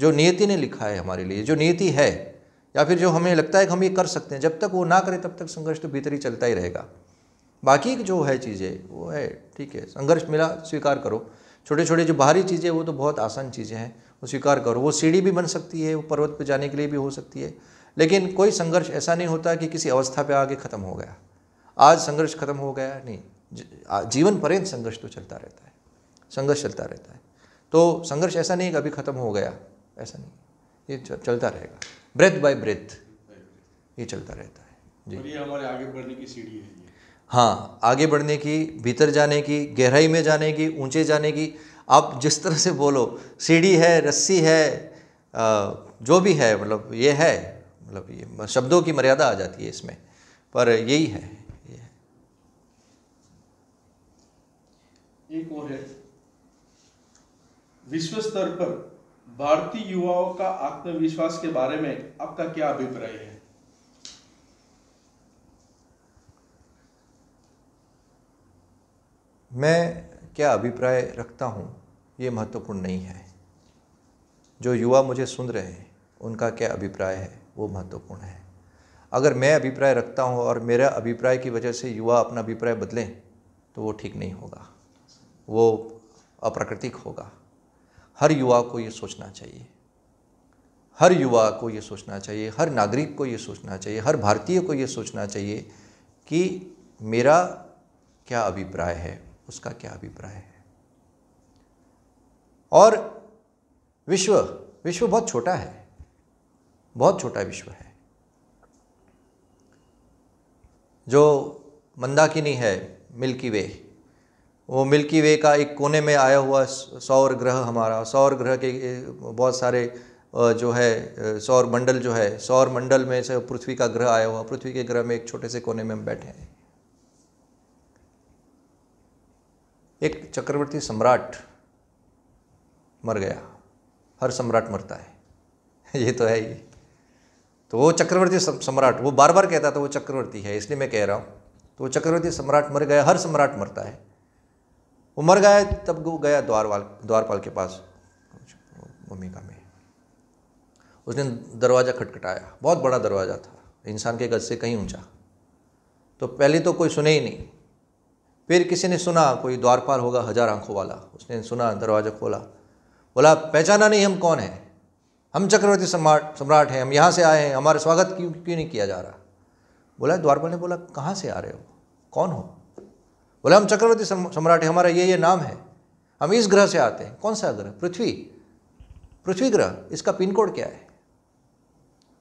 जो नियति ने लिखा है हमारे लिए जो नियति है या फिर जो हमें लगता है कि हम ये कर सकते हैं जब तक वो ना करें तब तक संघर्ष तो भीतर ही चलता ही रहेगा बाकी जो है चीज़ें वो है ठीक है संघर्ष मिला स्वीकार करो छोटे छोटे जो बाहरी चीज़ें वो तो बहुत आसान चीज़ें हैं वो स्वीकार करो वो सीढ़ी भी बन सकती है वो पर्वत पर जाने के लिए भी हो सकती है लेकिन कोई संघर्ष ऐसा नहीं होता कि किसी अवस्था पे आके ख़त्म हो गया आज संघर्ष खत्म हो गया नहीं जीवन पर्यंत संघर्ष तो चलता रहता है संघर्ष चलता रहता है तो संघर्ष ऐसा नहीं कि अभी ख़त्म हो गया ऐसा नहीं ये चलता रहेगा ब्रेथ बाय ब्रेथ ये चलता रहता है जी हमारे आगे बढ़ने की सीढ़ी है हाँ आगे बढ़ने की भीतर जाने की गहराई में जाने की ऊंचे जाने की आप जिस तरह से बोलो सीढ़ी है रस्सी है आ, जो भी है मतलब ये है मतलब ये शब्दों की मर्यादा आ जाती है इसमें पर यही है एक और है विश्व स्तर पर भारतीय युवाओं का आत्मविश्वास के बारे में आपका क्या अभिप्राय है मैं क्या अभिप्राय रखता हूँ ये महत्वपूर्ण नहीं है जो युवा मुझे सुन रहे हैं उनका क्या अभिप्राय है वो महत्वपूर्ण है अगर मैं अभिप्राय रखता हूँ और मेरा अभिप्राय की वजह से युवा अपना अभिप्राय बदलें तो वो ठीक नहीं होगा वो अप्राकृतिक होगा हर युवा को ये सोचना चाहिए हर युवा को ये सोचना चाहिए हर नागरिक को ये सोचना चाहिए हर भारतीय को ये सोचना चाहिए कि मेरा क्या अभिप्राय है उसका क्या अभिप्राय है और विश्व विश्व बहुत छोटा है बहुत छोटा विश्व है जो मंदाकिनी है मिल्की वे वो मिल्की वे का एक कोने में आया हुआ सौर ग्रह हमारा सौर ग्रह के बहुत सारे जो है सौर मंडल जो है सौर मंडल में से पृथ्वी का ग्रह आया हुआ पृथ्वी के ग्रह में एक छोटे से कोने में हम बैठे हैं एक चक्रवर्ती सम्राट मर गया हर सम्राट मरता है *laughs* ये तो है ही तो वो चक्रवर्ती सम्राट वो बार बार कहता था वो चक्रवर्ती है इसलिए मैं कह रहा हूँ तो वो चक्रवर्ती सम्राट मर गया हर सम्राट मरता है वो मर गया तब वो गया द्वारपाल द्वारपाल के पास भूमिका में उसने दरवाज़ा खटखटाया बहुत बड़ा दरवाज़ा था इंसान के गज से कहीं ऊंचा तो पहले तो कोई सुने ही नहीं फिर किसी ने सुना कोई द्वारपाल होगा हज़ार आंखों वाला उसने सुना दरवाज़ा खोला बोला पहचाना नहीं हम कौन हैं हम चक्रवर्ती सम्राट सम्राट हैं हम यहाँ से आए हैं हमारा स्वागत क्यों क्यों नहीं किया जा रहा बोला द्वारपाल ने बोला कहाँ से आ रहे हो कौन हो बोला हम चक्रवर्ती सम्राट हैं हमारा ये ये नाम है हम इस ग्रह से आते हैं कौन सा ग्रह पृथ्वी पृथ्वी ग्रह इसका पिन कोड क्या है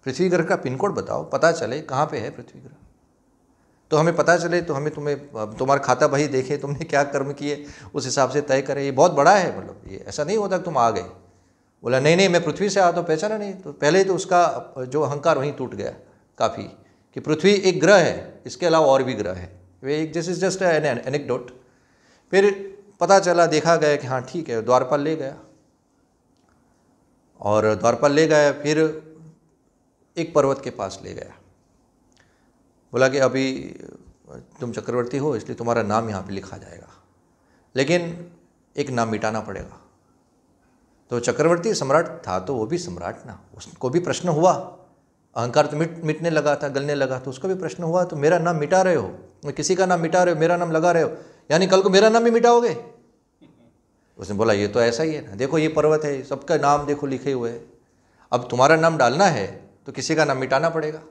पृथ्वी ग्रह का पिन कोड बताओ पता चले कहाँ पे है पृथ्वी ग्रह तो हमें पता चले तो हमें तुम्हें तुम्हारा खाता भाई देखे तुमने क्या कर्म किए उस हिसाब से तय करें ये बहुत बड़ा है मतलब ये ऐसा नहीं होता कि तुम आ गए बोला नहीं नहीं मैं पृथ्वी से आया तो पहचाना नहीं तो पहले ही तो उसका जो अहंकार वहीं टूट गया काफ़ी कि पृथ्वी एक ग्रह है इसके अलावा और भी ग्रह है वे एक this is just an anecdote फिर पता चला देखा गया कि हाँ ठीक है द्वारपाल ले गया और द्वारपाल ले गया फिर एक पर्वत के पास ले गया बोला कि अभी तुम चक्रवर्ती हो इसलिए तुम्हारा नाम यहाँ पे लिखा जाएगा लेकिन एक नाम मिटाना पड़ेगा तो चक्रवर्ती सम्राट था तो वो भी सम्राट ना उसको भी प्रश्न हुआ अहंकार तो मिट मिटने लगा था गलने लगा तो उसको भी प्रश्न हुआ तो मेरा नाम मिटा रहे हो किसी का नाम मिटा रहे हो मेरा नाम लगा रहे हो यानी कल को मेरा नाम भी मिटाओगे उसने बोला ये तो ऐसा ही है ना देखो ये पर्वत है सबका नाम देखो लिखे हुए है अब तुम्हारा नाम डालना है तो किसी का नाम मिटाना पड़ेगा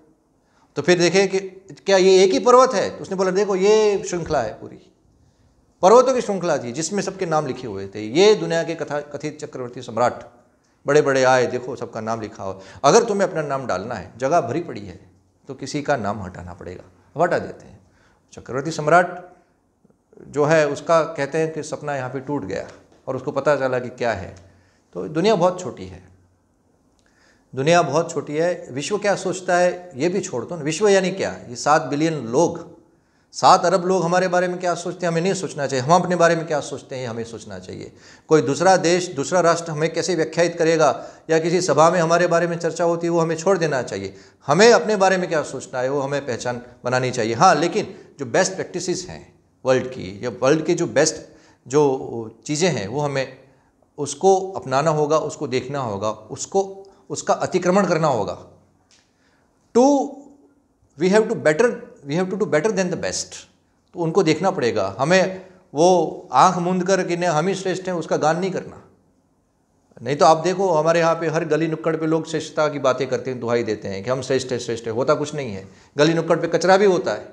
तो फिर देखे कि क्या ये एक ही पर्वत है तो उसने बोला देखो ये श्रृंखला है पूरी पर्वतों की श्रृंखला थी जिसमें सबके नाम लिखे हुए थे ये दुनिया के कथा कथित चक्रवर्ती सम्राट बड़े बड़े आए देखो सबका नाम लिखा हो अगर तुम्हें अपना नाम डालना है जगह भरी पड़ी है तो किसी का नाम हटाना पड़ेगा हटा देते हैं चक्रवर्ती सम्राट जो है उसका कहते हैं कि सपना यहाँ पे टूट गया और उसको पता चला कि क्या है तो दुनिया बहुत छोटी है दुनिया बहुत छोटी है विश्व क्या सोचता है ये भी छोड़ दो विश्व यानी क्या ये सात बिलियन लोग सात अरब लोग हमारे बारे में क्या सोचते हैं हमें नहीं सोचना चाहिए हम अपने बारे में क्या सोचते हैं हमें सोचना चाहिए कोई दूसरा देश दूसरा राष्ट्र हमें कैसे व्याख्यात करेगा या किसी सभा में हमारे बारे में चर्चा होती है वो हमें छोड़ देना चाहिए हमें अपने बारे में क्या सोचना है वो हमें पहचान बनानी चाहिए हाँ लेकिन जो बेस्ट प्रैक्टिस हैं वर्ल्ड की या वर्ल्ड की जो बेस्ट जो चीज़ें हैं वो हमें उसको अपनाना होगा उसको देखना होगा उसको उसका अतिक्रमण करना होगा to we have to better we have to do better than the best तो उनको देखना पड़ेगा हमें वो आंख मूंद कर कि हम ही श्रेष्ठ हैं उसका गान नहीं करना नहीं तो आप देखो हमारे यहाँ पे हर गली नुक्कड़ पे लोग श्रेष्ठता की बातें करते हैं दुहाई देते हैं कि हम श्रेष्ठ है श्रेष्ठ है होता कुछ नहीं है गली नुक्कड़ पे कचरा भी होता है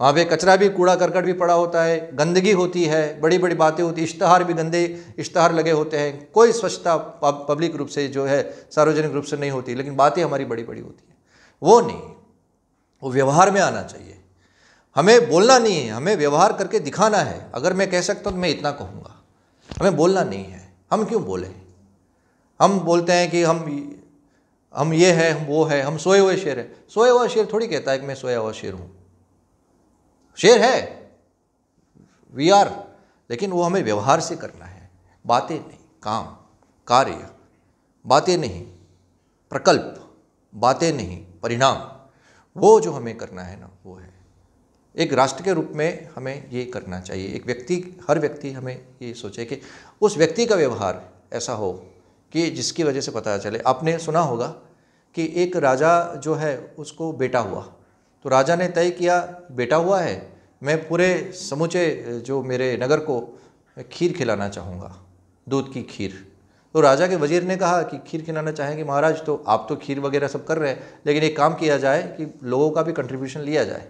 वहाँ पे कचरा भी कूड़ा करकट भी पड़ा होता है गंदगी होती है बड़ी बड़ी बातें होती इश्तहार भी गंदे इश्तहार लगे होते हैं कोई स्वच्छता पब्लिक रूप से जो है सार्वजनिक रूप से नहीं होती लेकिन बातें हमारी बड़ी बड़ी होती हैं वो नहीं वो व्यवहार में आना चाहिए हमें बोलना नहीं है हमें व्यवहार करके दिखाना है अगर मैं कह सकता हूँ तो मैं इतना कहूँगा हमें बोलना नहीं है हम क्यों बोले हम बोलते हैं कि हम हम ये है हम वो है हम सोए हुए शेर है सोए हुआ शेर थोड़ी कहता है कि मैं सोया हुआ शेर हूँ शेर है वी आर लेकिन वो हमें व्यवहार से करना है बातें नहीं काम कार्य बातें नहीं प्रकल्प बातें नहीं परिणाम वो जो हमें करना है ना वो है एक राष्ट्र के रूप में हमें ये करना चाहिए एक व्यक्ति हर व्यक्ति हमें ये सोचे कि उस व्यक्ति का व्यवहार ऐसा हो कि जिसकी वजह से पता चले आपने सुना होगा कि एक राजा जो है उसको बेटा हुआ तो राजा ने तय किया बेटा हुआ है मैं पूरे समूचे जो मेरे नगर को खीर खिलाना चाहूँगा दूध की खीर तो राजा के वजीर ने कहा कि खीर खिलाना चाहेंगे महाराज तो आप तो खीर वगैरह सब कर रहे हैं लेकिन एक काम किया जाए कि लोगों का भी कंट्रीब्यूशन लिया जाए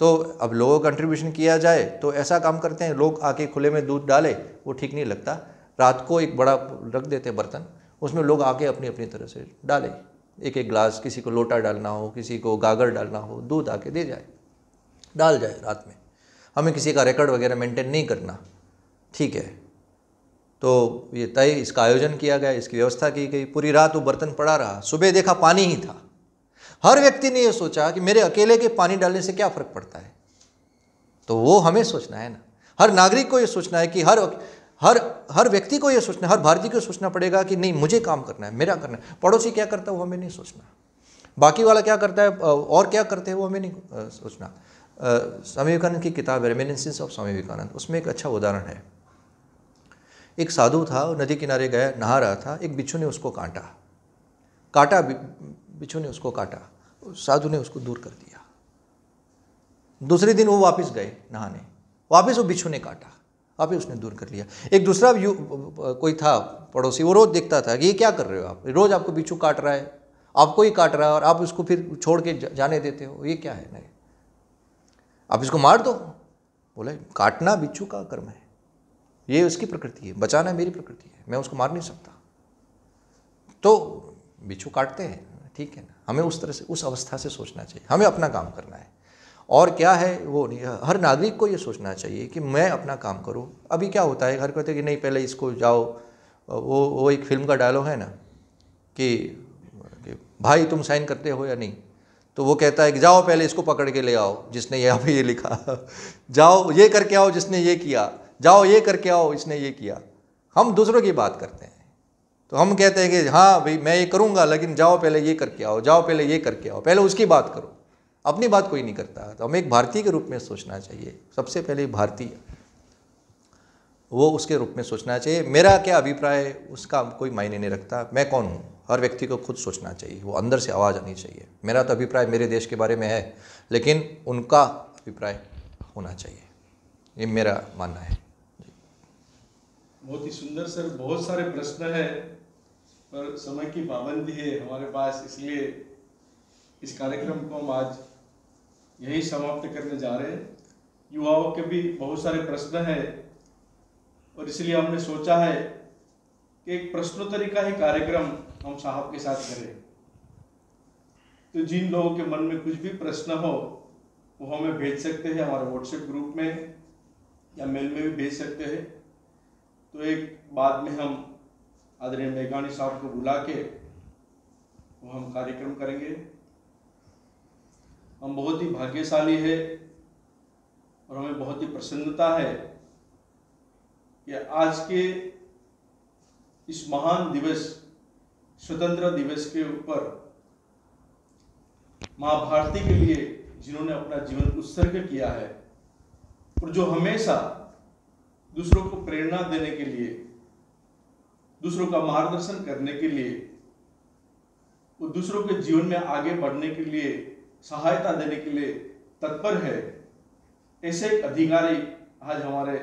तो अब लोगों का कंट्रीब्यूशन किया जाए तो ऐसा काम करते हैं लोग आके खुले में दूध डाले वो ठीक नहीं लगता रात को एक बड़ा रख देते हैं बर्तन उसमें लोग आके अपनी अपनी तरह से डाले एक एक ग्लास किसी को लोटा डालना हो किसी को गागर डालना हो दूध आके दे जाए डाल जाए रात में हमें किसी का रिकॉर्ड वगैरह मेंटेन नहीं करना ठीक है तो ये तय इसका आयोजन किया गया इसकी व्यवस्था की गई पूरी रात वो बर्तन पड़ा रहा सुबह देखा पानी ही था हर व्यक्ति ने ये सोचा कि मेरे अकेले के पानी डालने से क्या फ़र्क पड़ता है तो वो हमें सोचना है ना हर नागरिक को ये सोचना है कि हर हर हर व्यक्ति को ये सोचना हर भारतीय को सोचना पड़ेगा कि नहीं मुझे काम करना है मेरा करना है पड़ोसी क्या करता है वो हमें नहीं सोचना बाकी वाला क्या करता है और क्या करते हैं वो हमें नहीं सोचना स्वामी विवेकानंद की किताब है रेमिनेंसिस ऑफ स्वामी विवेकानंद उसमें एक अच्छा उदाहरण है एक साधु था नदी किनारे गया नहा रहा था एक बिच्छू ने उसको काटा काटा बिच्छू ने उसको काटा साधु ने उसको दूर कर दिया दूसरे दिन वो वापस गए नहाने वापस वो बिच्छू ने काटा वापस उसने दूर कर लिया एक दूसरा यू कोई था पड़ोसी वो रोज़ देखता था कि ये क्या कर रहे हो आप रोज़ आपको बिच्छू काट रहा है आपको ही काट रहा है और आप उसको फिर छोड़ के जाने देते हो ये क्या है नहीं आप इसको मार दो बोले काटना बिच्छू का कर्म है ये उसकी प्रकृति है बचाना मेरी प्रकृति है मैं उसको मार नहीं सकता तो बिच्छू काटते हैं ठीक है ना हमें उस तरह से उस अवस्था से सोचना चाहिए हमें अपना काम करना है और क्या है वो नहीं हर नागरिक को ये सोचना चाहिए कि मैं अपना काम करूँ अभी क्या होता है घर कहते हैं कि नहीं पहले इसको जाओ वो वो एक फिल्म का डायलॉग है ना कि, कि भाई तुम साइन करते हो या नहीं तो वो कहता है कि जाओ पहले इसको पकड़ के ले आओ जिसने यहाँ पे ये लिखा *laughs* जाओ ये करके आओ जिसने ये किया जाओ ये करके आओ इसने ये किया हम दूसरों की बात करते हैं तो हम कहते हैं कि हाँ भाई मैं ये करूँगा लेकिन जाओ पहले ये करके आओ जाओ पहले ये करके आओ पहले उसकी बात करो अपनी बात कोई नहीं करता तो हमें एक भारतीय के रूप में सोचना चाहिए सबसे पहले भारतीय वो उसके रूप में सोचना चाहिए मेरा क्या अभिप्राय उसका कोई मायने नहीं रखता मैं कौन हूँ हर व्यक्ति को खुद सोचना चाहिए वो अंदर से आवाज़ आनी चाहिए मेरा तो अभिप्राय मेरे देश के बारे में है लेकिन उनका अभिप्राय होना चाहिए ये मेरा मानना है बहुत ही सुंदर सर बहुत सारे प्रश्न हैं पर समय की पाबंदी है हमारे पास इसलिए इस कार्यक्रम को हम आज यही समाप्त करने जा रहे हैं युवाओं के भी बहुत सारे प्रश्न हैं और इसलिए हमने सोचा है कि एक प्रश्नोत्तरी का ही कार्यक्रम हम साहब के साथ करें तो जिन लोगों के मन में कुछ भी प्रश्न हो वो हमें भेज सकते हैं हमारे व्हाट्सएप ग्रुप में या मेल में भी भेज सकते हैं तो एक बाद में हम आदरणीय मेघानी साहब को बुला के वो हम कार्यक्रम करेंगे हम बहुत ही भाग्यशाली है और हमें बहुत ही प्रसन्नता है कि आज के इस महान दिवस स्वतंत्र दिवस के ऊपर माँ भारती के लिए जिन्होंने अपना जीवन उत्सर्ग किया है और जो हमेशा दूसरों को प्रेरणा देने के लिए दूसरों का मार्गदर्शन करने के लिए वो दूसरों के जीवन में आगे बढ़ने के लिए सहायता देने के लिए तत्पर है ऐसे एक अधिकारी आज हमारे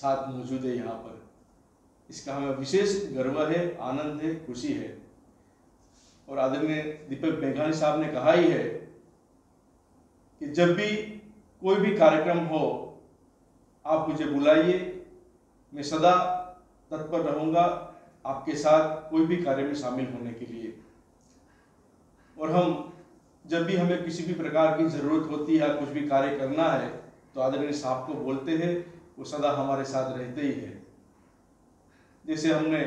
साथ मौजूद है यहाँ पर इसका हमें विशेष गर्व है आनंद है खुशी है और आदरणीय दीपक बेघानी साहब ने कहा ही है कि जब भी कोई भी कार्यक्रम हो आप मुझे बुलाइए मैं सदा तत्पर रहूंगा आपके साथ कोई भी कार्य में शामिल होने के लिए और हम जब भी हमें किसी भी प्रकार की ज़रूरत होती है कुछ भी कार्य करना है तो आदरणीय साहब को बोलते हैं वो सदा हमारे साथ रहते ही है जैसे हमने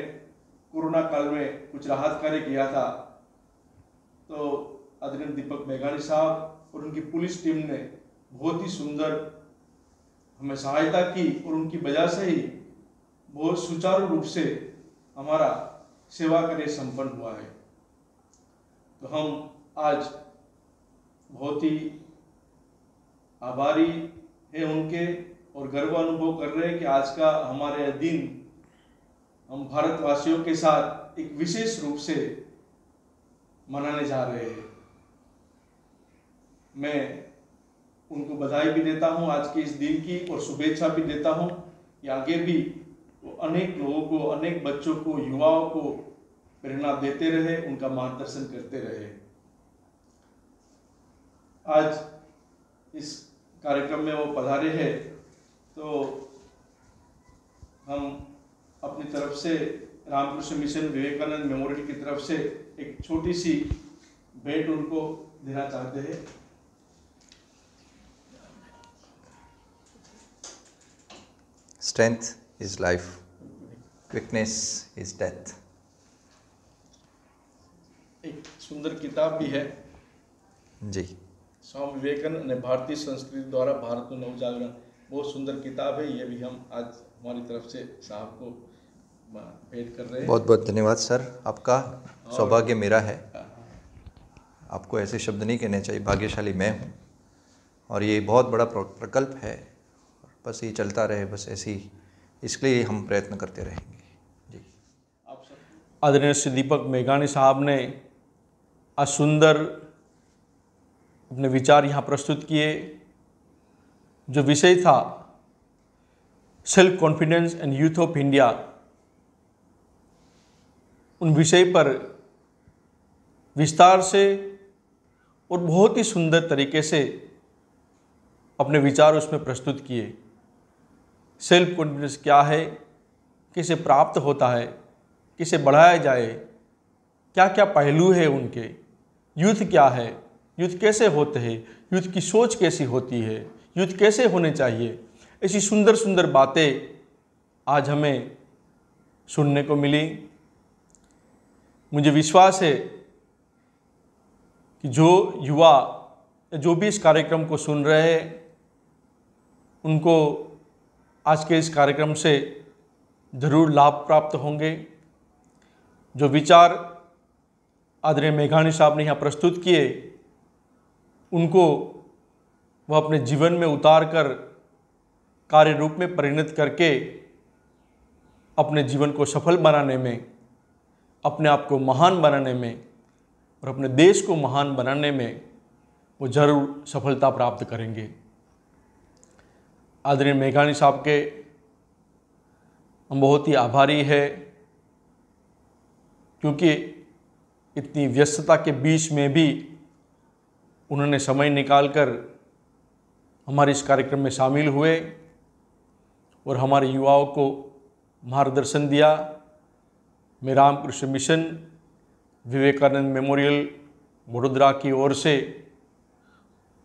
कोरोना काल में कुछ राहत कार्य किया था तो आदरणीय दीपक मेघानी साहब और उनकी पुलिस टीम ने बहुत ही सुंदर हमें सहायता की और उनकी वजह से ही बहुत सुचारू रूप से हमारा सेवा कार्य संपन्न हुआ है तो हम आज बहुत ही आभारी हैं उनके और गर्व अनुभव कर रहे हैं कि आज का हमारे दिन हम भारतवासियों के साथ एक विशेष रूप से मनाने जा रहे हैं मैं उनको बधाई भी देता हूँ आज के इस दिन की और शुभेच्छा भी देता हूँ कि आगे भी अनेक लोगों को अनेक बच्चों को युवाओं को प्रेरणा देते रहे उनका मार्गदर्शन करते रहे आज इस कार्यक्रम में वो पधारे हैं तो हम अपनी तरफ से रामकृष्ण मिशन विवेकानंद मेमोरियल की तरफ से एक छोटी सी भेंट उनको देना चाहते हैं strength is life, quickness is death. एक सुंदर किताब भी है जी स्वामी विवेकानंद ने भारतीय संस्कृति द्वारा भारत में नवजागरण बहुत सुंदर किताब है ये भी हम आज हमारी तरफ से साहब को भेंट कर रहे हैं बहुत बहुत धन्यवाद सर आपका सौभाग्य मेरा है हाँ। आपको ऐसे शब्द नहीं कहने चाहिए भाग्यशाली मैं हूँ और ये बहुत बड़ा प्रकल्प है बस ये चलता रहे बस ही इसके लिए हम प्रयत्न करते रहेंगे जी आदरणीय श्री दीपक मेघाणी साहब ने असुंदर अपने विचार यहाँ प्रस्तुत किए जो विषय था self confidence and youth of India उन विषय पर विस्तार से और बहुत ही सुंदर तरीके से अपने विचार उसमें प्रस्तुत किए सेल्फ कॉन्फिडेंस क्या है किसे प्राप्त होता है किसे बढ़ाया जाए क्या क्या पहलू है उनके यूथ क्या है युद्ध कैसे होते हैं युद्ध की सोच कैसी होती है युद्ध कैसे होने चाहिए ऐसी सुंदर सुंदर बातें आज हमें सुनने को मिली मुझे विश्वास है कि जो युवा जो भी इस कार्यक्रम को सुन रहे हैं उनको आज के इस कार्यक्रम से ज़रूर लाभ प्राप्त होंगे जो विचार आदरणीय मेघाणी साहब ने यहाँ प्रस्तुत किए उनको वह अपने जीवन में उतार कर कार्य रूप में परिणत करके अपने जीवन को सफल बनाने में अपने आप को महान बनाने में और अपने देश को महान बनाने में वो ज़रूर सफलता प्राप्त करेंगे आदरणीय मेघाणी साहब के हम बहुत ही आभारी है क्योंकि इतनी व्यस्तता के बीच में भी उन्होंने समय निकालकर हमारे इस कार्यक्रम में शामिल हुए और हमारे युवाओं को मार्गदर्शन दिया मैं रामकृष्ण मिशन विवेकानंद मेमोरियल वडोदरा की ओर से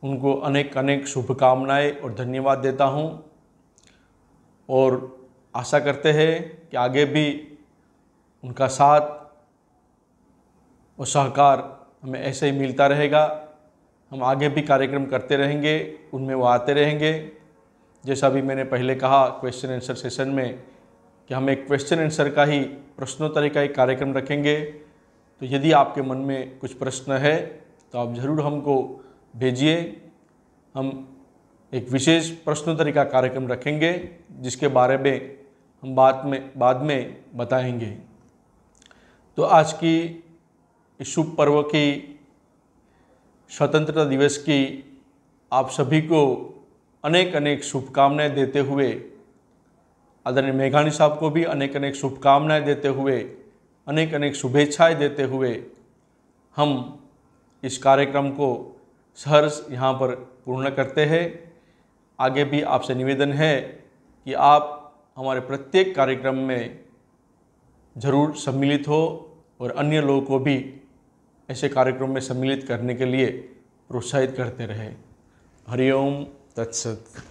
उनको अनेक अनेक शुभकामनाएं और धन्यवाद देता हूं और आशा करते हैं कि आगे भी उनका साथ और सहकार हमें ऐसे ही मिलता रहेगा हम आगे भी कार्यक्रम करते रहेंगे उनमें वो आते रहेंगे जैसा भी मैंने पहले कहा क्वेश्चन आंसर सेशन में कि हम एक क्वेश्चन आंसर का ही प्रश्नोत्तरी का एक कार्यक्रम रखेंगे तो यदि आपके मन में कुछ प्रश्न है तो आप ज़रूर हमको भेजिए हम एक विशेष प्रश्नोत्तरी का कार्यक्रम रखेंगे जिसके बारे में हम बाद में बाद में बताएंगे तो आज की इस शुभ पर्व की स्वतंत्रता दिवस की आप सभी को अनेक अनेक शुभकामनाएं देते हुए आदरणीय मेघानी साहब को भी अनेक अनेक शुभकामनाएं देते हुए अनेक अनेक शुभेच्छाएं देते हुए हम इस कार्यक्रम को हर्ष यहाँ पर पूर्ण करते हैं आगे भी आपसे निवेदन है कि आप हमारे प्रत्येक कार्यक्रम में ज़रूर सम्मिलित हो और अन्य लोगों को भी ऐसे कार्यक्रम में सम्मिलित करने के लिए प्रोत्साहित करते रहे हरिओम तत्सत